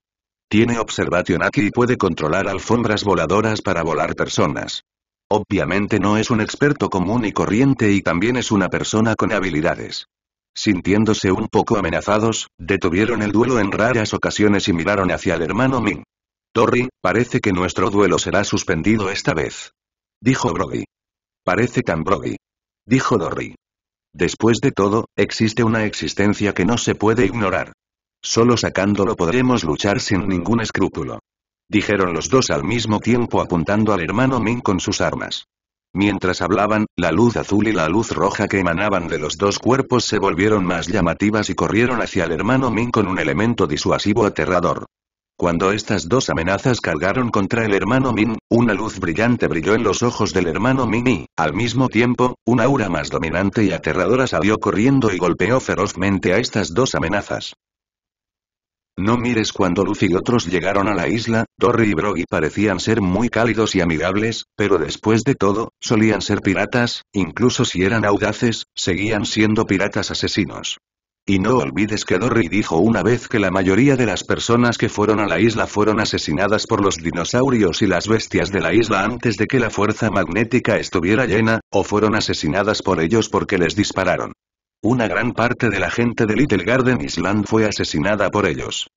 Tiene observación aquí y puede controlar alfombras voladoras para volar personas. Obviamente no es un experto común y corriente y también es una persona con habilidades. Sintiéndose un poco amenazados, detuvieron el duelo en raras ocasiones y miraron hacia el hermano Ming. Torri, parece que nuestro duelo será suspendido esta vez. Dijo Brody. Parece tan Brody. Dijo Dorri. Después de todo, existe una existencia que no se puede ignorar. Solo sacándolo podremos luchar sin ningún escrúpulo. Dijeron los dos al mismo tiempo apuntando al hermano Min con sus armas. Mientras hablaban, la luz azul y la luz roja que emanaban de los dos cuerpos se volvieron más llamativas y corrieron hacia el hermano Min con un elemento disuasivo aterrador. Cuando estas dos amenazas cargaron contra el hermano Min, una luz brillante brilló en los ojos del hermano Min y, al mismo tiempo, una aura más dominante y aterradora salió corriendo y golpeó ferozmente a estas dos amenazas. No mires cuando Luz y otros llegaron a la isla, Dory y Brogy parecían ser muy cálidos y amigables, pero después de todo, solían ser piratas, incluso si eran audaces, seguían siendo piratas asesinos. Y no olvides que Dory dijo una vez que la mayoría de las personas que fueron a la isla fueron asesinadas por los dinosaurios y las bestias de la isla antes de que la fuerza magnética estuviera llena, o fueron asesinadas por ellos porque les dispararon. Una gran parte de la gente de Little Garden Island fue asesinada por ellos.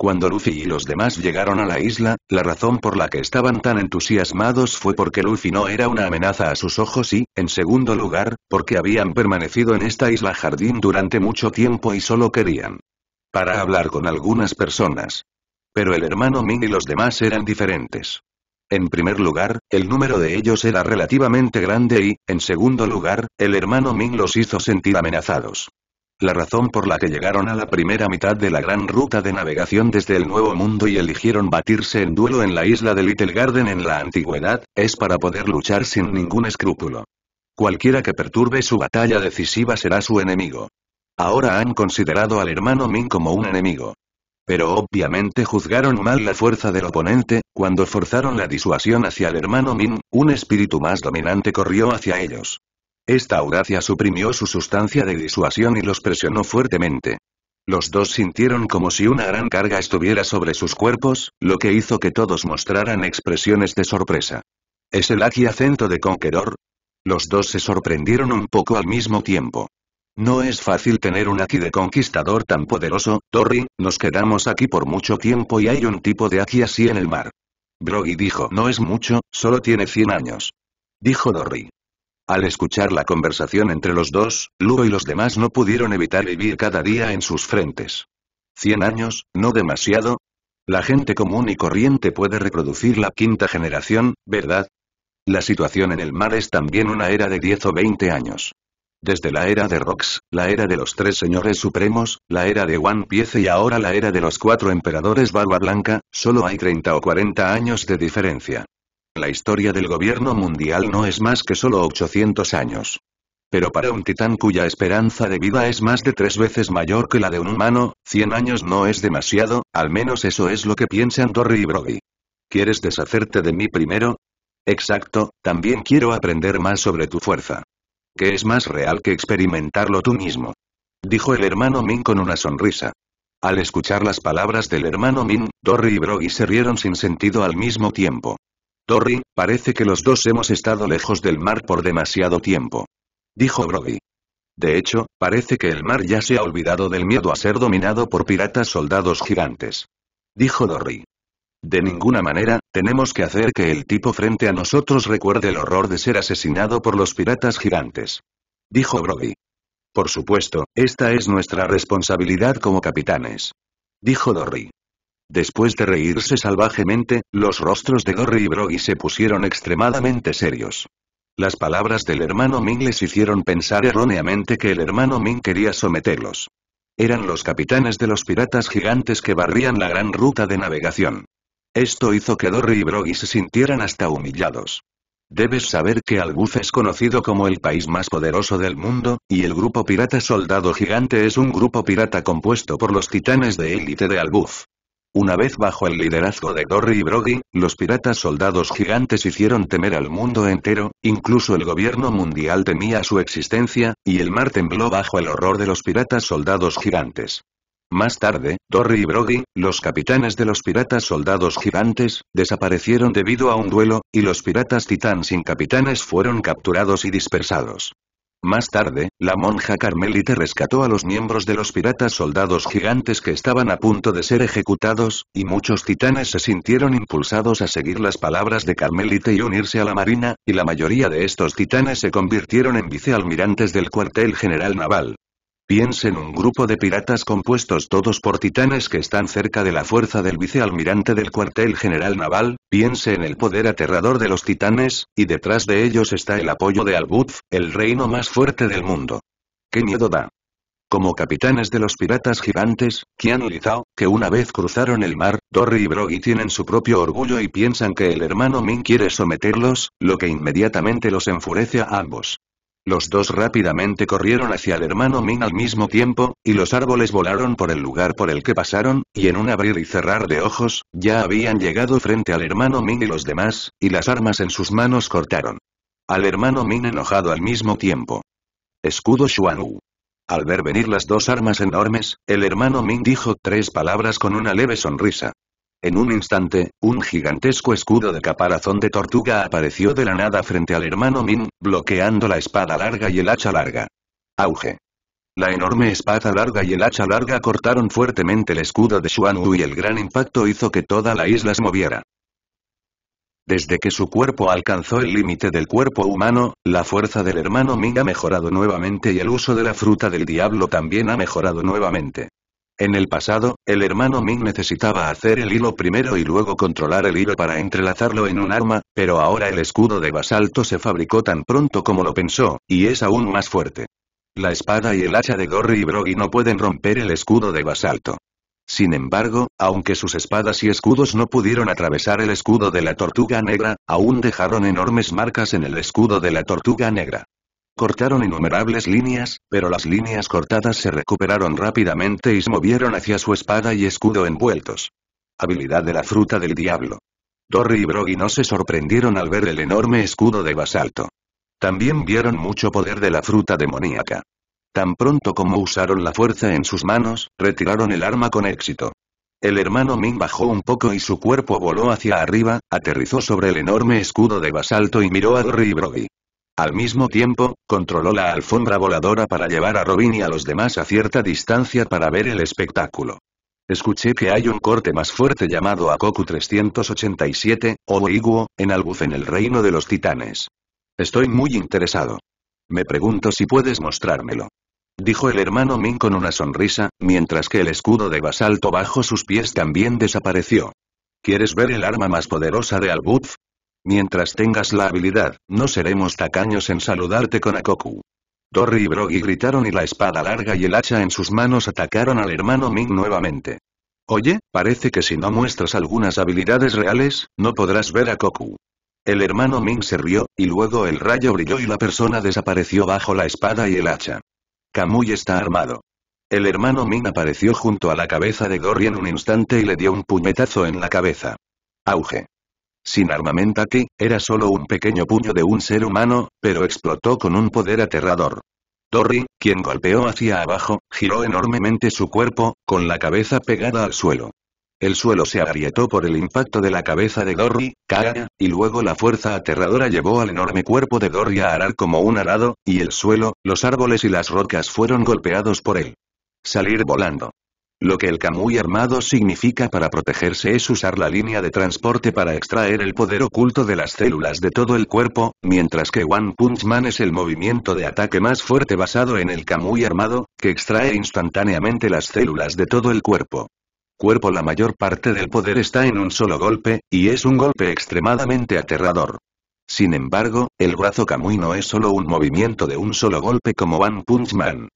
Cuando Luffy y los demás llegaron a la isla, la razón por la que estaban tan entusiasmados fue porque Luffy no era una amenaza a sus ojos y, en segundo lugar, porque habían permanecido en esta isla jardín durante mucho tiempo y solo querían para hablar con algunas personas. Pero el hermano Min y los demás eran diferentes. En primer lugar, el número de ellos era relativamente grande y, en segundo lugar, el hermano Min los hizo sentir amenazados la razón por la que llegaron a la primera mitad de la gran ruta de navegación desde el Nuevo Mundo y eligieron batirse en duelo en la isla de Little Garden en la antigüedad, es para poder luchar sin ningún escrúpulo. Cualquiera que perturbe su batalla decisiva será su enemigo. Ahora han considerado al hermano Min como un enemigo. Pero obviamente juzgaron mal la fuerza del oponente, cuando forzaron la disuasión hacia el hermano Min, un espíritu más dominante corrió hacia ellos. Esta audacia suprimió su sustancia de disuasión y los presionó fuertemente. Los dos sintieron como si una gran carga estuviera sobre sus cuerpos, lo que hizo que todos mostraran expresiones de sorpresa. ¿Es el aquí acento de Conqueror? Los dos se sorprendieron un poco al mismo tiempo. No es fácil tener un aquí de conquistador tan poderoso, Torri, nos quedamos aquí por mucho tiempo y hay un tipo de aquí así en el mar. Brogi dijo no es mucho, solo tiene 100 años. Dijo Dorry. Al escuchar la conversación entre los dos, Luo y los demás no pudieron evitar vivir cada día en sus frentes. Cien años, no demasiado. La gente común y corriente puede reproducir la quinta generación, ¿verdad? La situación en el mar es también una era de 10 o 20 años. Desde la era de Rox, la era de los tres señores supremos, la era de One Piece y ahora la era de los cuatro emperadores Barba Blanca, solo hay 30 o 40 años de diferencia. La historia del gobierno mundial no es más que solo 800 años. Pero para un titán cuya esperanza de vida es más de tres veces mayor que la de un humano, 100 años no es demasiado, al menos eso es lo que piensan Dory y Brody. ¿Quieres deshacerte de mí primero? Exacto, también quiero aprender más sobre tu fuerza. Que es más real que experimentarlo tú mismo. Dijo el hermano Min con una sonrisa. Al escuchar las palabras del hermano Min, Dory y Brody se rieron sin sentido al mismo tiempo. Torri, parece que los dos hemos estado lejos del mar por demasiado tiempo. Dijo Brody. De hecho, parece que el mar ya se ha olvidado del miedo a ser dominado por piratas soldados gigantes. Dijo Dory. De ninguna manera, tenemos que hacer que el tipo frente a nosotros recuerde el horror de ser asesinado por los piratas gigantes. Dijo Brody. Por supuesto, esta es nuestra responsabilidad como capitanes. Dijo Dory. Después de reírse salvajemente, los rostros de Dory y Broggy se pusieron extremadamente serios. Las palabras del hermano Ming les hicieron pensar erróneamente que el hermano Ming quería someterlos. Eran los capitanes de los piratas gigantes que barrían la gran ruta de navegación. Esto hizo que Dorry y Broggy se sintieran hasta humillados. Debes saber que Albuf es conocido como el país más poderoso del mundo, y el grupo pirata Soldado Gigante es un grupo pirata compuesto por los titanes de élite de Albuf. Una vez bajo el liderazgo de Dory y Brody, los piratas soldados gigantes hicieron temer al mundo entero, incluso el gobierno mundial temía su existencia, y el mar tembló bajo el horror de los piratas soldados gigantes. Más tarde, Dory y Brody, los capitanes de los piratas soldados gigantes, desaparecieron debido a un duelo, y los piratas titán sin capitanes fueron capturados y dispersados. Más tarde, la monja carmelita rescató a los miembros de los piratas soldados gigantes que estaban a punto de ser ejecutados, y muchos titanes se sintieron impulsados a seguir las palabras de Carmelita y unirse a la marina, y la mayoría de estos titanes se convirtieron en vicealmirantes del cuartel general naval. Piensen un grupo de piratas compuestos todos por titanes que están cerca de la fuerza del vicealmirante del cuartel general naval, piense en el poder aterrador de los titanes, y detrás de ellos está el apoyo de Albuth, el reino más fuerte del mundo. ¡Qué miedo da! Como capitanes de los piratas gigantes, Qian y Zhao, que una vez cruzaron el mar, Dorri y Brogi tienen su propio orgullo y piensan que el hermano Min quiere someterlos, lo que inmediatamente los enfurece a ambos. Los dos rápidamente corrieron hacia el hermano Min al mismo tiempo, y los árboles volaron por el lugar por el que pasaron, y en un abrir y cerrar de ojos, ya habían llegado frente al hermano Min y los demás, y las armas en sus manos cortaron. Al hermano Min enojado al mismo tiempo. Escudo Shuanu. Al ver venir las dos armas enormes, el hermano Min dijo tres palabras con una leve sonrisa. En un instante, un gigantesco escudo de caparazón de tortuga apareció de la nada frente al hermano Min, bloqueando la espada larga y el hacha larga. Auge. La enorme espada larga y el hacha larga cortaron fuertemente el escudo de Xuan Wu y el gran impacto hizo que toda la isla se moviera. Desde que su cuerpo alcanzó el límite del cuerpo humano, la fuerza del hermano Ming ha mejorado nuevamente y el uso de la fruta del diablo también ha mejorado nuevamente. En el pasado, el hermano Ming necesitaba hacer el hilo primero y luego controlar el hilo para entrelazarlo en un arma, pero ahora el escudo de basalto se fabricó tan pronto como lo pensó, y es aún más fuerte. La espada y el hacha de Gorri y Brogi no pueden romper el escudo de basalto. Sin embargo, aunque sus espadas y escudos no pudieron atravesar el escudo de la tortuga negra, aún dejaron enormes marcas en el escudo de la tortuga negra. Cortaron innumerables líneas, pero las líneas cortadas se recuperaron rápidamente y se movieron hacia su espada y escudo envueltos. Habilidad de la fruta del diablo. Dorry y Broggy no se sorprendieron al ver el enorme escudo de basalto. También vieron mucho poder de la fruta demoníaca. Tan pronto como usaron la fuerza en sus manos, retiraron el arma con éxito. El hermano Ming bajó un poco y su cuerpo voló hacia arriba, aterrizó sobre el enorme escudo de basalto y miró a Dorry y Broggy. Al mismo tiempo, controló la alfombra voladora para llevar a Robin y a los demás a cierta distancia para ver el espectáculo. Escuché que hay un corte más fuerte llamado Akoku 387, o Iguo, en Albuf, en el Reino de los Titanes. Estoy muy interesado. Me pregunto si puedes mostrármelo. Dijo el hermano Min con una sonrisa, mientras que el escudo de basalto bajo sus pies también desapareció. ¿Quieres ver el arma más poderosa de Albuz? Mientras tengas la habilidad, no seremos tacaños en saludarte con Akoku. Dorry y Brogi gritaron y la espada larga y el hacha en sus manos atacaron al hermano Ming nuevamente. Oye, parece que si no muestras algunas habilidades reales, no podrás ver a Koku. El hermano Ming se rió, y luego el rayo brilló y la persona desapareció bajo la espada y el hacha. Kamui está armado. El hermano Ming apareció junto a la cabeza de Dory en un instante y le dio un puñetazo en la cabeza. Auge sin armamento, que, era solo un pequeño puño de un ser humano, pero explotó con un poder aterrador. Dory, quien golpeó hacia abajo, giró enormemente su cuerpo, con la cabeza pegada al suelo. El suelo se agrietó por el impacto de la cabeza de Dory, Kaga, y luego la fuerza aterradora llevó al enorme cuerpo de Dory a arar como un arado, y el suelo, los árboles y las rocas fueron golpeados por él. Salir volando. Lo que el Kamui armado significa para protegerse es usar la línea de transporte para extraer el poder oculto de las células de todo el cuerpo, mientras que One Punch Man es el movimiento de ataque más fuerte basado en el Kamui armado, que extrae instantáneamente las células de todo el cuerpo. Cuerpo La mayor parte del poder está en un solo golpe, y es un golpe extremadamente aterrador. Sin embargo, el brazo Kamui no es solo un movimiento de un solo golpe como One Punch Man.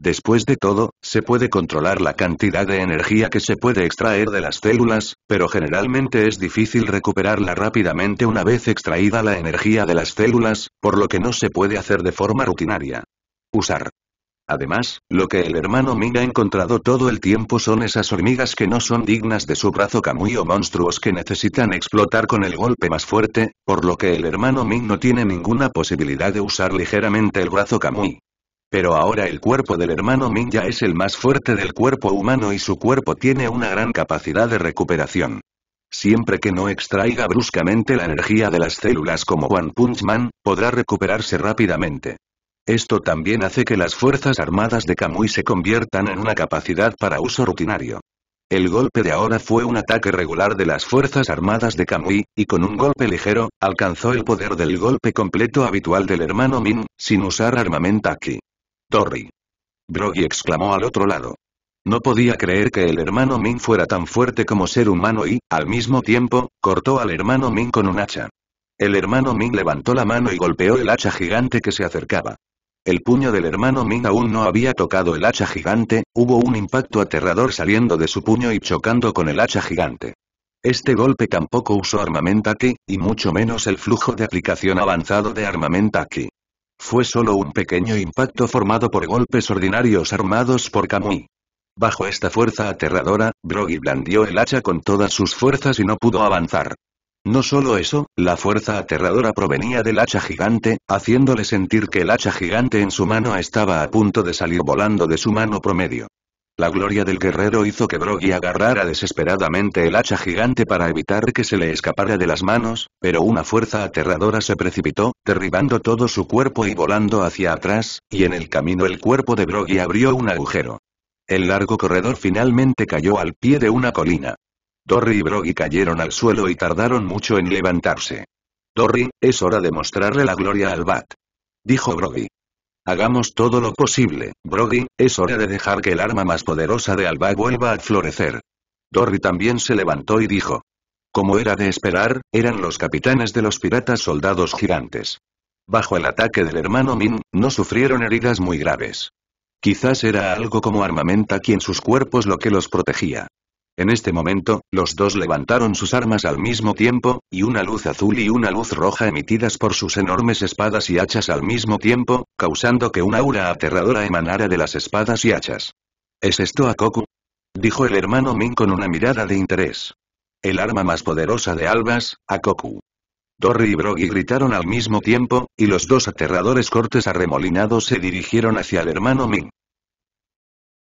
Después de todo, se puede controlar la cantidad de energía que se puede extraer de las células, pero generalmente es difícil recuperarla rápidamente una vez extraída la energía de las células, por lo que no se puede hacer de forma rutinaria. Usar. Además, lo que el hermano Ming ha encontrado todo el tiempo son esas hormigas que no son dignas de su brazo Kamui o monstruos que necesitan explotar con el golpe más fuerte, por lo que el hermano Ming no tiene ninguna posibilidad de usar ligeramente el brazo Kamui. Pero ahora el cuerpo del hermano Min ya es el más fuerte del cuerpo humano y su cuerpo tiene una gran capacidad de recuperación. Siempre que no extraiga bruscamente la energía de las células como One Punch Man, podrá recuperarse rápidamente. Esto también hace que las fuerzas armadas de Kamui se conviertan en una capacidad para uso rutinario. El golpe de ahora fue un ataque regular de las fuerzas armadas de Kamui, y con un golpe ligero, alcanzó el poder del golpe completo habitual del hermano Min, sin usar armamento aquí. Torri. Broggy exclamó al otro lado. No podía creer que el hermano Min fuera tan fuerte como ser humano y, al mismo tiempo, cortó al hermano Min con un hacha. El hermano Min levantó la mano y golpeó el hacha gigante que se acercaba. El puño del hermano Min aún no había tocado el hacha gigante, hubo un impacto aterrador saliendo de su puño y chocando con el hacha gigante. Este golpe tampoco usó armamenta aquí, y mucho menos el flujo de aplicación avanzado de armamento aquí fue solo un pequeño impacto formado por golpes ordinarios armados por Kamui. Bajo esta fuerza aterradora, Brogi blandió el hacha con todas sus fuerzas y no pudo avanzar. No solo eso, la fuerza aterradora provenía del hacha gigante, haciéndole sentir que el hacha gigante en su mano estaba a punto de salir volando de su mano promedio. La gloria del guerrero hizo que Broggy agarrara desesperadamente el hacha gigante para evitar que se le escapara de las manos, pero una fuerza aterradora se precipitó, derribando todo su cuerpo y volando hacia atrás, y en el camino el cuerpo de Broggy abrió un agujero. El largo corredor finalmente cayó al pie de una colina. Torri y Broggy cayeron al suelo y tardaron mucho en levantarse. «Torri, es hora de mostrarle la gloria al Bat. Dijo Broggy. Hagamos todo lo posible, Brody, es hora de dejar que el arma más poderosa de Alba vuelva a florecer. Dory también se levantó y dijo. Como era de esperar, eran los capitanes de los piratas soldados gigantes. Bajo el ataque del hermano Min, no sufrieron heridas muy graves. Quizás era algo como armamenta quien sus cuerpos lo que los protegía. En este momento, los dos levantaron sus armas al mismo tiempo, y una luz azul y una luz roja emitidas por sus enormes espadas y hachas al mismo tiempo, causando que una aura aterradora emanara de las espadas y hachas. ¿Es esto Akoku? dijo el hermano Min con una mirada de interés. El arma más poderosa de Albas, Akoku. Torri y Brogi gritaron al mismo tiempo, y los dos aterradores cortes arremolinados se dirigieron hacia el hermano Ming.